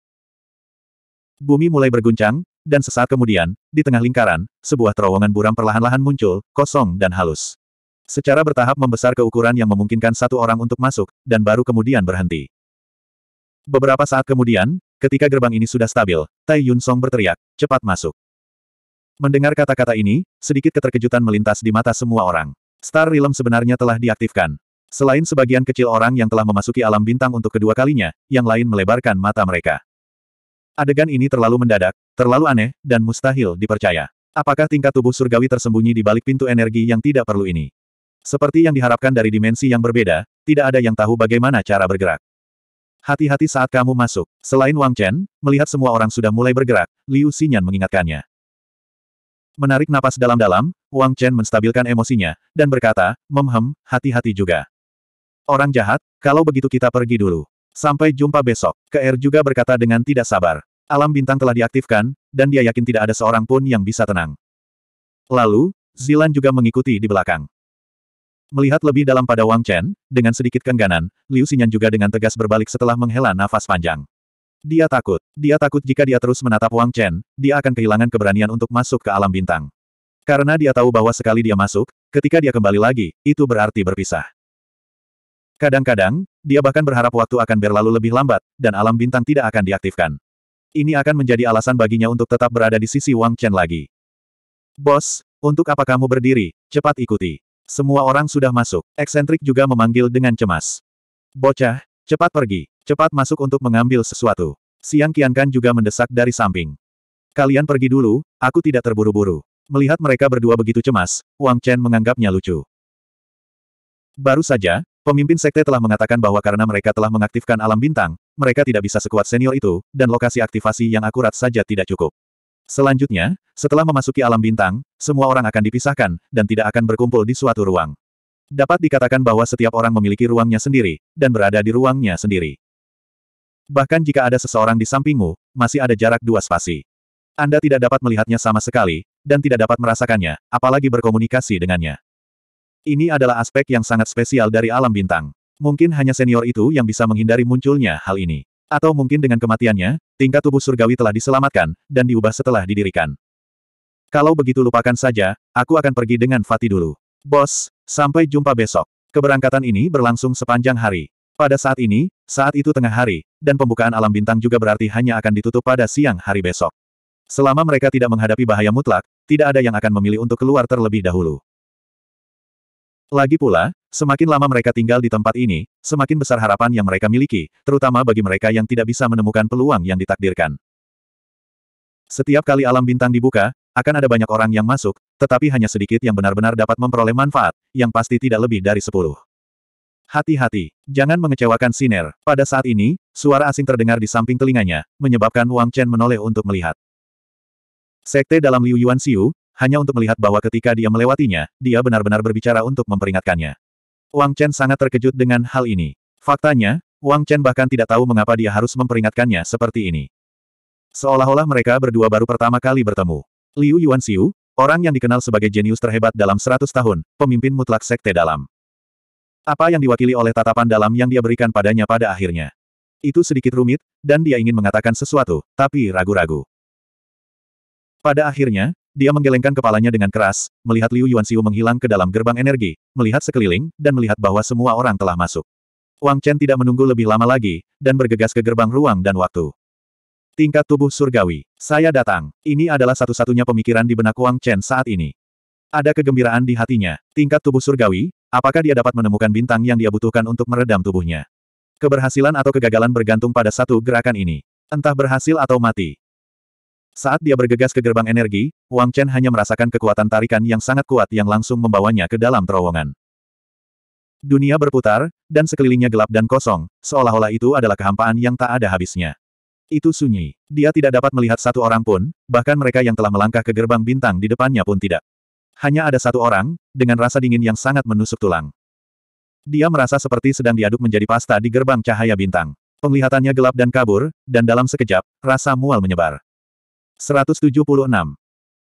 Bumi mulai berguncang, dan sesaat kemudian, di tengah lingkaran, sebuah terowongan buram perlahan-lahan muncul, kosong dan halus. Secara bertahap membesar ke ukuran yang memungkinkan satu orang untuk masuk, dan baru kemudian berhenti. Beberapa saat kemudian, ketika gerbang ini sudah stabil, Tai Yun Song berteriak, cepat masuk. Mendengar kata-kata ini, sedikit keterkejutan melintas di mata semua orang. Star Realm sebenarnya telah diaktifkan. Selain sebagian kecil orang yang telah memasuki alam bintang untuk kedua kalinya, yang lain melebarkan mata mereka. Adegan ini terlalu mendadak, terlalu aneh, dan mustahil dipercaya. Apakah tingkat tubuh surgawi tersembunyi di balik pintu energi yang tidak perlu ini? Seperti yang diharapkan dari dimensi yang berbeda, tidak ada yang tahu bagaimana cara bergerak. Hati-hati saat kamu masuk. Selain Wang Chen, melihat semua orang sudah mulai bergerak, Liu Xinyan mengingatkannya. Menarik napas dalam-dalam, Wang Chen menstabilkan emosinya, dan berkata, Memhem, hati-hati juga. Orang jahat, kalau begitu kita pergi dulu. Sampai jumpa besok, Ke'er juga berkata dengan tidak sabar. Alam bintang telah diaktifkan, dan dia yakin tidak ada seorang pun yang bisa tenang. Lalu, Zilan juga mengikuti di belakang. Melihat lebih dalam pada Wang Chen, dengan sedikit kengganan, Liu Xinyan juga dengan tegas berbalik setelah menghela nafas panjang. Dia takut. Dia takut jika dia terus menatap Wang Chen, dia akan kehilangan keberanian untuk masuk ke alam bintang. Karena dia tahu bahwa sekali dia masuk, ketika dia kembali lagi, itu berarti berpisah. Kadang-kadang, dia bahkan berharap waktu akan berlalu lebih lambat, dan alam bintang tidak akan diaktifkan. Ini akan menjadi alasan baginya untuk tetap berada di sisi Wang Chen lagi. Bos, untuk apa kamu berdiri, cepat ikuti. Semua orang sudah masuk. Eksentrik juga memanggil dengan cemas. Bocah, cepat pergi. Cepat masuk untuk mengambil sesuatu. Siang Kian Kan juga mendesak dari samping. Kalian pergi dulu, aku tidak terburu-buru. Melihat mereka berdua begitu cemas, Wang Chen menganggapnya lucu. Baru saja, pemimpin sekte telah mengatakan bahwa karena mereka telah mengaktifkan alam bintang, mereka tidak bisa sekuat senior itu, dan lokasi aktivasi yang akurat saja tidak cukup. Selanjutnya, setelah memasuki alam bintang, semua orang akan dipisahkan, dan tidak akan berkumpul di suatu ruang. Dapat dikatakan bahwa setiap orang memiliki ruangnya sendiri, dan berada di ruangnya sendiri. Bahkan jika ada seseorang di sampingmu, masih ada jarak dua spasi. Anda tidak dapat melihatnya sama sekali, dan tidak dapat merasakannya, apalagi berkomunikasi dengannya. Ini adalah aspek yang sangat spesial dari alam bintang. Mungkin hanya senior itu yang bisa menghindari munculnya hal ini. Atau mungkin dengan kematiannya, tingkat tubuh surgawi telah diselamatkan, dan diubah setelah didirikan. Kalau begitu lupakan saja, aku akan pergi dengan Fatih dulu. Bos, sampai jumpa besok. Keberangkatan ini berlangsung sepanjang hari. Pada saat ini, saat itu tengah hari, dan pembukaan alam bintang juga berarti hanya akan ditutup pada siang hari besok. Selama mereka tidak menghadapi bahaya mutlak, tidak ada yang akan memilih untuk keluar terlebih dahulu. Lagi pula, semakin lama mereka tinggal di tempat ini, semakin besar harapan yang mereka miliki, terutama bagi mereka yang tidak bisa menemukan peluang yang ditakdirkan. Setiap kali alam bintang dibuka, akan ada banyak orang yang masuk, tetapi hanya sedikit yang benar-benar dapat memperoleh manfaat, yang pasti tidak lebih dari sepuluh. Hati-hati, jangan mengecewakan Siner. Pada saat ini, suara asing terdengar di samping telinganya, menyebabkan Wang Chen menoleh untuk melihat. Sekte dalam Liu Yuan Xiu, hanya untuk melihat bahwa ketika dia melewatinya, dia benar-benar berbicara untuk memperingatkannya. Wang Chen sangat terkejut dengan hal ini. Faktanya, Wang Chen bahkan tidak tahu mengapa dia harus memperingatkannya seperti ini. Seolah-olah mereka berdua baru pertama kali bertemu. Liu Yuan Xiu, orang yang dikenal sebagai jenius terhebat dalam 100 tahun, pemimpin mutlak sekte dalam. Apa yang diwakili oleh tatapan dalam yang dia berikan padanya pada akhirnya. Itu sedikit rumit, dan dia ingin mengatakan sesuatu, tapi ragu-ragu. Pada akhirnya, dia menggelengkan kepalanya dengan keras, melihat Liu Yuanxiu menghilang ke dalam gerbang energi, melihat sekeliling, dan melihat bahwa semua orang telah masuk. Wang Chen tidak menunggu lebih lama lagi, dan bergegas ke gerbang ruang dan waktu. Tingkat tubuh surgawi. Saya datang. Ini adalah satu-satunya pemikiran di benak Wang Chen saat ini. Ada kegembiraan di hatinya. Tingkat tubuh surgawi, Apakah dia dapat menemukan bintang yang dia butuhkan untuk meredam tubuhnya? Keberhasilan atau kegagalan bergantung pada satu gerakan ini. Entah berhasil atau mati. Saat dia bergegas ke gerbang energi, Wang Chen hanya merasakan kekuatan tarikan yang sangat kuat yang langsung membawanya ke dalam terowongan. Dunia berputar, dan sekelilingnya gelap dan kosong, seolah-olah itu adalah kehampaan yang tak ada habisnya. Itu sunyi. Dia tidak dapat melihat satu orang pun, bahkan mereka yang telah melangkah ke gerbang bintang di depannya pun tidak. Hanya ada satu orang, dengan rasa dingin yang sangat menusuk tulang. Dia merasa seperti sedang diaduk menjadi pasta di gerbang cahaya bintang. Penglihatannya gelap dan kabur, dan dalam sekejap, rasa mual menyebar. 176.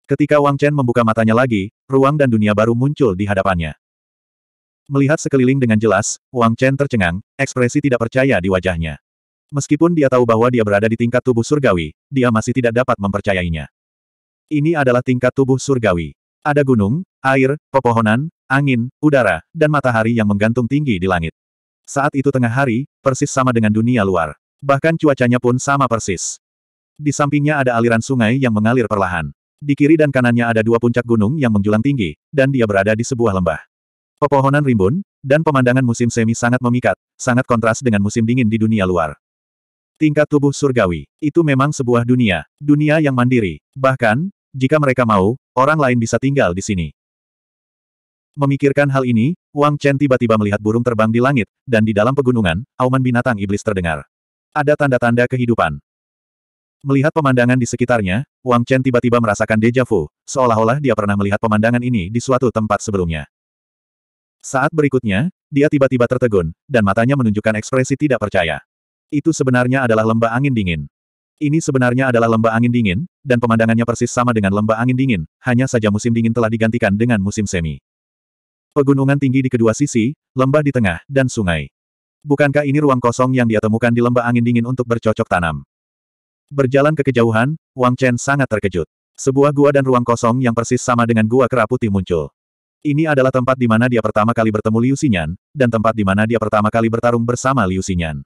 Ketika Wang Chen membuka matanya lagi, ruang dan dunia baru muncul di hadapannya. Melihat sekeliling dengan jelas, Wang Chen tercengang, ekspresi tidak percaya di wajahnya. Meskipun dia tahu bahwa dia berada di tingkat tubuh surgawi, dia masih tidak dapat mempercayainya. Ini adalah tingkat tubuh surgawi. Ada gunung, air, pepohonan, angin, udara, dan matahari yang menggantung tinggi di langit. Saat itu tengah hari, persis sama dengan dunia luar. Bahkan cuacanya pun sama persis. Di sampingnya ada aliran sungai yang mengalir perlahan. Di kiri dan kanannya ada dua puncak gunung yang menjulang tinggi, dan dia berada di sebuah lembah. Pepohonan rimbun, dan pemandangan musim semi sangat memikat, sangat kontras dengan musim dingin di dunia luar. Tingkat tubuh surgawi, itu memang sebuah dunia, dunia yang mandiri. Bahkan, jika mereka mau, orang lain bisa tinggal di sini. Memikirkan hal ini, Wang Chen tiba-tiba melihat burung terbang di langit, dan di dalam pegunungan, auman binatang iblis terdengar. Ada tanda-tanda kehidupan. Melihat pemandangan di sekitarnya, Wang Chen tiba-tiba merasakan deja vu, seolah-olah dia pernah melihat pemandangan ini di suatu tempat sebelumnya. Saat berikutnya, dia tiba-tiba tertegun, dan matanya menunjukkan ekspresi tidak percaya. Itu sebenarnya adalah lembah angin dingin. Ini sebenarnya adalah lembah angin dingin, dan pemandangannya persis sama dengan lembah angin dingin, hanya saja musim dingin telah digantikan dengan musim semi. Pegunungan tinggi di kedua sisi, lembah di tengah, dan sungai. Bukankah ini ruang kosong yang dia temukan di lembah angin dingin untuk bercocok tanam? Berjalan ke kejauhan, Wang Chen sangat terkejut. Sebuah gua dan ruang kosong yang persis sama dengan gua kera putih muncul. Ini adalah tempat di mana dia pertama kali bertemu Liu Xinyan, dan tempat di mana dia pertama kali bertarung bersama Liu Xinyan.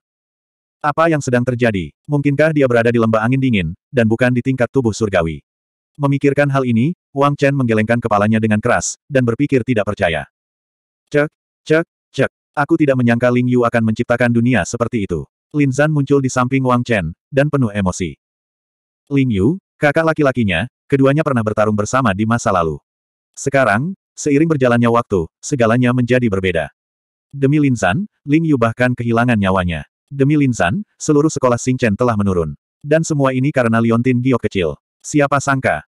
Apa yang sedang terjadi? Mungkinkah dia berada di lembah angin dingin, dan bukan di tingkat tubuh surgawi? Memikirkan hal ini, Wang Chen menggelengkan kepalanya dengan keras, dan berpikir tidak percaya. Cek, cek, cek. Aku tidak menyangka Ling Yu akan menciptakan dunia seperti itu. Lin Zan muncul di samping Wang Chen, dan penuh emosi. Ling Yu, kakak laki-lakinya, keduanya pernah bertarung bersama di masa lalu. Sekarang, seiring berjalannya waktu, segalanya menjadi berbeda. Demi Lin Zan, Ling Yu bahkan kehilangan nyawanya. Demi Linzan, seluruh sekolah Xingchen telah menurun. Dan semua ini karena Liontin Giok kecil. Siapa sangka?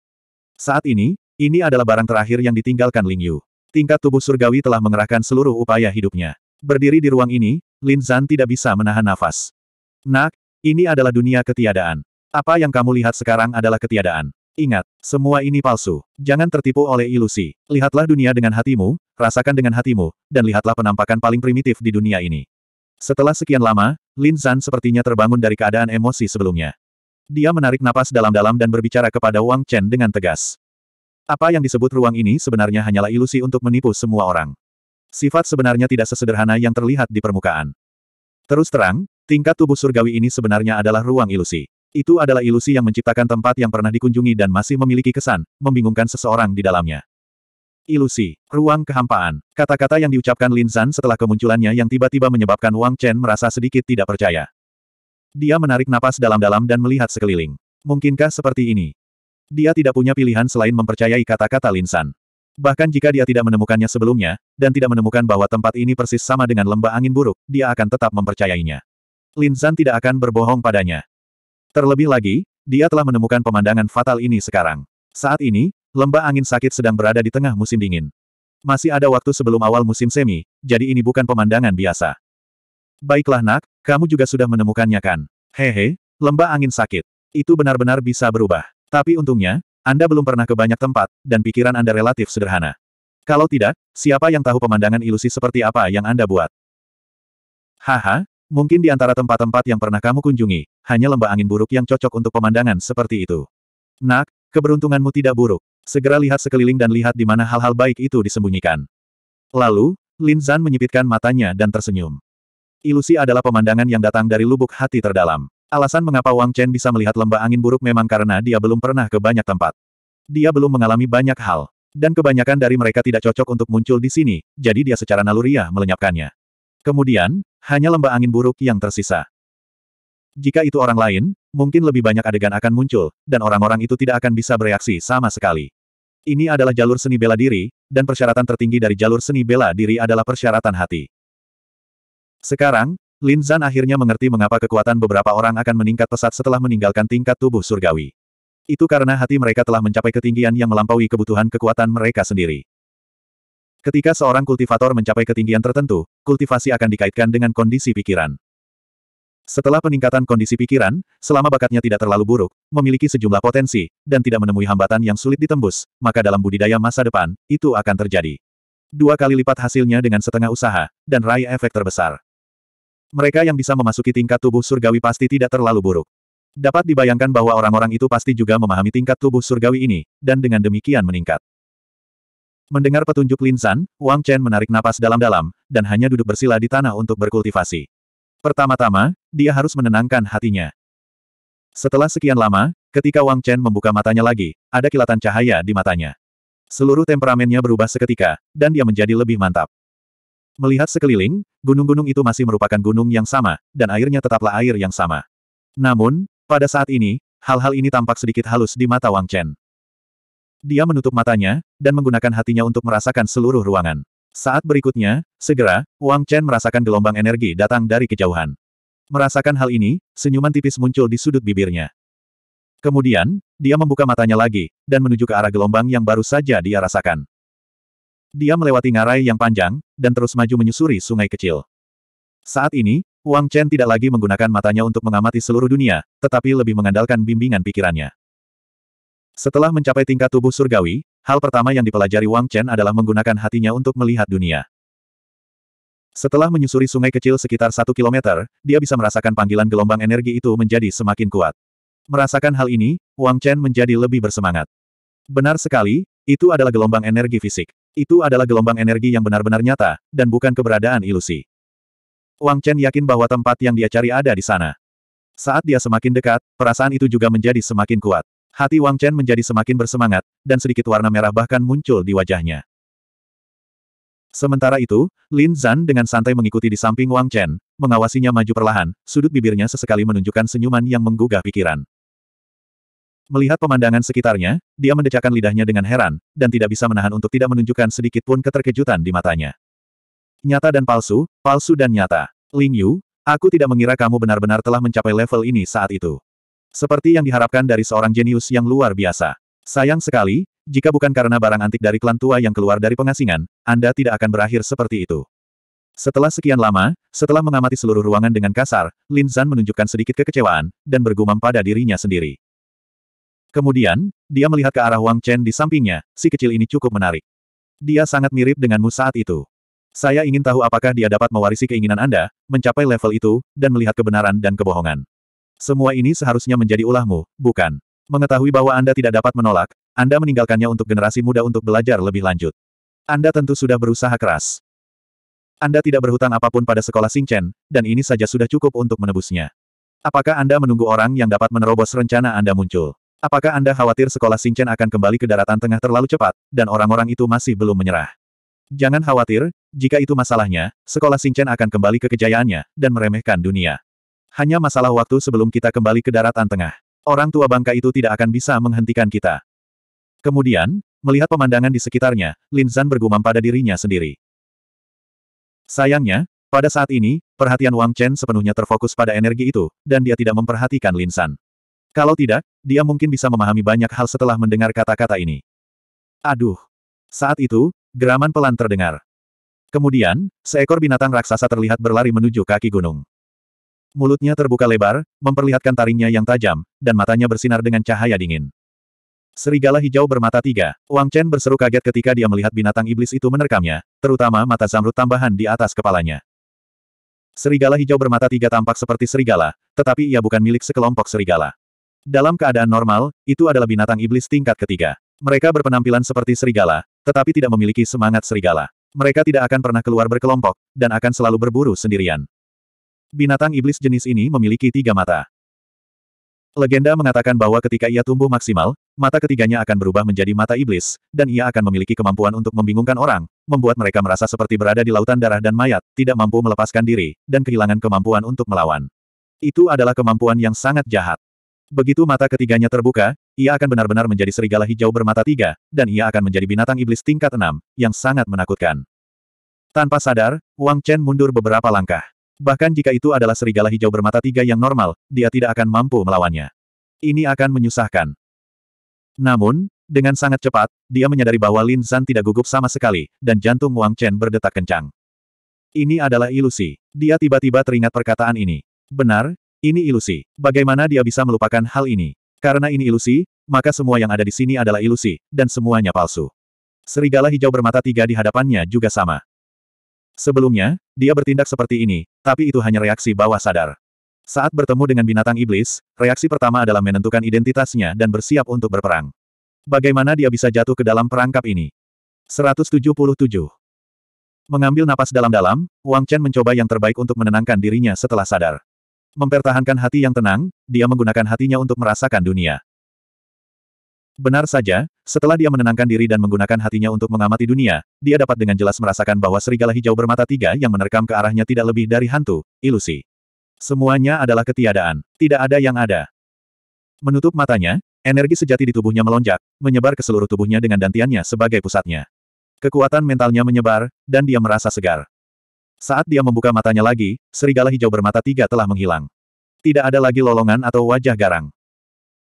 Saat ini, ini adalah barang terakhir yang ditinggalkan Ling Yu. Tingkat tubuh surgawi telah mengerahkan seluruh upaya hidupnya. Berdiri di ruang ini, Lin Zan tidak bisa menahan nafas. Nak, ini adalah dunia ketiadaan. Apa yang kamu lihat sekarang adalah ketiadaan. Ingat, semua ini palsu. Jangan tertipu oleh ilusi. Lihatlah dunia dengan hatimu, rasakan dengan hatimu, dan lihatlah penampakan paling primitif di dunia ini. Setelah sekian lama, Lin San sepertinya terbangun dari keadaan emosi sebelumnya. Dia menarik napas dalam-dalam dan berbicara kepada Wang Chen dengan tegas. Apa yang disebut ruang ini sebenarnya hanyalah ilusi untuk menipu semua orang. Sifat sebenarnya tidak sesederhana yang terlihat di permukaan. Terus terang, tingkat tubuh surgawi ini sebenarnya adalah ruang ilusi. Itu adalah ilusi yang menciptakan tempat yang pernah dikunjungi dan masih memiliki kesan, membingungkan seseorang di dalamnya. Ilusi. Ruang kehampaan. Kata-kata yang diucapkan Lin Zhan setelah kemunculannya yang tiba-tiba menyebabkan Wang Chen merasa sedikit tidak percaya. Dia menarik napas dalam-dalam dan melihat sekeliling. Mungkinkah seperti ini? Dia tidak punya pilihan selain mempercayai kata-kata Lin San. Bahkan jika dia tidak menemukannya sebelumnya, dan tidak menemukan bahwa tempat ini persis sama dengan lembah angin buruk, dia akan tetap mempercayainya. Lin San tidak akan berbohong padanya. Terlebih lagi, dia telah menemukan pemandangan fatal ini sekarang. Saat ini, Lembah angin sakit sedang berada di tengah musim dingin. Masih ada waktu sebelum awal musim semi, jadi ini bukan pemandangan biasa. Baiklah nak, kamu juga sudah menemukannya kan? Hehe, lembah angin sakit. Itu benar-benar bisa berubah. Tapi untungnya, Anda belum pernah ke banyak tempat, dan pikiran Anda relatif sederhana. Kalau tidak, siapa yang tahu pemandangan ilusi seperti apa yang Anda buat? Haha, Mungkin di antara tempat-tempat yang pernah kamu kunjungi, hanya lembah angin buruk yang cocok untuk pemandangan seperti itu. Nak, keberuntunganmu tidak buruk. Segera lihat sekeliling dan lihat di mana hal-hal baik itu disembunyikan. Lalu, Lin Zan menyipitkan matanya dan tersenyum. Ilusi adalah pemandangan yang datang dari lubuk hati terdalam. Alasan mengapa Wang Chen bisa melihat lembah angin buruk memang karena dia belum pernah ke banyak tempat. Dia belum mengalami banyak hal. Dan kebanyakan dari mereka tidak cocok untuk muncul di sini, jadi dia secara naluriah melenyapkannya. Kemudian, hanya lembah angin buruk yang tersisa. Jika itu orang lain, mungkin lebih banyak adegan akan muncul, dan orang-orang itu tidak akan bisa bereaksi sama sekali. Ini adalah jalur seni bela diri, dan persyaratan tertinggi dari jalur seni bela diri adalah persyaratan hati. Sekarang, Lin Zan akhirnya mengerti mengapa kekuatan beberapa orang akan meningkat pesat setelah meninggalkan tingkat tubuh surgawi. Itu karena hati mereka telah mencapai ketinggian yang melampaui kebutuhan kekuatan mereka sendiri. Ketika seorang kultivator mencapai ketinggian tertentu, kultivasi akan dikaitkan dengan kondisi pikiran. Setelah peningkatan kondisi pikiran, selama bakatnya tidak terlalu buruk, memiliki sejumlah potensi, dan tidak menemui hambatan yang sulit ditembus, maka dalam budidaya masa depan, itu akan terjadi. Dua kali lipat hasilnya dengan setengah usaha, dan raih efek terbesar. Mereka yang bisa memasuki tingkat tubuh surgawi pasti tidak terlalu buruk. Dapat dibayangkan bahwa orang-orang itu pasti juga memahami tingkat tubuh surgawi ini, dan dengan demikian meningkat. Mendengar petunjuk Linsan, Wang Chen menarik napas dalam-dalam, dan hanya duduk bersila di tanah untuk berkultivasi. Pertama-tama, dia harus menenangkan hatinya. Setelah sekian lama, ketika Wang Chen membuka matanya lagi, ada kilatan cahaya di matanya. Seluruh temperamennya berubah seketika, dan dia menjadi lebih mantap. Melihat sekeliling, gunung-gunung itu masih merupakan gunung yang sama, dan airnya tetaplah air yang sama. Namun, pada saat ini, hal-hal ini tampak sedikit halus di mata Wang Chen. Dia menutup matanya, dan menggunakan hatinya untuk merasakan seluruh ruangan. Saat berikutnya, segera, Wang Chen merasakan gelombang energi datang dari kejauhan. Merasakan hal ini, senyuman tipis muncul di sudut bibirnya. Kemudian, dia membuka matanya lagi, dan menuju ke arah gelombang yang baru saja dia rasakan. Dia melewati ngarai yang panjang, dan terus maju menyusuri sungai kecil. Saat ini, Wang Chen tidak lagi menggunakan matanya untuk mengamati seluruh dunia, tetapi lebih mengandalkan bimbingan pikirannya. Setelah mencapai tingkat tubuh surgawi, Hal pertama yang dipelajari Wang Chen adalah menggunakan hatinya untuk melihat dunia. Setelah menyusuri sungai kecil sekitar satu kilometer, dia bisa merasakan panggilan gelombang energi itu menjadi semakin kuat. Merasakan hal ini, Wang Chen menjadi lebih bersemangat. Benar sekali, itu adalah gelombang energi fisik. Itu adalah gelombang energi yang benar-benar nyata, dan bukan keberadaan ilusi. Wang Chen yakin bahwa tempat yang dia cari ada di sana. Saat dia semakin dekat, perasaan itu juga menjadi semakin kuat. Hati Wang Chen menjadi semakin bersemangat, dan sedikit warna merah bahkan muncul di wajahnya. Sementara itu, Lin Zhan dengan santai mengikuti di samping Wang Chen, mengawasinya maju perlahan, sudut bibirnya sesekali menunjukkan senyuman yang menggugah pikiran. Melihat pemandangan sekitarnya, dia mendecakkan lidahnya dengan heran, dan tidak bisa menahan untuk tidak menunjukkan sedikit pun keterkejutan di matanya. Nyata dan palsu, palsu dan nyata. Ling Yu, aku tidak mengira kamu benar-benar telah mencapai level ini saat itu. Seperti yang diharapkan dari seorang jenius yang luar biasa. Sayang sekali, jika bukan karena barang antik dari klan tua yang keluar dari pengasingan, Anda tidak akan berakhir seperti itu. Setelah sekian lama, setelah mengamati seluruh ruangan dengan kasar, Lin Zan menunjukkan sedikit kekecewaan, dan bergumam pada dirinya sendiri. Kemudian, dia melihat ke arah Wang Chen di sampingnya, si kecil ini cukup menarik. Dia sangat mirip denganmu saat itu. Saya ingin tahu apakah dia dapat mewarisi keinginan Anda, mencapai level itu, dan melihat kebenaran dan kebohongan. Semua ini seharusnya menjadi ulahmu, bukan? Mengetahui bahwa Anda tidak dapat menolak, Anda meninggalkannya untuk generasi muda untuk belajar lebih lanjut. Anda tentu sudah berusaha keras. Anda tidak berhutang apapun pada sekolah Singchen, dan ini saja sudah cukup untuk menebusnya. Apakah Anda menunggu orang yang dapat menerobos rencana Anda muncul? Apakah Anda khawatir sekolah Singchen akan kembali ke daratan tengah terlalu cepat, dan orang-orang itu masih belum menyerah? Jangan khawatir, jika itu masalahnya, sekolah Singchen akan kembali ke kejayaannya, dan meremehkan dunia. Hanya masalah waktu sebelum kita kembali ke daratan tengah. Orang tua bangka itu tidak akan bisa menghentikan kita. Kemudian, melihat pemandangan di sekitarnya, Lin Zan bergumam pada dirinya sendiri. Sayangnya, pada saat ini, perhatian Wang Chen sepenuhnya terfokus pada energi itu, dan dia tidak memperhatikan Lin San. Kalau tidak, dia mungkin bisa memahami banyak hal setelah mendengar kata-kata ini. Aduh! Saat itu, geraman pelan terdengar. Kemudian, seekor binatang raksasa terlihat berlari menuju kaki gunung. Mulutnya terbuka lebar, memperlihatkan taringnya yang tajam, dan matanya bersinar dengan cahaya dingin. Serigala hijau bermata tiga. Wang Chen berseru kaget ketika dia melihat binatang iblis itu menerkamnya, terutama mata zamrud tambahan di atas kepalanya. Serigala hijau bermata tiga tampak seperti serigala, tetapi ia bukan milik sekelompok serigala. Dalam keadaan normal, itu adalah binatang iblis tingkat ketiga. Mereka berpenampilan seperti serigala, tetapi tidak memiliki semangat serigala. Mereka tidak akan pernah keluar berkelompok, dan akan selalu berburu sendirian. Binatang iblis jenis ini memiliki tiga mata. Legenda mengatakan bahwa ketika ia tumbuh maksimal, mata ketiganya akan berubah menjadi mata iblis, dan ia akan memiliki kemampuan untuk membingungkan orang, membuat mereka merasa seperti berada di lautan darah dan mayat, tidak mampu melepaskan diri, dan kehilangan kemampuan untuk melawan. Itu adalah kemampuan yang sangat jahat. Begitu mata ketiganya terbuka, ia akan benar-benar menjadi serigala hijau bermata tiga, dan ia akan menjadi binatang iblis tingkat enam, yang sangat menakutkan. Tanpa sadar, Wang Chen mundur beberapa langkah. Bahkan jika itu adalah serigala hijau bermata tiga yang normal, dia tidak akan mampu melawannya. Ini akan menyusahkan. Namun, dengan sangat cepat, dia menyadari bahwa Lin Zan tidak gugup sama sekali, dan jantung Wang Chen berdetak kencang. Ini adalah ilusi. Dia tiba-tiba teringat perkataan ini. Benar, ini ilusi. Bagaimana dia bisa melupakan hal ini? Karena ini ilusi, maka semua yang ada di sini adalah ilusi, dan semuanya palsu. Serigala hijau bermata tiga di hadapannya juga sama. Sebelumnya, dia bertindak seperti ini, tapi itu hanya reaksi bawah sadar. Saat bertemu dengan binatang iblis, reaksi pertama adalah menentukan identitasnya dan bersiap untuk berperang. Bagaimana dia bisa jatuh ke dalam perangkap ini? 177. Mengambil napas dalam-dalam, Wang Chen mencoba yang terbaik untuk menenangkan dirinya setelah sadar. Mempertahankan hati yang tenang, dia menggunakan hatinya untuk merasakan dunia. Benar saja, setelah dia menenangkan diri dan menggunakan hatinya untuk mengamati dunia, dia dapat dengan jelas merasakan bahwa serigala hijau bermata tiga yang menerkam ke arahnya tidak lebih dari hantu, ilusi. Semuanya adalah ketiadaan, tidak ada yang ada. Menutup matanya, energi sejati di tubuhnya melonjak, menyebar ke seluruh tubuhnya dengan dantiannya sebagai pusatnya. Kekuatan mentalnya menyebar, dan dia merasa segar. Saat dia membuka matanya lagi, serigala hijau bermata tiga telah menghilang. Tidak ada lagi lolongan atau wajah garang.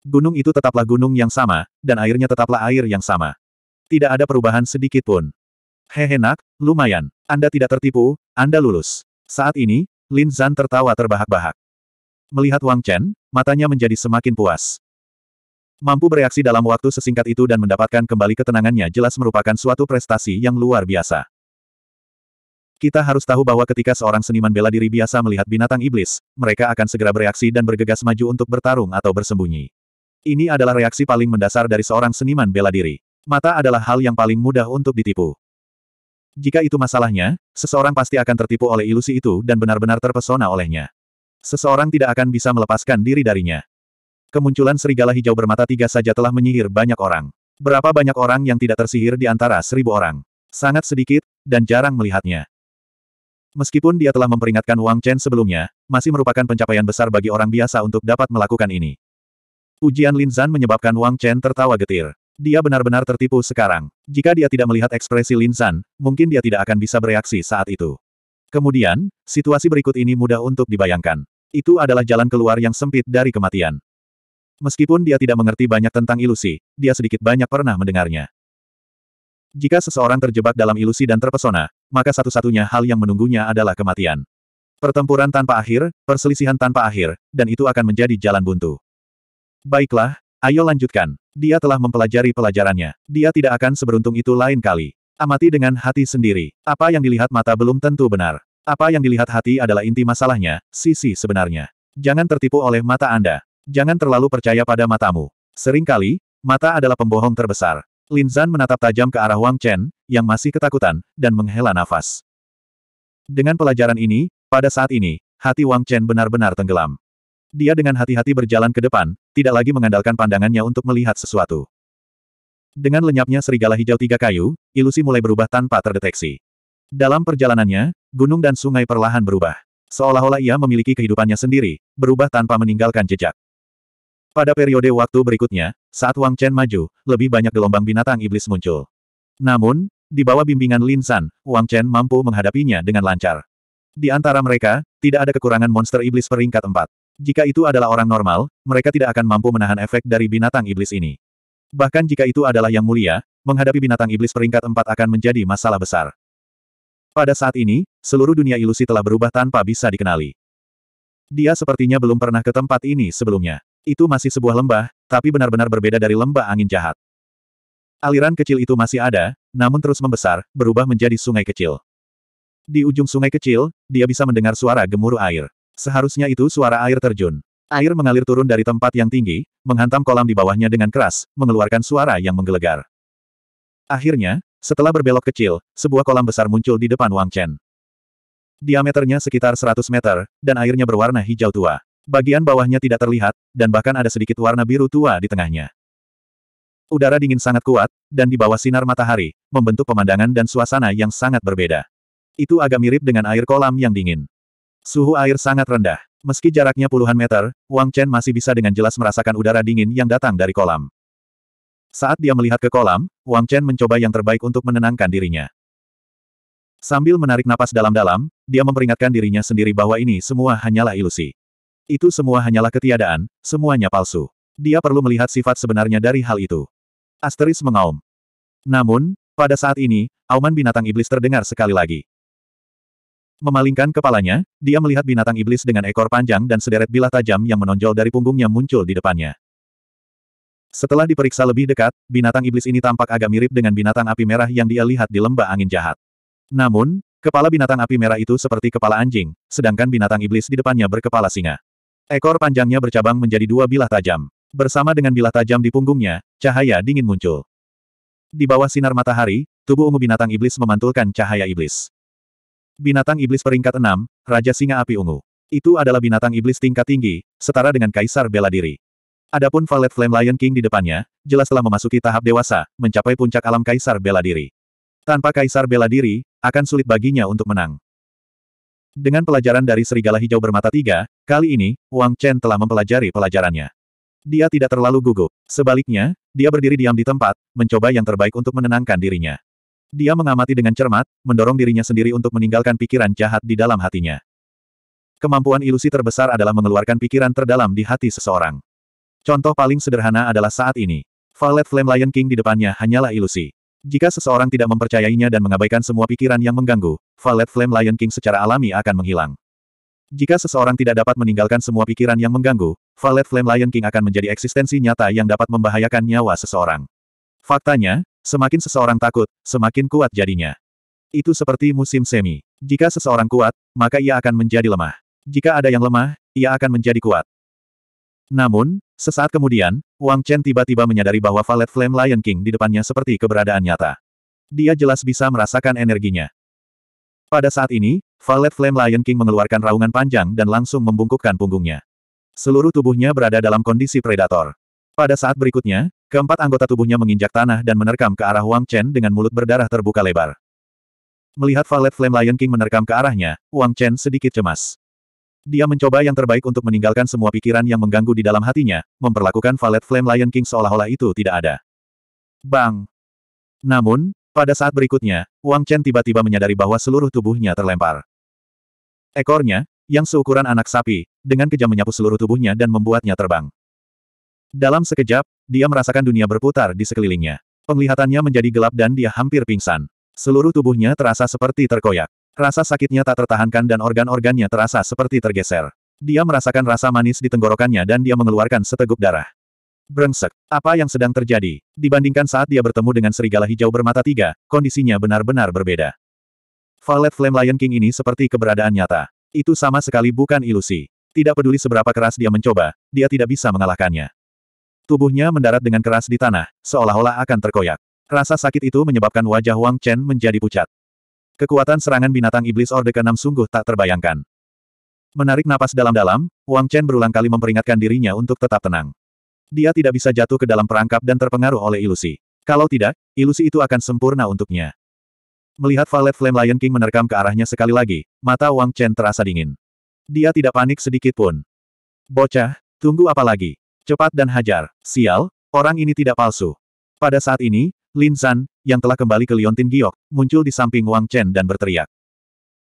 Gunung itu tetaplah gunung yang sama, dan airnya tetaplah air yang sama. Tidak ada perubahan sedikit pun. nak, lumayan. Anda tidak tertipu, Anda lulus. Saat ini, Lin Zan tertawa terbahak-bahak. Melihat Wang Chen, matanya menjadi semakin puas. Mampu bereaksi dalam waktu sesingkat itu dan mendapatkan kembali ketenangannya jelas merupakan suatu prestasi yang luar biasa. Kita harus tahu bahwa ketika seorang seniman bela diri biasa melihat binatang iblis, mereka akan segera bereaksi dan bergegas maju untuk bertarung atau bersembunyi. Ini adalah reaksi paling mendasar dari seorang seniman bela diri. Mata adalah hal yang paling mudah untuk ditipu. Jika itu masalahnya, seseorang pasti akan tertipu oleh ilusi itu dan benar-benar terpesona olehnya. Seseorang tidak akan bisa melepaskan diri darinya. Kemunculan serigala hijau bermata tiga saja telah menyihir banyak orang. Berapa banyak orang yang tidak tersihir di antara seribu orang? Sangat sedikit, dan jarang melihatnya. Meskipun dia telah memperingatkan Wang Chen sebelumnya, masih merupakan pencapaian besar bagi orang biasa untuk dapat melakukan ini. Ujian Lin Zan menyebabkan Wang Chen tertawa getir. Dia benar-benar tertipu sekarang. Jika dia tidak melihat ekspresi Lin Zan, mungkin dia tidak akan bisa bereaksi saat itu. Kemudian, situasi berikut ini mudah untuk dibayangkan. Itu adalah jalan keluar yang sempit dari kematian. Meskipun dia tidak mengerti banyak tentang ilusi, dia sedikit banyak pernah mendengarnya. Jika seseorang terjebak dalam ilusi dan terpesona, maka satu-satunya hal yang menunggunya adalah kematian. Pertempuran tanpa akhir, perselisihan tanpa akhir, dan itu akan menjadi jalan buntu. Baiklah, ayo lanjutkan. Dia telah mempelajari pelajarannya. Dia tidak akan seberuntung itu lain kali. Amati dengan hati sendiri. Apa yang dilihat mata belum tentu benar. Apa yang dilihat hati adalah inti masalahnya, sisi sebenarnya. Jangan tertipu oleh mata Anda. Jangan terlalu percaya pada matamu. Seringkali, mata adalah pembohong terbesar. Lin Zan menatap tajam ke arah Wang Chen, yang masih ketakutan, dan menghela nafas. Dengan pelajaran ini, pada saat ini, hati Wang Chen benar-benar tenggelam. Dia dengan hati-hati berjalan ke depan, tidak lagi mengandalkan pandangannya untuk melihat sesuatu. Dengan lenyapnya serigala hijau tiga kayu, ilusi mulai berubah tanpa terdeteksi. Dalam perjalanannya, gunung dan sungai perlahan berubah. Seolah-olah ia memiliki kehidupannya sendiri, berubah tanpa meninggalkan jejak. Pada periode waktu berikutnya, saat Wang Chen maju, lebih banyak gelombang binatang iblis muncul. Namun, di bawah bimbingan Lin San, Wang Chen mampu menghadapinya dengan lancar. Di antara mereka, tidak ada kekurangan monster iblis peringkat empat. Jika itu adalah orang normal, mereka tidak akan mampu menahan efek dari binatang iblis ini. Bahkan jika itu adalah yang mulia, menghadapi binatang iblis peringkat empat akan menjadi masalah besar. Pada saat ini, seluruh dunia ilusi telah berubah tanpa bisa dikenali. Dia sepertinya belum pernah ke tempat ini sebelumnya. Itu masih sebuah lembah, tapi benar-benar berbeda dari lembah angin jahat. Aliran kecil itu masih ada, namun terus membesar, berubah menjadi sungai kecil. Di ujung sungai kecil, dia bisa mendengar suara gemuruh air. Seharusnya itu suara air terjun. Air mengalir turun dari tempat yang tinggi, menghantam kolam di bawahnya dengan keras, mengeluarkan suara yang menggelegar. Akhirnya, setelah berbelok kecil, sebuah kolam besar muncul di depan Wang Chen. Diameternya sekitar 100 meter, dan airnya berwarna hijau tua. Bagian bawahnya tidak terlihat, dan bahkan ada sedikit warna biru tua di tengahnya. Udara dingin sangat kuat, dan di bawah sinar matahari, membentuk pemandangan dan suasana yang sangat berbeda. Itu agak mirip dengan air kolam yang dingin. Suhu air sangat rendah. Meski jaraknya puluhan meter, Wang Chen masih bisa dengan jelas merasakan udara dingin yang datang dari kolam. Saat dia melihat ke kolam, Wang Chen mencoba yang terbaik untuk menenangkan dirinya. Sambil menarik napas dalam-dalam, dia memperingatkan dirinya sendiri bahwa ini semua hanyalah ilusi. Itu semua hanyalah ketiadaan, semuanya palsu. Dia perlu melihat sifat sebenarnya dari hal itu. Asteris mengaum. Namun, pada saat ini, auman binatang iblis terdengar sekali lagi. Memalingkan kepalanya, dia melihat binatang iblis dengan ekor panjang dan sederet bilah tajam yang menonjol dari punggungnya muncul di depannya. Setelah diperiksa lebih dekat, binatang iblis ini tampak agak mirip dengan binatang api merah yang dia lihat di lembah angin jahat. Namun, kepala binatang api merah itu seperti kepala anjing, sedangkan binatang iblis di depannya berkepala singa. Ekor panjangnya bercabang menjadi dua bilah tajam. Bersama dengan bilah tajam di punggungnya, cahaya dingin muncul. Di bawah sinar matahari, tubuh ungu binatang iblis memantulkan cahaya iblis. Binatang Iblis peringkat 6, Raja Singa Api Ungu. Itu adalah binatang iblis tingkat tinggi, setara dengan Kaisar Bela Diri. Adapun Valet Flame Lion King di depannya, jelas telah memasuki tahap dewasa, mencapai puncak alam Kaisar Bela Diri. Tanpa Kaisar Bela Diri, akan sulit baginya untuk menang. Dengan pelajaran dari Serigala Hijau Bermata Tiga, kali ini, Wang Chen telah mempelajari pelajarannya. Dia tidak terlalu gugup. Sebaliknya, dia berdiri diam di tempat, mencoba yang terbaik untuk menenangkan dirinya. Dia mengamati dengan cermat, mendorong dirinya sendiri untuk meninggalkan pikiran jahat di dalam hatinya. Kemampuan ilusi terbesar adalah mengeluarkan pikiran terdalam di hati seseorang. Contoh paling sederhana adalah saat ini. Violet Flame Lion King di depannya hanyalah ilusi. Jika seseorang tidak mempercayainya dan mengabaikan semua pikiran yang mengganggu, Violet Flame Lion King secara alami akan menghilang. Jika seseorang tidak dapat meninggalkan semua pikiran yang mengganggu, Violet Flame Lion King akan menjadi eksistensi nyata yang dapat membahayakan nyawa seseorang. Faktanya, Semakin seseorang takut, semakin kuat jadinya. Itu seperti musim semi. Jika seseorang kuat, maka ia akan menjadi lemah. Jika ada yang lemah, ia akan menjadi kuat. Namun, sesaat kemudian, Wang Chen tiba-tiba menyadari bahwa Valet Flame Lion King di depannya seperti keberadaan nyata. Dia jelas bisa merasakan energinya. Pada saat ini, Valet Flame Lion King mengeluarkan raungan panjang dan langsung membungkukkan punggungnya. Seluruh tubuhnya berada dalam kondisi predator. Pada saat berikutnya, Keempat anggota tubuhnya menginjak tanah dan menerkam ke arah Wang Chen dengan mulut berdarah terbuka lebar. Melihat Valet Flame Lion King menerkam ke arahnya, Wang Chen sedikit cemas. Dia mencoba yang terbaik untuk meninggalkan semua pikiran yang mengganggu di dalam hatinya, memperlakukan Valet Flame Lion King seolah-olah itu tidak ada. Bang! Namun, pada saat berikutnya, Wang Chen tiba-tiba menyadari bahwa seluruh tubuhnya terlempar. Ekornya, yang seukuran anak sapi, dengan kejam menyapu seluruh tubuhnya dan membuatnya terbang. Dalam sekejap, dia merasakan dunia berputar di sekelilingnya. Penglihatannya menjadi gelap dan dia hampir pingsan. Seluruh tubuhnya terasa seperti terkoyak. Rasa sakitnya tak tertahankan dan organ-organnya terasa seperti tergeser. Dia merasakan rasa manis di tenggorokannya dan dia mengeluarkan seteguk darah. Brengsek, apa yang sedang terjadi? Dibandingkan saat dia bertemu dengan serigala hijau bermata tiga, kondisinya benar-benar berbeda. Valet Flame Lion King ini seperti keberadaan nyata. Itu sama sekali bukan ilusi. Tidak peduli seberapa keras dia mencoba, dia tidak bisa mengalahkannya. Tubuhnya mendarat dengan keras di tanah, seolah-olah akan terkoyak. Rasa sakit itu menyebabkan wajah Wang Chen menjadi pucat. Kekuatan serangan binatang iblis Orde ke-6 sungguh tak terbayangkan. Menarik napas dalam-dalam, Wang Chen berulang kali memperingatkan dirinya untuk tetap tenang. Dia tidak bisa jatuh ke dalam perangkap dan terpengaruh oleh ilusi. Kalau tidak, ilusi itu akan sempurna untuknya. Melihat Valet Flame Lion King menerkam ke arahnya sekali lagi, mata Wang Chen terasa dingin. Dia tidak panik sedikit pun. Bocah, tunggu apa lagi? Cepat dan hajar. Sial, orang ini tidak palsu. Pada saat ini, Lin San, yang telah kembali ke Liontin Giok, muncul di samping Wang Chen dan berteriak.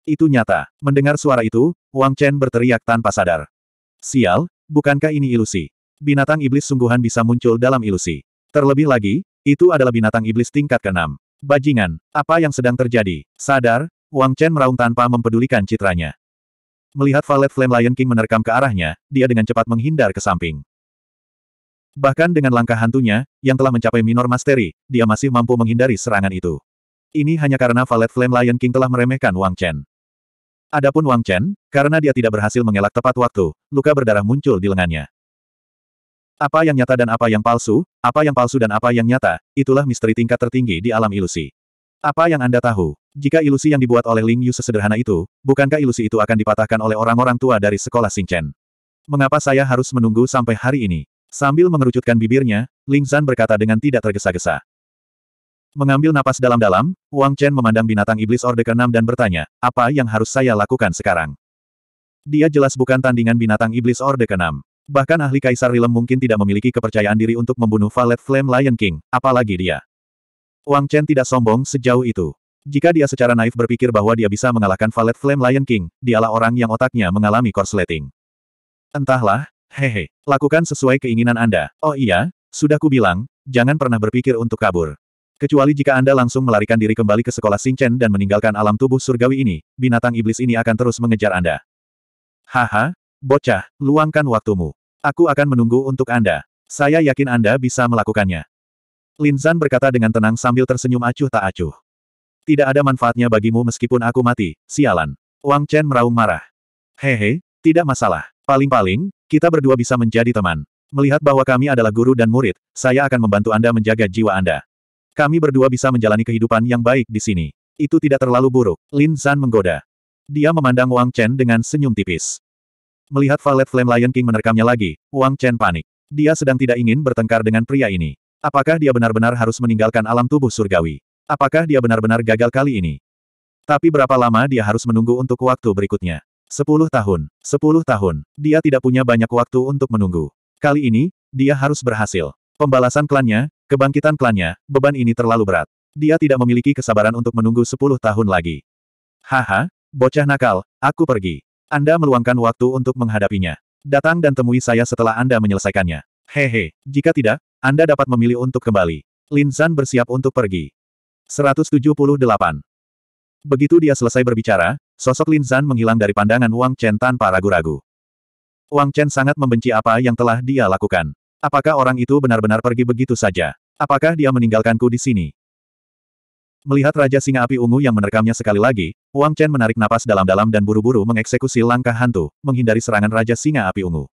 Itu nyata. Mendengar suara itu, Wang Chen berteriak tanpa sadar. Sial, bukankah ini ilusi? Binatang iblis sungguhan bisa muncul dalam ilusi. Terlebih lagi, itu adalah binatang iblis tingkat keenam. Bajingan, apa yang sedang terjadi? Sadar, Wang Chen meraung tanpa mempedulikan citranya. Melihat Valet Flame Lion King menerkam ke arahnya, dia dengan cepat menghindar ke samping. Bahkan dengan langkah hantunya, yang telah mencapai minor mastery, dia masih mampu menghindari serangan itu. Ini hanya karena Valet Flame Lion King telah meremehkan Wang Chen. Adapun Wang Chen, karena dia tidak berhasil mengelak tepat waktu, luka berdarah muncul di lengannya. Apa yang nyata dan apa yang palsu, apa yang palsu dan apa yang nyata, itulah misteri tingkat tertinggi di alam ilusi. Apa yang Anda tahu? Jika ilusi yang dibuat oleh Ling Yu sesederhana itu, bukankah ilusi itu akan dipatahkan oleh orang-orang tua dari sekolah chen? Mengapa saya harus menunggu sampai hari ini? Sambil mengerucutkan bibirnya, Ling Zan berkata dengan tidak tergesa-gesa. Mengambil napas dalam-dalam, Wang Chen memandang binatang iblis Orde ke-6 dan bertanya, apa yang harus saya lakukan sekarang? Dia jelas bukan tandingan binatang iblis Orde ke-6. Bahkan ahli Kaisar Rilem mungkin tidak memiliki kepercayaan diri untuk membunuh Valet Flame Lion King, apalagi dia. Wang Chen tidak sombong sejauh itu. Jika dia secara naif berpikir bahwa dia bisa mengalahkan Valet Flame Lion King, dialah orang yang otaknya mengalami korsleting. Entahlah, Hehe, lakukan sesuai keinginan Anda. Oh iya, sudah kubilang, jangan pernah berpikir untuk kabur. Kecuali jika Anda langsung melarikan diri kembali ke sekolah Sing Chen dan meninggalkan alam tubuh surgawi ini, binatang iblis ini akan terus mengejar Anda. Haha, bocah, luangkan waktumu. Aku akan menunggu untuk Anda. Saya yakin Anda bisa melakukannya. Lin Zan berkata dengan tenang sambil tersenyum acuh tak acuh. Tidak ada manfaatnya bagimu meskipun aku mati, sialan. Wang Chen meraung marah. Hehe, tidak masalah. Paling-paling, kita berdua bisa menjadi teman. Melihat bahwa kami adalah guru dan murid, saya akan membantu Anda menjaga jiwa Anda. Kami berdua bisa menjalani kehidupan yang baik di sini. Itu tidak terlalu buruk, Lin San menggoda. Dia memandang Wang Chen dengan senyum tipis. Melihat Valet Flame Lion King menerkamnya lagi, Wang Chen panik. Dia sedang tidak ingin bertengkar dengan pria ini. Apakah dia benar-benar harus meninggalkan alam tubuh surgawi? Apakah dia benar-benar gagal kali ini? Tapi berapa lama dia harus menunggu untuk waktu berikutnya? Sepuluh tahun, sepuluh tahun, dia tidak punya banyak waktu untuk menunggu. Kali ini, dia harus berhasil. Pembalasan klannya, kebangkitan klannya, beban ini terlalu berat. Dia tidak memiliki kesabaran untuk menunggu sepuluh tahun lagi. Haha, bocah nakal, aku pergi. Anda meluangkan waktu untuk menghadapinya. Datang dan temui saya setelah Anda menyelesaikannya. Hehe, jika tidak, Anda dapat memilih untuk kembali. Lin Linsan bersiap untuk pergi. 178. Begitu dia selesai berbicara, Sosok Lin Zan menghilang dari pandangan Wang Chen tanpa ragu-ragu. Wang Chen sangat membenci apa yang telah dia lakukan. Apakah orang itu benar-benar pergi begitu saja? Apakah dia meninggalkanku di sini? Melihat Raja Singa Api Ungu yang menerkamnya sekali lagi, Wang Chen menarik napas dalam-dalam dan buru-buru mengeksekusi langkah hantu, menghindari serangan Raja Singa Api Ungu.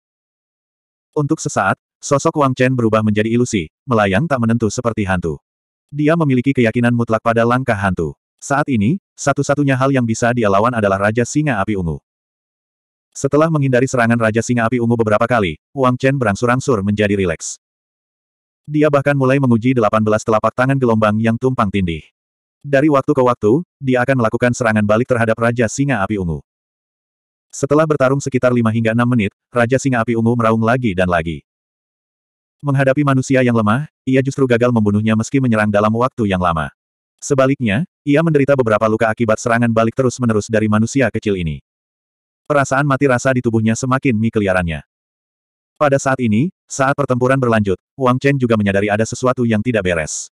Untuk sesaat, sosok Wang Chen berubah menjadi ilusi, melayang tak menentu seperti hantu. Dia memiliki keyakinan mutlak pada langkah hantu. Saat ini, satu-satunya hal yang bisa dia lawan adalah Raja Singa Api Ungu. Setelah menghindari serangan Raja Singa Api Ungu beberapa kali, Wang Chen berangsur-angsur menjadi rileks. Dia bahkan mulai menguji 18 telapak tangan gelombang yang tumpang tindih. Dari waktu ke waktu, dia akan melakukan serangan balik terhadap Raja Singa Api Ungu. Setelah bertarung sekitar 5 hingga 6 menit, Raja Singa Api Ungu meraung lagi dan lagi. Menghadapi manusia yang lemah, ia justru gagal membunuhnya meski menyerang dalam waktu yang lama. Sebaliknya, ia menderita beberapa luka akibat serangan balik terus-menerus dari manusia kecil ini. Perasaan mati rasa di tubuhnya semakin mie keliarannya. Pada saat ini, saat pertempuran berlanjut, Wang Chen juga menyadari ada sesuatu yang tidak beres.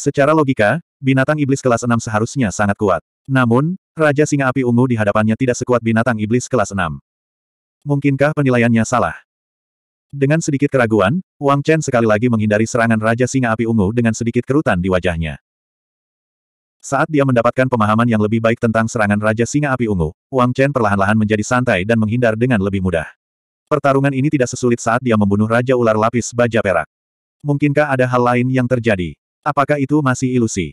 Secara logika, binatang iblis kelas 6 seharusnya sangat kuat. Namun, Raja Singa Api Ungu di hadapannya tidak sekuat binatang iblis kelas 6. Mungkinkah penilaiannya salah? Dengan sedikit keraguan, Wang Chen sekali lagi menghindari serangan Raja Singa Api Ungu dengan sedikit kerutan di wajahnya. Saat dia mendapatkan pemahaman yang lebih baik tentang serangan Raja Singa Api Ungu, Wang Chen perlahan-lahan menjadi santai dan menghindar dengan lebih mudah. Pertarungan ini tidak sesulit saat dia membunuh Raja Ular Lapis Baja Perak. Mungkinkah ada hal lain yang terjadi? Apakah itu masih ilusi?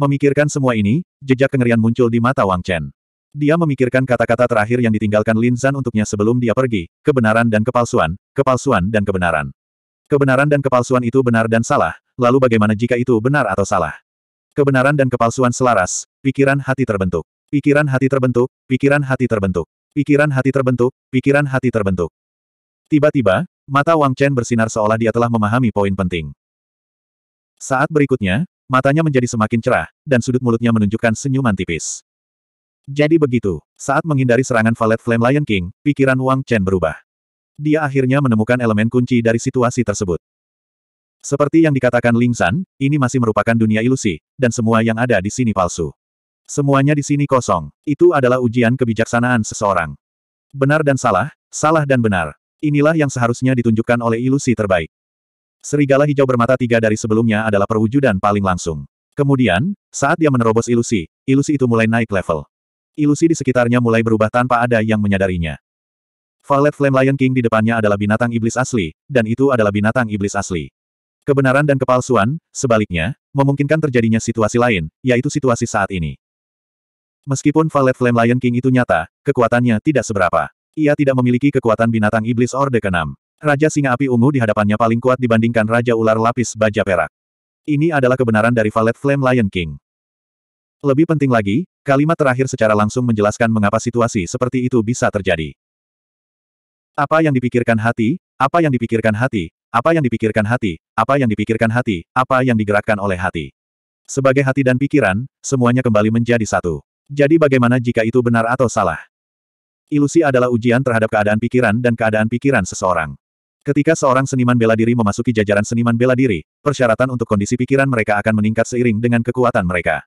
Memikirkan semua ini, jejak kengerian muncul di mata Wang Chen. Dia memikirkan kata-kata terakhir yang ditinggalkan Lin Zan untuknya sebelum dia pergi, kebenaran dan kepalsuan, kepalsuan dan kebenaran. Kebenaran dan kepalsuan itu benar dan salah, lalu bagaimana jika itu benar atau salah? Kebenaran dan kepalsuan selaras, pikiran hati terbentuk. Pikiran hati terbentuk, pikiran hati terbentuk. Pikiran hati terbentuk, pikiran hati terbentuk. Tiba-tiba, mata Wang Chen bersinar seolah dia telah memahami poin penting. Saat berikutnya, matanya menjadi semakin cerah, dan sudut mulutnya menunjukkan senyuman tipis. Jadi begitu, saat menghindari serangan Valet Flame Lion King, pikiran Wang Chen berubah. Dia akhirnya menemukan elemen kunci dari situasi tersebut. Seperti yang dikatakan Ling San, ini masih merupakan dunia ilusi, dan semua yang ada di sini palsu. Semuanya di sini kosong. Itu adalah ujian kebijaksanaan seseorang. Benar dan salah, salah dan benar. Inilah yang seharusnya ditunjukkan oleh ilusi terbaik. Serigala hijau bermata tiga dari sebelumnya adalah perwujudan paling langsung. Kemudian, saat dia menerobos ilusi, ilusi itu mulai naik level. Ilusi di sekitarnya mulai berubah tanpa ada yang menyadarinya. Violet Flame Lion King di depannya adalah binatang iblis asli, dan itu adalah binatang iblis asli. Kebenaran dan kepalsuan, sebaliknya, memungkinkan terjadinya situasi lain, yaitu situasi saat ini. Meskipun Valet Flame Lion King itu nyata, kekuatannya tidak seberapa. Ia tidak memiliki kekuatan binatang iblis Orde ke-6. Raja Singa Api Ungu di hadapannya paling kuat dibandingkan Raja Ular Lapis Baja Perak. Ini adalah kebenaran dari Valet Flame Lion King. Lebih penting lagi, kalimat terakhir secara langsung menjelaskan mengapa situasi seperti itu bisa terjadi. Apa yang dipikirkan hati, apa yang dipikirkan hati, apa yang dipikirkan hati, apa yang dipikirkan hati, apa yang digerakkan oleh hati. Sebagai hati dan pikiran, semuanya kembali menjadi satu. Jadi bagaimana jika itu benar atau salah? Ilusi adalah ujian terhadap keadaan pikiran dan keadaan pikiran seseorang. Ketika seorang seniman bela diri memasuki jajaran seniman bela diri, persyaratan untuk kondisi pikiran mereka akan meningkat seiring dengan kekuatan mereka.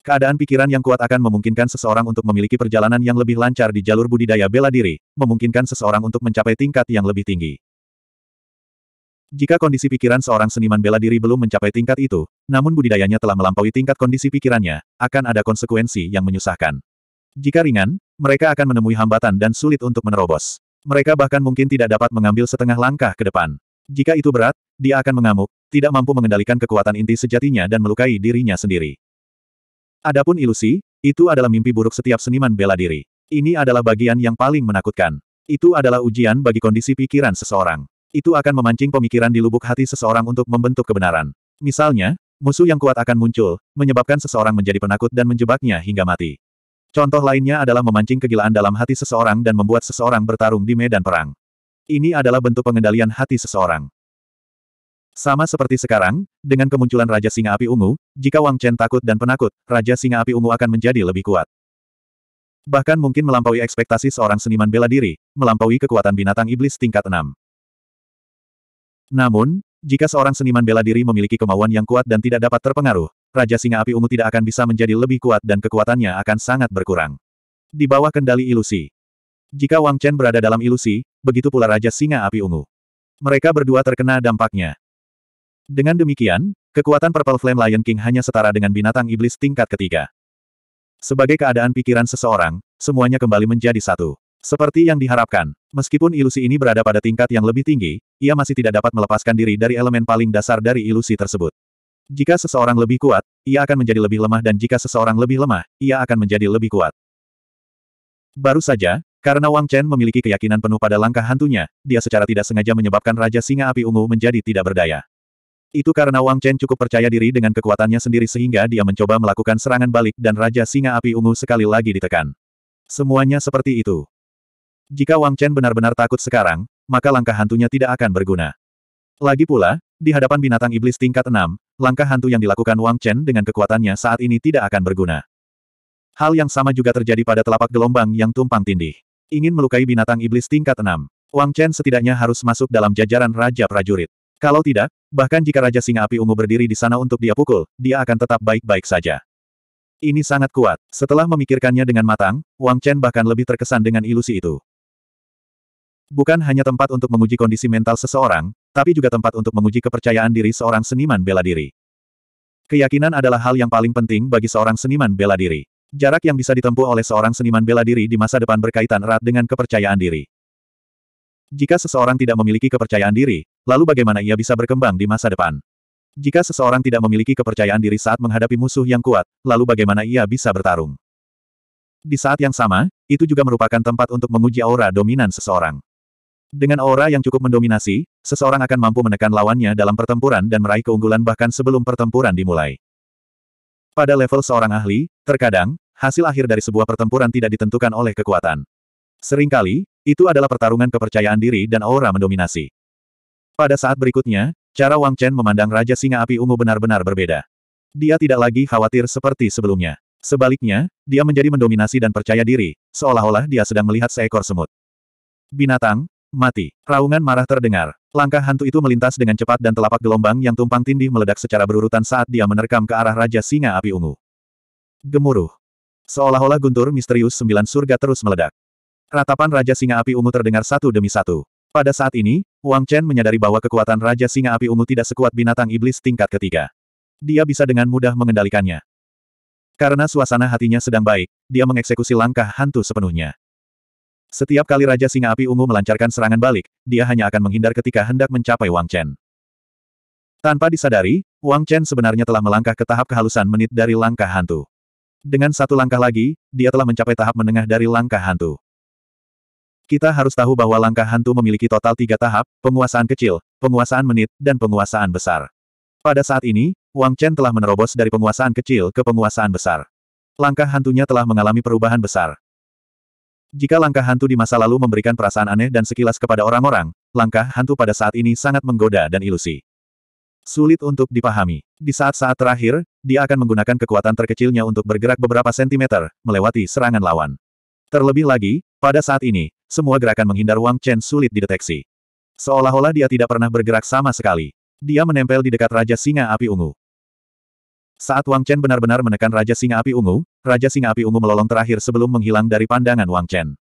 Keadaan pikiran yang kuat akan memungkinkan seseorang untuk memiliki perjalanan yang lebih lancar di jalur budidaya bela diri, memungkinkan seseorang untuk mencapai tingkat yang lebih tinggi. Jika kondisi pikiran seorang seniman bela diri belum mencapai tingkat itu, namun budidayanya telah melampaui tingkat kondisi pikirannya, akan ada konsekuensi yang menyusahkan. Jika ringan, mereka akan menemui hambatan dan sulit untuk menerobos. Mereka bahkan mungkin tidak dapat mengambil setengah langkah ke depan. Jika itu berat, dia akan mengamuk, tidak mampu mengendalikan kekuatan inti sejatinya dan melukai dirinya sendiri. Adapun ilusi, itu adalah mimpi buruk setiap seniman bela diri. Ini adalah bagian yang paling menakutkan. Itu adalah ujian bagi kondisi pikiran seseorang. Itu akan memancing pemikiran di lubuk hati seseorang untuk membentuk kebenaran. Misalnya, musuh yang kuat akan muncul, menyebabkan seseorang menjadi penakut dan menjebaknya hingga mati. Contoh lainnya adalah memancing kegilaan dalam hati seseorang dan membuat seseorang bertarung di medan perang. Ini adalah bentuk pengendalian hati seseorang. Sama seperti sekarang, dengan kemunculan Raja Singa Api Ungu, jika Wang Chen takut dan penakut, Raja Singa Api Ungu akan menjadi lebih kuat. Bahkan mungkin melampaui ekspektasi seorang seniman bela diri, melampaui kekuatan binatang iblis tingkat 6. Namun, jika seorang seniman bela diri memiliki kemauan yang kuat dan tidak dapat terpengaruh, Raja Singa Api Ungu tidak akan bisa menjadi lebih kuat dan kekuatannya akan sangat berkurang. Di bawah kendali ilusi. Jika Wang Chen berada dalam ilusi, begitu pula Raja Singa Api Ungu. Mereka berdua terkena dampaknya. Dengan demikian, kekuatan Purple Flame Lion King hanya setara dengan binatang iblis tingkat ketiga. Sebagai keadaan pikiran seseorang, semuanya kembali menjadi satu. Seperti yang diharapkan, meskipun ilusi ini berada pada tingkat yang lebih tinggi, ia masih tidak dapat melepaskan diri dari elemen paling dasar dari ilusi tersebut. Jika seseorang lebih kuat, ia akan menjadi lebih lemah dan jika seseorang lebih lemah, ia akan menjadi lebih kuat. Baru saja, karena Wang Chen memiliki keyakinan penuh pada langkah hantunya, dia secara tidak sengaja menyebabkan Raja Singa Api Ungu menjadi tidak berdaya. Itu karena Wang Chen cukup percaya diri dengan kekuatannya sendiri sehingga dia mencoba melakukan serangan balik dan Raja Singa Api Ungu sekali lagi ditekan. Semuanya seperti itu. Jika Wang Chen benar-benar takut sekarang, maka langkah hantunya tidak akan berguna. Lagi pula, di hadapan binatang iblis tingkat 6, langkah hantu yang dilakukan Wang Chen dengan kekuatannya saat ini tidak akan berguna. Hal yang sama juga terjadi pada telapak gelombang yang tumpang tindih. Ingin melukai binatang iblis tingkat 6, Wang Chen setidaknya harus masuk dalam jajaran Raja Prajurit. Kalau tidak, bahkan jika Raja Singa Api Ungu berdiri di sana untuk dia pukul, dia akan tetap baik-baik saja. Ini sangat kuat. Setelah memikirkannya dengan matang, Wang Chen bahkan lebih terkesan dengan ilusi itu. Bukan hanya tempat untuk menguji kondisi mental seseorang, tapi juga tempat untuk menguji kepercayaan diri seorang seniman bela diri. Keyakinan adalah hal yang paling penting bagi seorang seniman bela diri. Jarak yang bisa ditempuh oleh seorang seniman bela diri di masa depan berkaitan erat dengan kepercayaan diri. Jika seseorang tidak memiliki kepercayaan diri, lalu bagaimana ia bisa berkembang di masa depan? Jika seseorang tidak memiliki kepercayaan diri saat menghadapi musuh yang kuat, lalu bagaimana ia bisa bertarung? Di saat yang sama, itu juga merupakan tempat untuk menguji aura dominan seseorang. Dengan aura yang cukup mendominasi, seseorang akan mampu menekan lawannya dalam pertempuran dan meraih keunggulan bahkan sebelum pertempuran dimulai. Pada level seorang ahli, terkadang, hasil akhir dari sebuah pertempuran tidak ditentukan oleh kekuatan. Seringkali, itu adalah pertarungan kepercayaan diri dan aura mendominasi. Pada saat berikutnya, cara Wang Chen memandang Raja Singa Api Ungu benar-benar berbeda. Dia tidak lagi khawatir seperti sebelumnya. Sebaliknya, dia menjadi mendominasi dan percaya diri, seolah-olah dia sedang melihat seekor semut. Binatang, Mati. Raungan marah terdengar. Langkah hantu itu melintas dengan cepat dan telapak gelombang yang tumpang tindih meledak secara berurutan saat dia menerkam ke arah Raja Singa Api Ungu. Gemuruh. Seolah-olah guntur misterius sembilan surga terus meledak. Ratapan Raja Singa Api Ungu terdengar satu demi satu. Pada saat ini, Wang Chen menyadari bahwa kekuatan Raja Singa Api Ungu tidak sekuat binatang iblis tingkat ketiga. Dia bisa dengan mudah mengendalikannya. Karena suasana hatinya sedang baik, dia mengeksekusi langkah hantu sepenuhnya. Setiap kali Raja Singa Api Ungu melancarkan serangan balik, dia hanya akan menghindar ketika hendak mencapai Wang Chen. Tanpa disadari, Wang Chen sebenarnya telah melangkah ke tahap kehalusan menit dari langkah hantu. Dengan satu langkah lagi, dia telah mencapai tahap menengah dari langkah hantu. Kita harus tahu bahwa langkah hantu memiliki total tiga tahap, penguasaan kecil, penguasaan menit, dan penguasaan besar. Pada saat ini, Wang Chen telah menerobos dari penguasaan kecil ke penguasaan besar. Langkah hantunya telah mengalami perubahan besar. Jika langkah hantu di masa lalu memberikan perasaan aneh dan sekilas kepada orang-orang, langkah hantu pada saat ini sangat menggoda dan ilusi. Sulit untuk dipahami. Di saat-saat terakhir, dia akan menggunakan kekuatan terkecilnya untuk bergerak beberapa sentimeter, melewati serangan lawan. Terlebih lagi, pada saat ini, semua gerakan menghindar Wang Chen sulit dideteksi. Seolah-olah dia tidak pernah bergerak sama sekali. Dia menempel di dekat Raja Singa Api Ungu. Saat Wang Chen benar-benar menekan Raja Singa Api Ungu, Raja Singa Api Ungu melolong terakhir sebelum menghilang dari pandangan Wang Chen.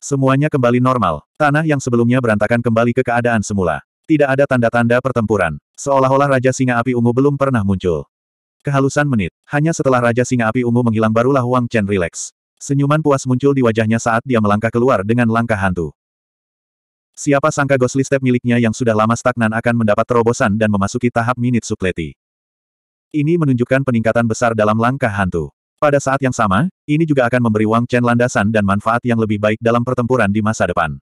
Semuanya kembali normal, tanah yang sebelumnya berantakan kembali ke keadaan semula. Tidak ada tanda-tanda pertempuran, seolah-olah Raja Singa Api Ungu belum pernah muncul. Kehalusan menit, hanya setelah Raja Singa Api Ungu menghilang barulah Wang Chen rileks. Senyuman puas muncul di wajahnya saat dia melangkah keluar dengan langkah hantu. Siapa sangka Ghostly Step miliknya yang sudah lama stagnan akan mendapat terobosan dan memasuki tahap minit supleti. Ini menunjukkan peningkatan besar dalam langkah hantu. Pada saat yang sama, ini juga akan memberi Wang Chen landasan dan manfaat yang lebih baik dalam pertempuran di masa depan.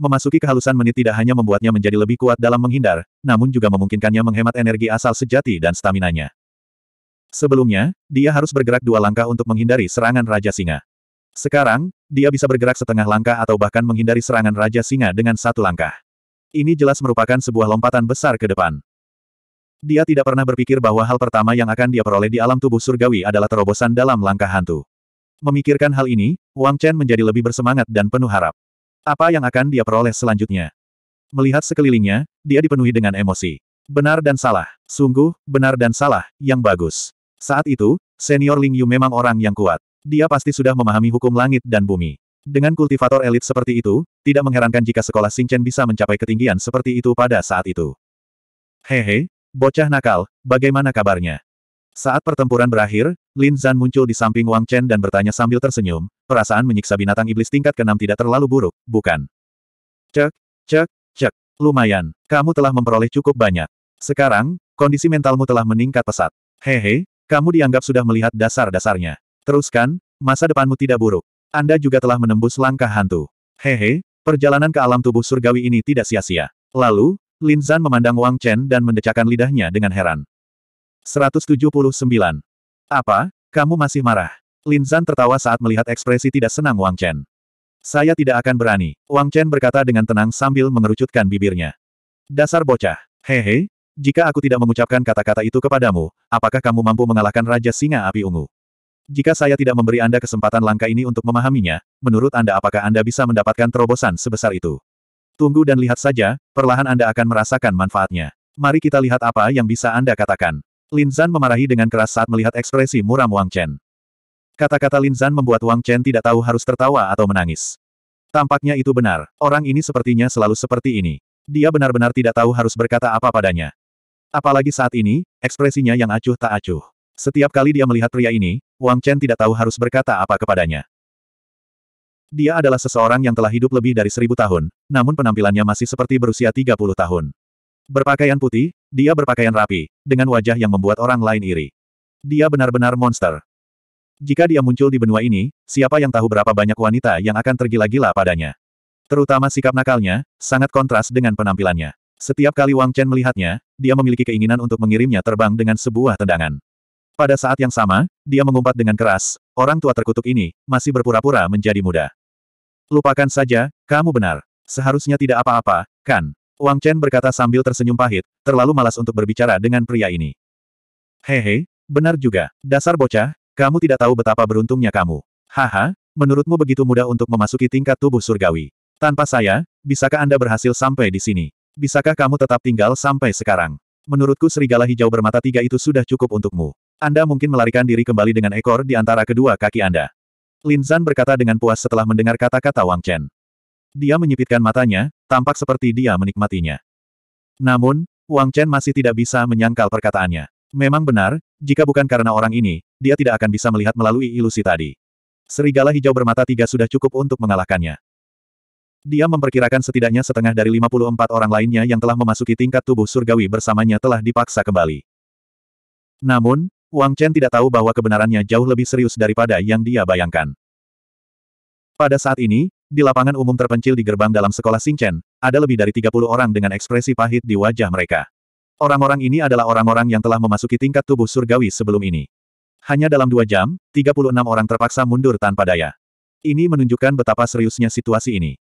Memasuki kehalusan menit tidak hanya membuatnya menjadi lebih kuat dalam menghindar, namun juga memungkinkannya menghemat energi asal sejati dan staminanya. Sebelumnya, dia harus bergerak dua langkah untuk menghindari serangan Raja Singa. Sekarang, dia bisa bergerak setengah langkah atau bahkan menghindari serangan Raja Singa dengan satu langkah. Ini jelas merupakan sebuah lompatan besar ke depan. Dia tidak pernah berpikir bahwa hal pertama yang akan dia peroleh di alam tubuh surgawi adalah terobosan dalam langkah hantu. Memikirkan hal ini, Wang Chen menjadi lebih bersemangat dan penuh harap. Apa yang akan dia peroleh selanjutnya? Melihat sekelilingnya, dia dipenuhi dengan emosi. Benar dan salah, sungguh, benar dan salah, yang bagus. Saat itu, senior Ling Yu memang orang yang kuat. Dia pasti sudah memahami hukum langit dan bumi. Dengan kultivator elit seperti itu, tidak mengherankan jika sekolah Chen bisa mencapai ketinggian seperti itu pada saat itu. Hehe, Bocah nakal, bagaimana kabarnya? Saat pertempuran berakhir, Lin Zan muncul di samping Wang Chen dan bertanya sambil tersenyum, perasaan menyiksa binatang iblis tingkat keenam tidak terlalu buruk, bukan? Cek, cek, cek, lumayan, kamu telah memperoleh cukup banyak. Sekarang, kondisi mentalmu telah meningkat pesat. Hehe, kamu dianggap sudah melihat dasar-dasarnya. Teruskan, masa depanmu tidak buruk. Anda juga telah menembus langkah hantu. Hehe, perjalanan ke alam tubuh surgawi ini tidak sia-sia. Lalu, Lin Zan memandang Wang Chen dan mendecakkan lidahnya dengan heran. 179. Apa, kamu masih marah? Lin Zan tertawa saat melihat ekspresi tidak senang Wang Chen. Saya tidak akan berani, Wang Chen berkata dengan tenang sambil mengerucutkan bibirnya. Dasar bocah, hehe, jika aku tidak mengucapkan kata-kata itu kepadamu, apakah kamu mampu mengalahkan Raja Singa Api Ungu? Jika saya tidak memberi Anda kesempatan langka ini untuk memahaminya, menurut Anda apakah Anda bisa mendapatkan terobosan sebesar itu? Tunggu dan lihat saja, perlahan Anda akan merasakan manfaatnya. Mari kita lihat apa yang bisa Anda katakan. Lin Zan memarahi dengan keras saat melihat ekspresi muram Wang Chen. Kata-kata Lin Zan membuat Wang Chen tidak tahu harus tertawa atau menangis. Tampaknya itu benar, orang ini sepertinya selalu seperti ini. Dia benar-benar tidak tahu harus berkata apa padanya. Apalagi saat ini, ekspresinya yang acuh tak acuh. Setiap kali dia melihat pria ini, Wang Chen tidak tahu harus berkata apa kepadanya. Dia adalah seseorang yang telah hidup lebih dari seribu tahun, namun penampilannya masih seperti berusia 30 tahun. Berpakaian putih, dia berpakaian rapi, dengan wajah yang membuat orang lain iri. Dia benar-benar monster. Jika dia muncul di benua ini, siapa yang tahu berapa banyak wanita yang akan tergila-gila padanya. Terutama sikap nakalnya, sangat kontras dengan penampilannya. Setiap kali Wang Chen melihatnya, dia memiliki keinginan untuk mengirimnya terbang dengan sebuah tendangan. Pada saat yang sama, dia mengumpat dengan keras, Orang tua terkutuk ini, masih berpura-pura menjadi muda. Lupakan saja, kamu benar. Seharusnya tidak apa-apa, kan? Wang Chen berkata sambil tersenyum pahit, terlalu malas untuk berbicara dengan pria ini. Hehe, benar juga. Dasar bocah, kamu tidak tahu betapa beruntungnya kamu. Haha, menurutmu begitu mudah untuk memasuki tingkat tubuh surgawi. Tanpa saya, bisakah Anda berhasil sampai di sini? Bisakah kamu tetap tinggal sampai sekarang? Menurutku serigala hijau bermata tiga itu sudah cukup untukmu. Anda mungkin melarikan diri kembali dengan ekor di antara kedua kaki Anda. Lin Zan berkata dengan puas setelah mendengar kata-kata Wang Chen. Dia menyipitkan matanya, tampak seperti dia menikmatinya. Namun, Wang Chen masih tidak bisa menyangkal perkataannya. Memang benar, jika bukan karena orang ini, dia tidak akan bisa melihat melalui ilusi tadi. Serigala hijau bermata tiga sudah cukup untuk mengalahkannya. Dia memperkirakan setidaknya setengah dari 54 orang lainnya yang telah memasuki tingkat tubuh surgawi bersamanya telah dipaksa kembali. Namun, Wang Chen tidak tahu bahwa kebenarannya jauh lebih serius daripada yang dia bayangkan. Pada saat ini, di lapangan umum terpencil di gerbang dalam sekolah Xingchen, ada lebih dari 30 orang dengan ekspresi pahit di wajah mereka. Orang-orang ini adalah orang-orang yang telah memasuki tingkat tubuh surgawi sebelum ini. Hanya dalam dua jam, 36 orang terpaksa mundur tanpa daya. Ini menunjukkan betapa seriusnya situasi ini.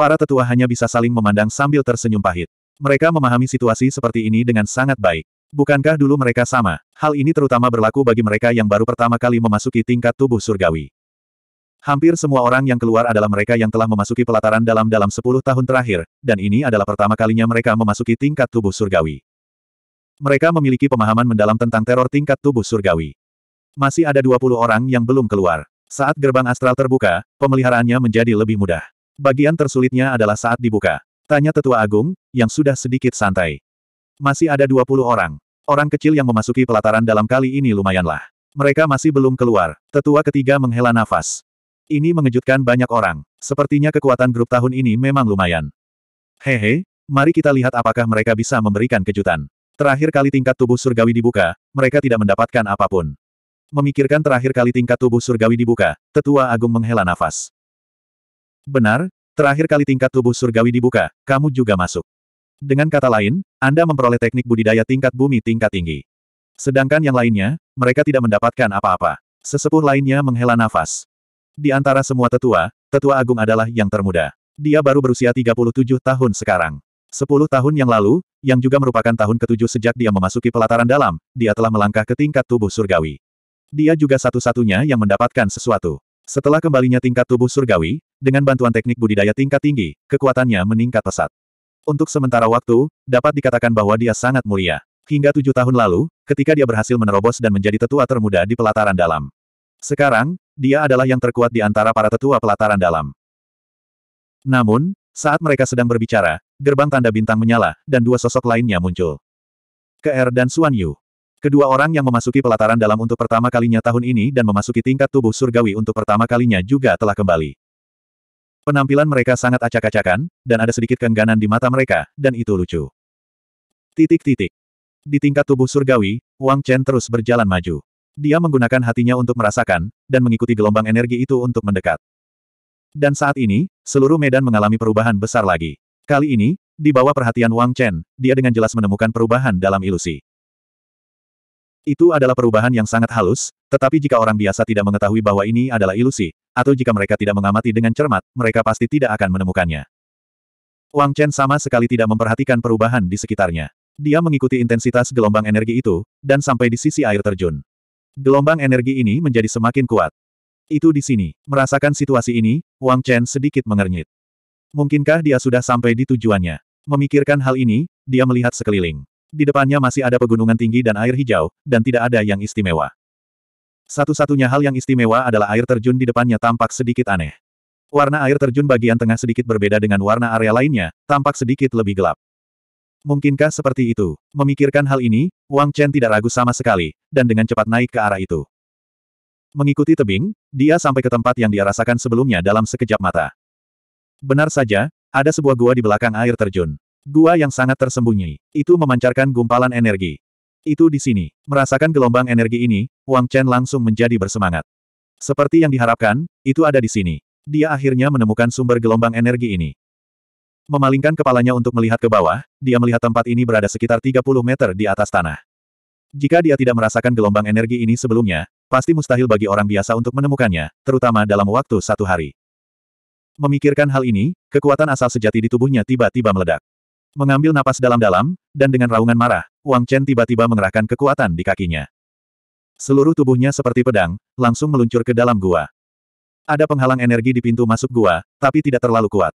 Para tetua hanya bisa saling memandang sambil tersenyum pahit. Mereka memahami situasi seperti ini dengan sangat baik. Bukankah dulu mereka sama? Hal ini terutama berlaku bagi mereka yang baru pertama kali memasuki tingkat tubuh surgawi. Hampir semua orang yang keluar adalah mereka yang telah memasuki pelataran dalam dalam 10 tahun terakhir, dan ini adalah pertama kalinya mereka memasuki tingkat tubuh surgawi. Mereka memiliki pemahaman mendalam tentang teror tingkat tubuh surgawi. Masih ada 20 orang yang belum keluar. Saat gerbang astral terbuka, pemeliharaannya menjadi lebih mudah. Bagian tersulitnya adalah saat dibuka. Tanya Tetua Agung, yang sudah sedikit santai. Masih ada 20 orang. Orang kecil yang memasuki pelataran dalam kali ini lumayanlah. Mereka masih belum keluar. Tetua ketiga menghela nafas. Ini mengejutkan banyak orang. Sepertinya kekuatan grup tahun ini memang lumayan. Hehe, mari kita lihat apakah mereka bisa memberikan kejutan. Terakhir kali tingkat tubuh surgawi dibuka, mereka tidak mendapatkan apapun. Memikirkan terakhir kali tingkat tubuh surgawi dibuka, tetua agung menghela nafas. Benar, terakhir kali tingkat tubuh surgawi dibuka, kamu juga masuk. Dengan kata lain, Anda memperoleh teknik budidaya tingkat bumi tingkat tinggi. Sedangkan yang lainnya, mereka tidak mendapatkan apa-apa. Sesepuh lainnya menghela nafas. Di antara semua tetua, tetua agung adalah yang termuda. Dia baru berusia 37 tahun sekarang. 10 tahun yang lalu, yang juga merupakan tahun ketujuh sejak dia memasuki pelataran dalam, dia telah melangkah ke tingkat tubuh surgawi. Dia juga satu-satunya yang mendapatkan sesuatu. Setelah kembalinya tingkat tubuh surgawi, dengan bantuan teknik budidaya tingkat tinggi, kekuatannya meningkat pesat. Untuk sementara waktu, dapat dikatakan bahwa dia sangat mulia. Hingga tujuh tahun lalu, ketika dia berhasil menerobos dan menjadi tetua termuda di pelataran dalam. Sekarang, dia adalah yang terkuat di antara para tetua pelataran dalam. Namun, saat mereka sedang berbicara, gerbang tanda bintang menyala, dan dua sosok lainnya muncul. Ke'er dan Suan Yu. Kedua orang yang memasuki pelataran dalam untuk pertama kalinya tahun ini dan memasuki tingkat tubuh surgawi untuk pertama kalinya juga telah kembali. Penampilan mereka sangat acak-acakan, dan ada sedikit kengganan di mata mereka, dan itu lucu. Titik-titik. Di tingkat tubuh surgawi, Wang Chen terus berjalan maju. Dia menggunakan hatinya untuk merasakan, dan mengikuti gelombang energi itu untuk mendekat. Dan saat ini, seluruh medan mengalami perubahan besar lagi. Kali ini, di bawah perhatian Wang Chen, dia dengan jelas menemukan perubahan dalam ilusi. Itu adalah perubahan yang sangat halus, tetapi jika orang biasa tidak mengetahui bahwa ini adalah ilusi, atau jika mereka tidak mengamati dengan cermat, mereka pasti tidak akan menemukannya. Wang Chen sama sekali tidak memperhatikan perubahan di sekitarnya. Dia mengikuti intensitas gelombang energi itu, dan sampai di sisi air terjun. Gelombang energi ini menjadi semakin kuat. Itu di sini. Merasakan situasi ini, Wang Chen sedikit mengernyit. Mungkinkah dia sudah sampai di tujuannya? Memikirkan hal ini, dia melihat sekeliling. Di depannya masih ada pegunungan tinggi dan air hijau, dan tidak ada yang istimewa. Satu-satunya hal yang istimewa adalah air terjun di depannya tampak sedikit aneh. Warna air terjun bagian tengah sedikit berbeda dengan warna area lainnya, tampak sedikit lebih gelap. Mungkinkah seperti itu? Memikirkan hal ini, Wang Chen tidak ragu sama sekali, dan dengan cepat naik ke arah itu. Mengikuti tebing, dia sampai ke tempat yang dia rasakan sebelumnya dalam sekejap mata. Benar saja, ada sebuah gua di belakang air terjun. Gua yang sangat tersembunyi. Itu memancarkan gumpalan energi. Itu di sini. Merasakan gelombang energi ini, Wang Chen langsung menjadi bersemangat. Seperti yang diharapkan, itu ada di sini. Dia akhirnya menemukan sumber gelombang energi ini. Memalingkan kepalanya untuk melihat ke bawah, dia melihat tempat ini berada sekitar 30 meter di atas tanah. Jika dia tidak merasakan gelombang energi ini sebelumnya, pasti mustahil bagi orang biasa untuk menemukannya, terutama dalam waktu satu hari. Memikirkan hal ini, kekuatan asal sejati di tubuhnya tiba-tiba meledak. Mengambil napas dalam-dalam, dan dengan raungan marah, Wang Chen tiba-tiba mengerahkan kekuatan di kakinya. Seluruh tubuhnya seperti pedang, langsung meluncur ke dalam gua. Ada penghalang energi di pintu masuk gua, tapi tidak terlalu kuat.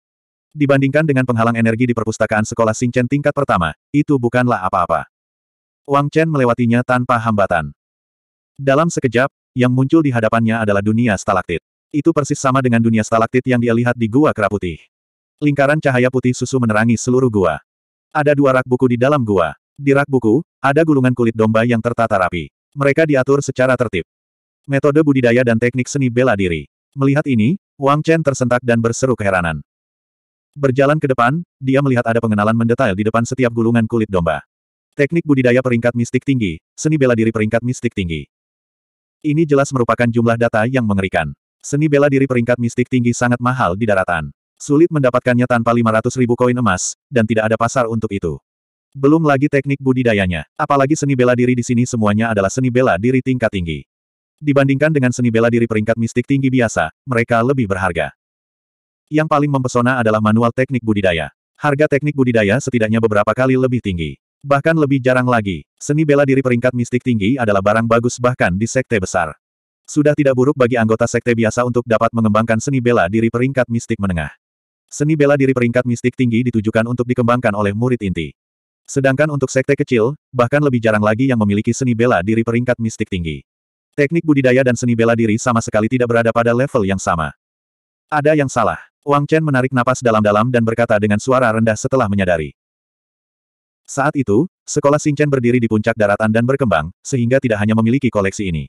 Dibandingkan dengan penghalang energi di perpustakaan sekolah Singchen tingkat pertama, itu bukanlah apa-apa. Wang Chen melewatinya tanpa hambatan. Dalam sekejap, yang muncul di hadapannya adalah dunia stalaktit. Itu persis sama dengan dunia stalaktit yang dia lihat di Gua Kera Putih. Lingkaran cahaya putih susu menerangi seluruh gua. Ada dua rak buku di dalam gua. Di rak buku, ada gulungan kulit domba yang tertata rapi. Mereka diatur secara tertib. Metode budidaya dan teknik seni bela diri. Melihat ini, Wang Chen tersentak dan berseru keheranan. Berjalan ke depan, dia melihat ada pengenalan mendetail di depan setiap gulungan kulit domba. Teknik budidaya peringkat mistik tinggi, seni bela diri peringkat mistik tinggi. Ini jelas merupakan jumlah data yang mengerikan. Seni bela diri peringkat mistik tinggi sangat mahal di daratan. Sulit mendapatkannya tanpa 500 ribu koin emas, dan tidak ada pasar untuk itu. Belum lagi teknik budidayanya. Apalagi seni bela diri di sini semuanya adalah seni bela diri tingkat tinggi. Dibandingkan dengan seni bela diri peringkat mistik tinggi biasa, mereka lebih berharga. Yang paling mempesona adalah manual teknik budidaya. Harga teknik budidaya setidaknya beberapa kali lebih tinggi. Bahkan lebih jarang lagi, seni bela diri peringkat mistik tinggi adalah barang bagus bahkan di sekte besar. Sudah tidak buruk bagi anggota sekte biasa untuk dapat mengembangkan seni bela diri peringkat mistik menengah. Seni bela diri peringkat mistik tinggi ditujukan untuk dikembangkan oleh murid inti. Sedangkan untuk sekte kecil, bahkan lebih jarang lagi yang memiliki seni bela diri peringkat mistik tinggi. Teknik budidaya dan seni bela diri sama sekali tidak berada pada level yang sama. Ada yang salah. Wang Chen menarik napas dalam-dalam dan berkata dengan suara rendah setelah menyadari. Saat itu, sekolah Xingchen berdiri di puncak daratan dan berkembang, sehingga tidak hanya memiliki koleksi ini.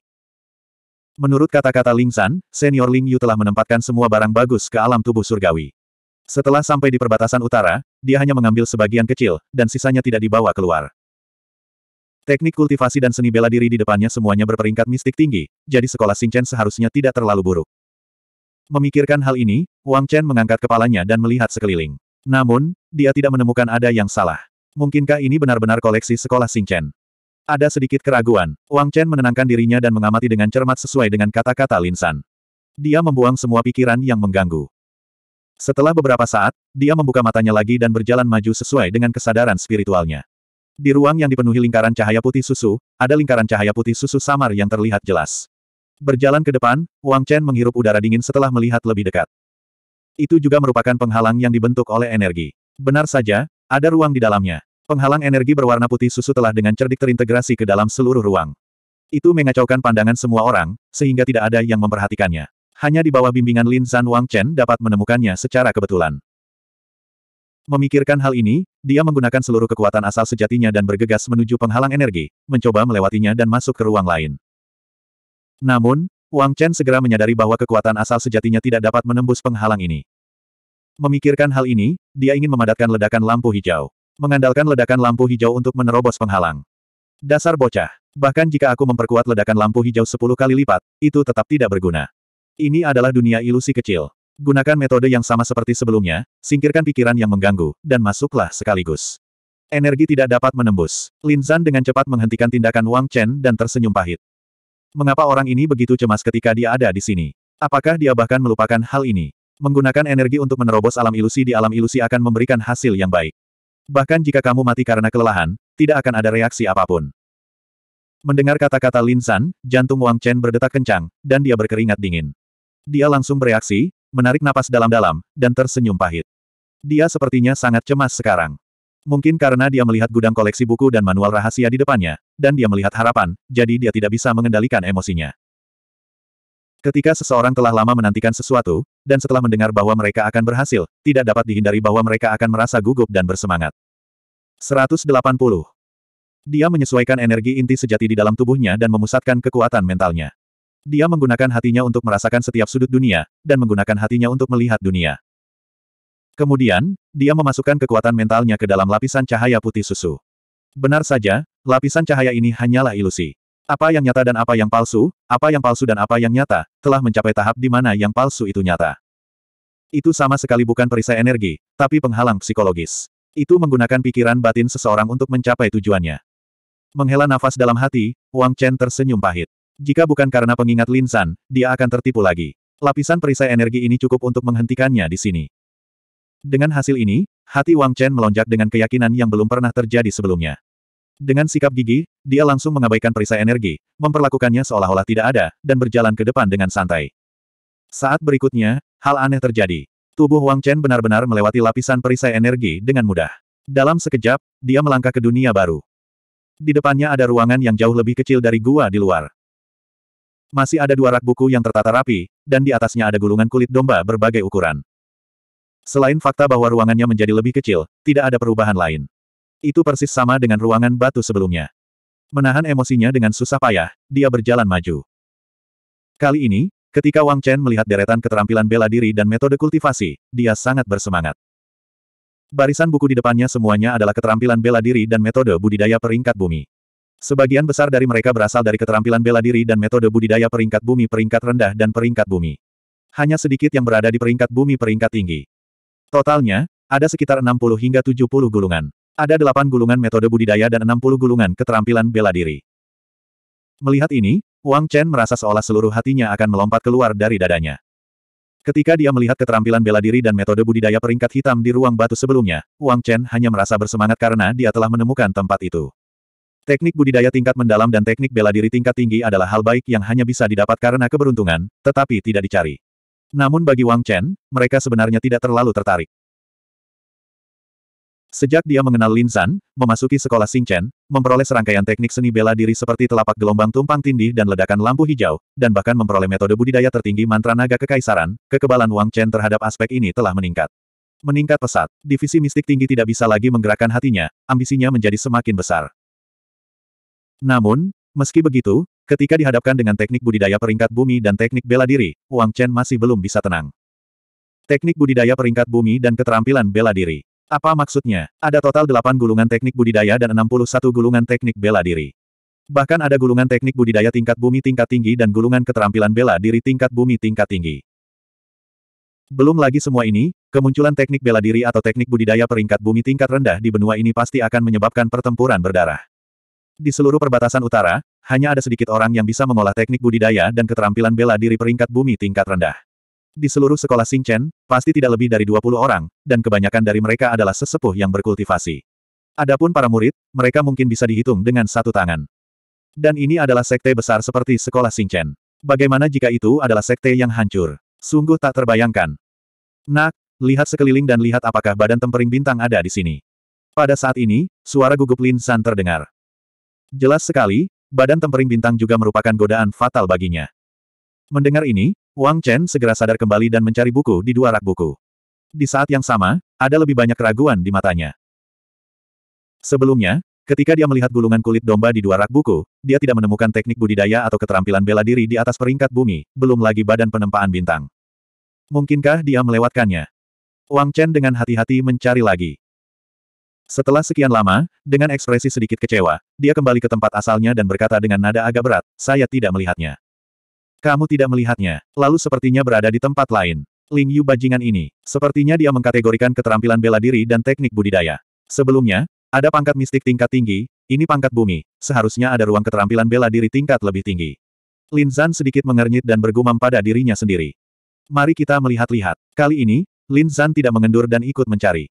Menurut kata-kata Ling San, senior Ling Yu telah menempatkan semua barang bagus ke alam tubuh surgawi. Setelah sampai di perbatasan utara, dia hanya mengambil sebagian kecil, dan sisanya tidak dibawa keluar. Teknik kultivasi dan seni bela diri di depannya semuanya berperingkat mistik tinggi, jadi sekolah Chen seharusnya tidak terlalu buruk. Memikirkan hal ini, Wang Chen mengangkat kepalanya dan melihat sekeliling. Namun, dia tidak menemukan ada yang salah. Mungkinkah ini benar-benar koleksi sekolah Chen? Ada sedikit keraguan. Wang Chen menenangkan dirinya dan mengamati dengan cermat sesuai dengan kata-kata Linsan. Dia membuang semua pikiran yang mengganggu. Setelah beberapa saat, dia membuka matanya lagi dan berjalan maju sesuai dengan kesadaran spiritualnya. Di ruang yang dipenuhi lingkaran cahaya putih susu, ada lingkaran cahaya putih susu samar yang terlihat jelas. Berjalan ke depan, Wang Chen menghirup udara dingin setelah melihat lebih dekat. Itu juga merupakan penghalang yang dibentuk oleh energi. Benar saja, ada ruang di dalamnya. Penghalang energi berwarna putih susu telah dengan cerdik terintegrasi ke dalam seluruh ruang. Itu mengacaukan pandangan semua orang, sehingga tidak ada yang memperhatikannya hanya di bawah bimbingan Lin San Wang Chen dapat menemukannya secara kebetulan. Memikirkan hal ini, dia menggunakan seluruh kekuatan asal sejatinya dan bergegas menuju penghalang energi, mencoba melewatinya dan masuk ke ruang lain. Namun, Wang Chen segera menyadari bahwa kekuatan asal sejatinya tidak dapat menembus penghalang ini. Memikirkan hal ini, dia ingin memadatkan ledakan lampu hijau. Mengandalkan ledakan lampu hijau untuk menerobos penghalang. Dasar bocah. Bahkan jika aku memperkuat ledakan lampu hijau 10 kali lipat, itu tetap tidak berguna. Ini adalah dunia ilusi kecil. Gunakan metode yang sama seperti sebelumnya, singkirkan pikiran yang mengganggu, dan masuklah sekaligus. Energi tidak dapat menembus. Lin Zan dengan cepat menghentikan tindakan Wang Chen dan tersenyum pahit. Mengapa orang ini begitu cemas ketika dia ada di sini? Apakah dia bahkan melupakan hal ini? Menggunakan energi untuk menerobos alam ilusi di alam ilusi akan memberikan hasil yang baik. Bahkan jika kamu mati karena kelelahan, tidak akan ada reaksi apapun. Mendengar kata-kata Lin San, jantung Wang Chen berdetak kencang, dan dia berkeringat dingin. Dia langsung bereaksi, menarik napas dalam-dalam, dan tersenyum pahit. Dia sepertinya sangat cemas sekarang. Mungkin karena dia melihat gudang koleksi buku dan manual rahasia di depannya, dan dia melihat harapan, jadi dia tidak bisa mengendalikan emosinya. Ketika seseorang telah lama menantikan sesuatu, dan setelah mendengar bahwa mereka akan berhasil, tidak dapat dihindari bahwa mereka akan merasa gugup dan bersemangat. 180. Dia menyesuaikan energi inti sejati di dalam tubuhnya dan memusatkan kekuatan mentalnya. Dia menggunakan hatinya untuk merasakan setiap sudut dunia, dan menggunakan hatinya untuk melihat dunia. Kemudian, dia memasukkan kekuatan mentalnya ke dalam lapisan cahaya putih susu. Benar saja, lapisan cahaya ini hanyalah ilusi. Apa yang nyata dan apa yang palsu, apa yang palsu dan apa yang nyata, telah mencapai tahap di mana yang palsu itu nyata. Itu sama sekali bukan perisai energi, tapi penghalang psikologis. Itu menggunakan pikiran batin seseorang untuk mencapai tujuannya. Menghela nafas dalam hati, Wang Chen tersenyum pahit. Jika bukan karena pengingat Linsan, dia akan tertipu lagi. Lapisan perisai energi ini cukup untuk menghentikannya di sini. Dengan hasil ini, hati Wang Chen melonjak dengan keyakinan yang belum pernah terjadi sebelumnya. Dengan sikap gigi, dia langsung mengabaikan perisai energi, memperlakukannya seolah-olah tidak ada, dan berjalan ke depan dengan santai. Saat berikutnya, hal aneh terjadi. Tubuh Wang Chen benar-benar melewati lapisan perisai energi dengan mudah. Dalam sekejap, dia melangkah ke dunia baru. Di depannya ada ruangan yang jauh lebih kecil dari gua di luar. Masih ada dua rak buku yang tertata rapi, dan di atasnya ada gulungan kulit domba berbagai ukuran. Selain fakta bahwa ruangannya menjadi lebih kecil, tidak ada perubahan lain. Itu persis sama dengan ruangan batu sebelumnya. Menahan emosinya dengan susah payah, dia berjalan maju. Kali ini, ketika Wang Chen melihat deretan keterampilan bela diri dan metode kultivasi, dia sangat bersemangat. Barisan buku di depannya semuanya adalah keterampilan bela diri dan metode budidaya peringkat bumi. Sebagian besar dari mereka berasal dari keterampilan bela diri dan metode budidaya peringkat bumi peringkat rendah dan peringkat bumi. Hanya sedikit yang berada di peringkat bumi peringkat tinggi. Totalnya, ada sekitar 60 hingga 70 gulungan. Ada 8 gulungan metode budidaya dan 60 gulungan keterampilan bela diri. Melihat ini, Wang Chen merasa seolah seluruh hatinya akan melompat keluar dari dadanya. Ketika dia melihat keterampilan bela diri dan metode budidaya peringkat hitam di ruang batu sebelumnya, Wang Chen hanya merasa bersemangat karena dia telah menemukan tempat itu. Teknik budidaya tingkat mendalam dan teknik bela diri tingkat tinggi adalah hal baik yang hanya bisa didapat karena keberuntungan, tetapi tidak dicari. Namun bagi Wang Chen, mereka sebenarnya tidak terlalu tertarik. Sejak dia mengenal Lin San, memasuki sekolah Chen, memperoleh serangkaian teknik seni bela diri seperti telapak gelombang tumpang tindih dan ledakan lampu hijau, dan bahkan memperoleh metode budidaya tertinggi mantra naga kekaisaran, kekebalan Wang Chen terhadap aspek ini telah meningkat. Meningkat pesat, divisi mistik tinggi tidak bisa lagi menggerakkan hatinya, ambisinya menjadi semakin besar. Namun, meski begitu, ketika dihadapkan dengan teknik budidaya peringkat bumi dan teknik bela diri, Wang Chen masih belum bisa tenang. Teknik budidaya peringkat bumi dan keterampilan bela diri. Apa maksudnya? Ada total 8 gulungan teknik budidaya dan 61 gulungan teknik bela diri. Bahkan ada gulungan teknik budidaya tingkat bumi tingkat tinggi dan gulungan keterampilan bela diri tingkat bumi tingkat tinggi. Belum lagi semua ini, kemunculan teknik bela diri atau teknik budidaya peringkat bumi tingkat rendah di benua ini pasti akan menyebabkan pertempuran berdarah. Di seluruh perbatasan utara, hanya ada sedikit orang yang bisa mengolah teknik budidaya dan keterampilan bela diri peringkat bumi tingkat rendah. Di seluruh sekolah Singchen, pasti tidak lebih dari 20 orang, dan kebanyakan dari mereka adalah sesepuh yang berkultivasi. Adapun para murid, mereka mungkin bisa dihitung dengan satu tangan. Dan ini adalah sekte besar seperti sekolah Singchen. Bagaimana jika itu adalah sekte yang hancur? Sungguh tak terbayangkan. Nak, lihat sekeliling dan lihat apakah badan tempering bintang ada di sini. Pada saat ini, suara gugup Lin San terdengar. Jelas sekali, badan tempering bintang juga merupakan godaan fatal baginya. Mendengar ini, Wang Chen segera sadar kembali dan mencari buku di dua rak buku. Di saat yang sama, ada lebih banyak keraguan di matanya. Sebelumnya, ketika dia melihat gulungan kulit domba di dua rak buku, dia tidak menemukan teknik budidaya atau keterampilan bela diri di atas peringkat bumi, belum lagi badan penempaan bintang. Mungkinkah dia melewatkannya? Wang Chen dengan hati-hati mencari lagi. Setelah sekian lama, dengan ekspresi sedikit kecewa, dia kembali ke tempat asalnya dan berkata dengan nada agak berat, saya tidak melihatnya. Kamu tidak melihatnya, lalu sepertinya berada di tempat lain. Ling Yu bajingan ini, sepertinya dia mengkategorikan keterampilan bela diri dan teknik budidaya. Sebelumnya, ada pangkat mistik tingkat tinggi, ini pangkat bumi, seharusnya ada ruang keterampilan bela diri tingkat lebih tinggi. Lin Zan sedikit mengernyit dan bergumam pada dirinya sendiri. Mari kita melihat-lihat. Kali ini, Lin Zan tidak mengendur dan ikut mencari.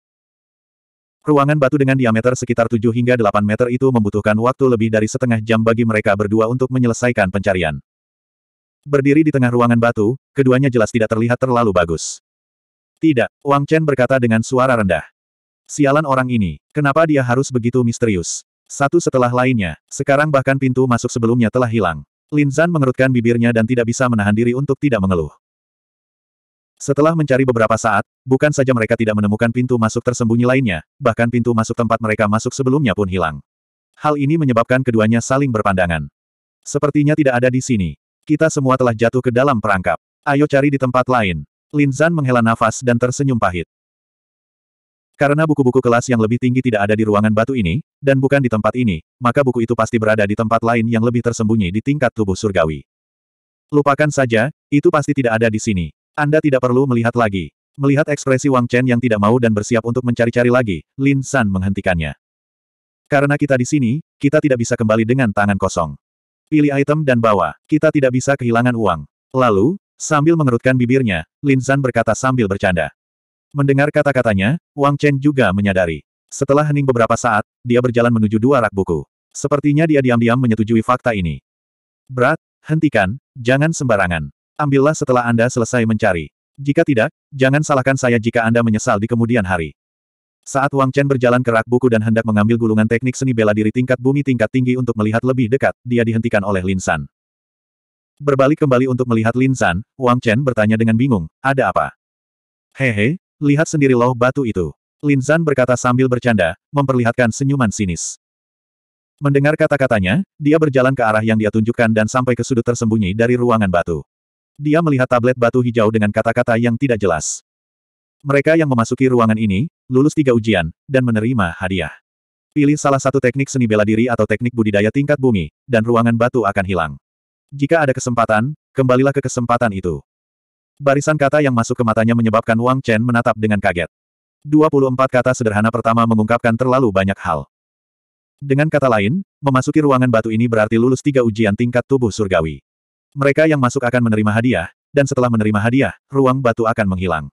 Ruangan batu dengan diameter sekitar 7 hingga 8 meter itu membutuhkan waktu lebih dari setengah jam bagi mereka berdua untuk menyelesaikan pencarian. Berdiri di tengah ruangan batu, keduanya jelas tidak terlihat terlalu bagus. Tidak, Wang Chen berkata dengan suara rendah. Sialan orang ini, kenapa dia harus begitu misterius? Satu setelah lainnya, sekarang bahkan pintu masuk sebelumnya telah hilang. Lin Zan mengerutkan bibirnya dan tidak bisa menahan diri untuk tidak mengeluh. Setelah mencari beberapa saat, bukan saja mereka tidak menemukan pintu masuk tersembunyi lainnya, bahkan pintu masuk tempat mereka masuk sebelumnya pun hilang. Hal ini menyebabkan keduanya saling berpandangan. Sepertinya tidak ada di sini. Kita semua telah jatuh ke dalam perangkap. Ayo cari di tempat lain. Lin Zan menghela nafas dan tersenyum pahit. Karena buku-buku kelas yang lebih tinggi tidak ada di ruangan batu ini, dan bukan di tempat ini, maka buku itu pasti berada di tempat lain yang lebih tersembunyi di tingkat tubuh surgawi. Lupakan saja, itu pasti tidak ada di sini. Anda tidak perlu melihat lagi. Melihat ekspresi Wang Chen yang tidak mau dan bersiap untuk mencari-cari lagi, Lin San menghentikannya. Karena kita di sini, kita tidak bisa kembali dengan tangan kosong. Pilih item dan bawa, kita tidak bisa kehilangan uang. Lalu, sambil mengerutkan bibirnya, Lin San berkata sambil bercanda. Mendengar kata-katanya, Wang Chen juga menyadari. Setelah hening beberapa saat, dia berjalan menuju dua rak buku. Sepertinya dia diam-diam menyetujui fakta ini. Berat, hentikan, jangan sembarangan. Ambillah setelah Anda selesai mencari. Jika tidak, jangan salahkan saya jika Anda menyesal di kemudian hari. Saat Wang Chen berjalan ke rak buku dan hendak mengambil gulungan teknik seni bela diri tingkat bumi tingkat tinggi untuk melihat lebih dekat, dia dihentikan oleh Lin San. Berbalik kembali untuk melihat Lin San, Wang Chen bertanya dengan bingung, ada apa? Hehe, lihat sendiri loh batu itu. Lin San berkata sambil bercanda, memperlihatkan senyuman sinis. Mendengar kata-katanya, dia berjalan ke arah yang dia tunjukkan dan sampai ke sudut tersembunyi dari ruangan batu. Dia melihat tablet batu hijau dengan kata-kata yang tidak jelas. Mereka yang memasuki ruangan ini, lulus tiga ujian, dan menerima hadiah. Pilih salah satu teknik seni bela diri atau teknik budidaya tingkat bumi, dan ruangan batu akan hilang. Jika ada kesempatan, kembalilah ke kesempatan itu. Barisan kata yang masuk ke matanya menyebabkan Wang Chen menatap dengan kaget. 24 kata sederhana pertama mengungkapkan terlalu banyak hal. Dengan kata lain, memasuki ruangan batu ini berarti lulus tiga ujian tingkat tubuh surgawi. Mereka yang masuk akan menerima hadiah, dan setelah menerima hadiah, ruang batu akan menghilang.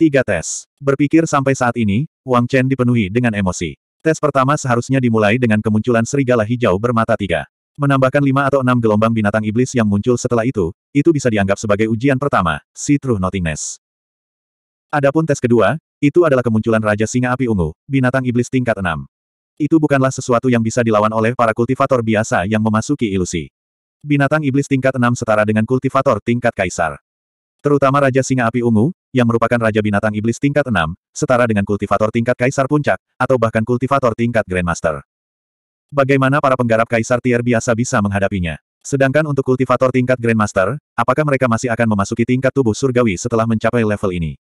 Tiga Tes. Berpikir sampai saat ini, Wang Chen dipenuhi dengan emosi. Tes pertama seharusnya dimulai dengan kemunculan serigala hijau bermata tiga. Menambahkan lima atau enam gelombang binatang iblis yang muncul setelah itu, itu bisa dianggap sebagai ujian pertama, si True Nothingness. Adapun tes kedua, itu adalah kemunculan Raja Singa Api Ungu, binatang iblis tingkat enam. Itu bukanlah sesuatu yang bisa dilawan oleh para kultivator biasa yang memasuki ilusi binatang iblis tingkat 6 setara dengan kultivator tingkat kaisar. Terutama Raja Singa Api Ungu, yang merupakan Raja Binatang Iblis tingkat 6, setara dengan kultivator tingkat kaisar puncak, atau bahkan kultivator tingkat Grandmaster. Bagaimana para penggarap kaisar tier biasa bisa menghadapinya? Sedangkan untuk kultivator tingkat Grandmaster, apakah mereka masih akan memasuki tingkat tubuh surgawi setelah mencapai level ini?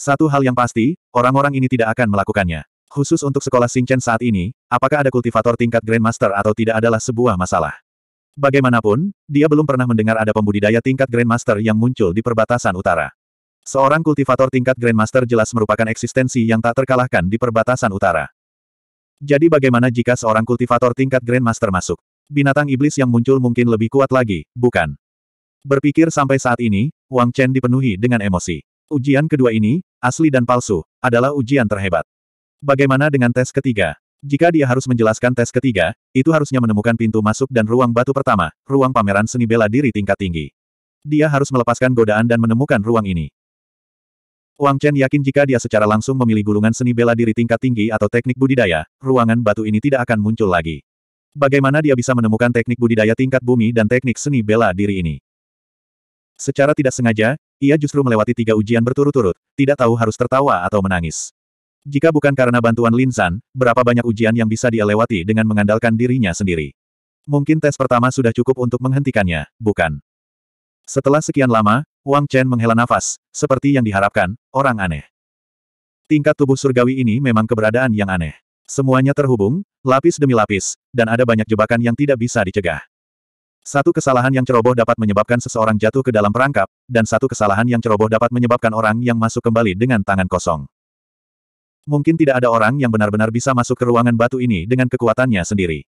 Satu hal yang pasti, orang-orang ini tidak akan melakukannya. Khusus untuk sekolah Singchen saat ini, apakah ada kultivator tingkat Grandmaster atau tidak adalah sebuah masalah. Bagaimanapun, dia belum pernah mendengar ada pembudidaya tingkat Grandmaster yang muncul di perbatasan utara. Seorang kultivator tingkat Grandmaster jelas merupakan eksistensi yang tak terkalahkan di perbatasan utara. Jadi bagaimana jika seorang kultivator tingkat Grandmaster masuk? Binatang iblis yang muncul mungkin lebih kuat lagi, bukan? Berpikir sampai saat ini, Wang Chen dipenuhi dengan emosi. Ujian kedua ini, asli dan palsu, adalah ujian terhebat. Bagaimana dengan tes ketiga? Jika dia harus menjelaskan tes ketiga, itu harusnya menemukan pintu masuk dan ruang batu pertama, ruang pameran seni bela diri tingkat tinggi. Dia harus melepaskan godaan dan menemukan ruang ini. Wang Chen yakin jika dia secara langsung memilih gulungan seni bela diri tingkat tinggi atau teknik budidaya, ruangan batu ini tidak akan muncul lagi. Bagaimana dia bisa menemukan teknik budidaya tingkat bumi dan teknik seni bela diri ini? Secara tidak sengaja, ia justru melewati tiga ujian berturut-turut, tidak tahu harus tertawa atau menangis. Jika bukan karena bantuan Linsan, berapa banyak ujian yang bisa dia lewati dengan mengandalkan dirinya sendiri. Mungkin tes pertama sudah cukup untuk menghentikannya, bukan? Setelah sekian lama, Wang Chen menghela nafas, seperti yang diharapkan, orang aneh. Tingkat tubuh surgawi ini memang keberadaan yang aneh. Semuanya terhubung, lapis demi lapis, dan ada banyak jebakan yang tidak bisa dicegah. Satu kesalahan yang ceroboh dapat menyebabkan seseorang jatuh ke dalam perangkap, dan satu kesalahan yang ceroboh dapat menyebabkan orang yang masuk kembali dengan tangan kosong. Mungkin tidak ada orang yang benar-benar bisa masuk ke ruangan batu ini dengan kekuatannya sendiri.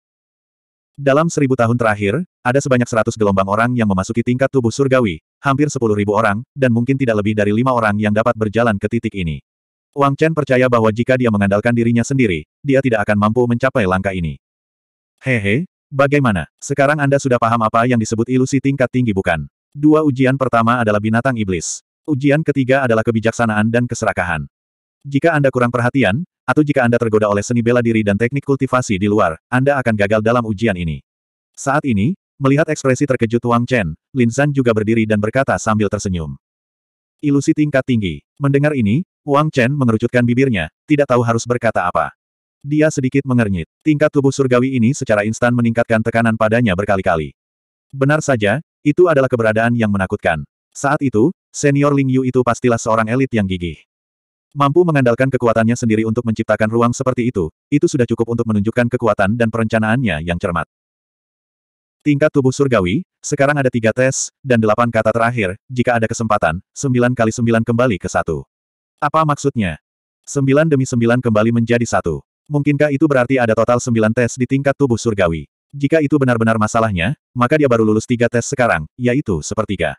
Dalam seribu tahun terakhir, ada sebanyak seratus gelombang orang yang memasuki tingkat tubuh surgawi, hampir sepuluh ribu orang, dan mungkin tidak lebih dari lima orang yang dapat berjalan ke titik ini. Wang Chen percaya bahwa jika dia mengandalkan dirinya sendiri, dia tidak akan mampu mencapai langkah ini. Hehe, bagaimana? Sekarang Anda sudah paham apa yang disebut ilusi tingkat tinggi bukan? Dua ujian pertama adalah binatang iblis. Ujian ketiga adalah kebijaksanaan dan keserakahan. Jika Anda kurang perhatian, atau jika Anda tergoda oleh seni bela diri dan teknik kultivasi di luar, Anda akan gagal dalam ujian ini. Saat ini, melihat ekspresi terkejut Wang Chen, Lin Zan juga berdiri dan berkata sambil tersenyum. Ilusi tingkat tinggi. Mendengar ini, Wang Chen mengerucutkan bibirnya, tidak tahu harus berkata apa. Dia sedikit mengernyit. Tingkat tubuh surgawi ini secara instan meningkatkan tekanan padanya berkali-kali. Benar saja, itu adalah keberadaan yang menakutkan. Saat itu, senior Ling Yu itu pastilah seorang elit yang gigih. Mampu mengandalkan kekuatannya sendiri untuk menciptakan ruang seperti itu, itu sudah cukup untuk menunjukkan kekuatan dan perencanaannya yang cermat. Tingkat tubuh surgawi, sekarang ada tiga tes, dan delapan kata terakhir, jika ada kesempatan, sembilan kali sembilan kembali ke satu. Apa maksudnya? Sembilan demi sembilan kembali menjadi satu. Mungkinkah itu berarti ada total sembilan tes di tingkat tubuh surgawi? Jika itu benar-benar masalahnya, maka dia baru lulus tiga tes sekarang, yaitu sepertiga.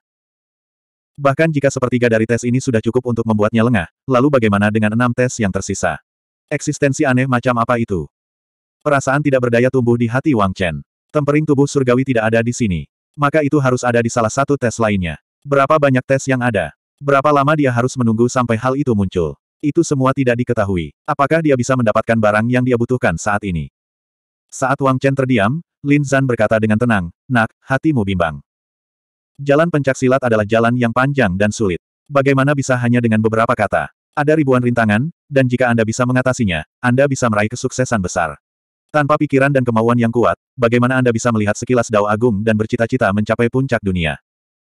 Bahkan jika sepertiga dari tes ini sudah cukup untuk membuatnya lengah, lalu bagaimana dengan enam tes yang tersisa? Eksistensi aneh macam apa itu? Perasaan tidak berdaya tumbuh di hati Wang Chen. Tempering tubuh surgawi tidak ada di sini. Maka itu harus ada di salah satu tes lainnya. Berapa banyak tes yang ada? Berapa lama dia harus menunggu sampai hal itu muncul? Itu semua tidak diketahui. Apakah dia bisa mendapatkan barang yang dia butuhkan saat ini? Saat Wang Chen terdiam, Lin Zan berkata dengan tenang, Nak, hatimu bimbang. Jalan pencak silat adalah jalan yang panjang dan sulit. Bagaimana bisa hanya dengan beberapa kata? Ada ribuan rintangan, dan jika Anda bisa mengatasinya, Anda bisa meraih kesuksesan besar. Tanpa pikiran dan kemauan yang kuat, bagaimana Anda bisa melihat sekilas dao agung dan bercita-cita mencapai puncak dunia?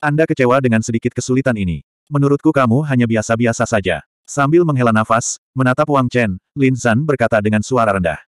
Anda kecewa dengan sedikit kesulitan ini. Menurutku kamu hanya biasa-biasa saja. Sambil menghela nafas, menatap Wang Chen, Lin Zan berkata dengan suara rendah.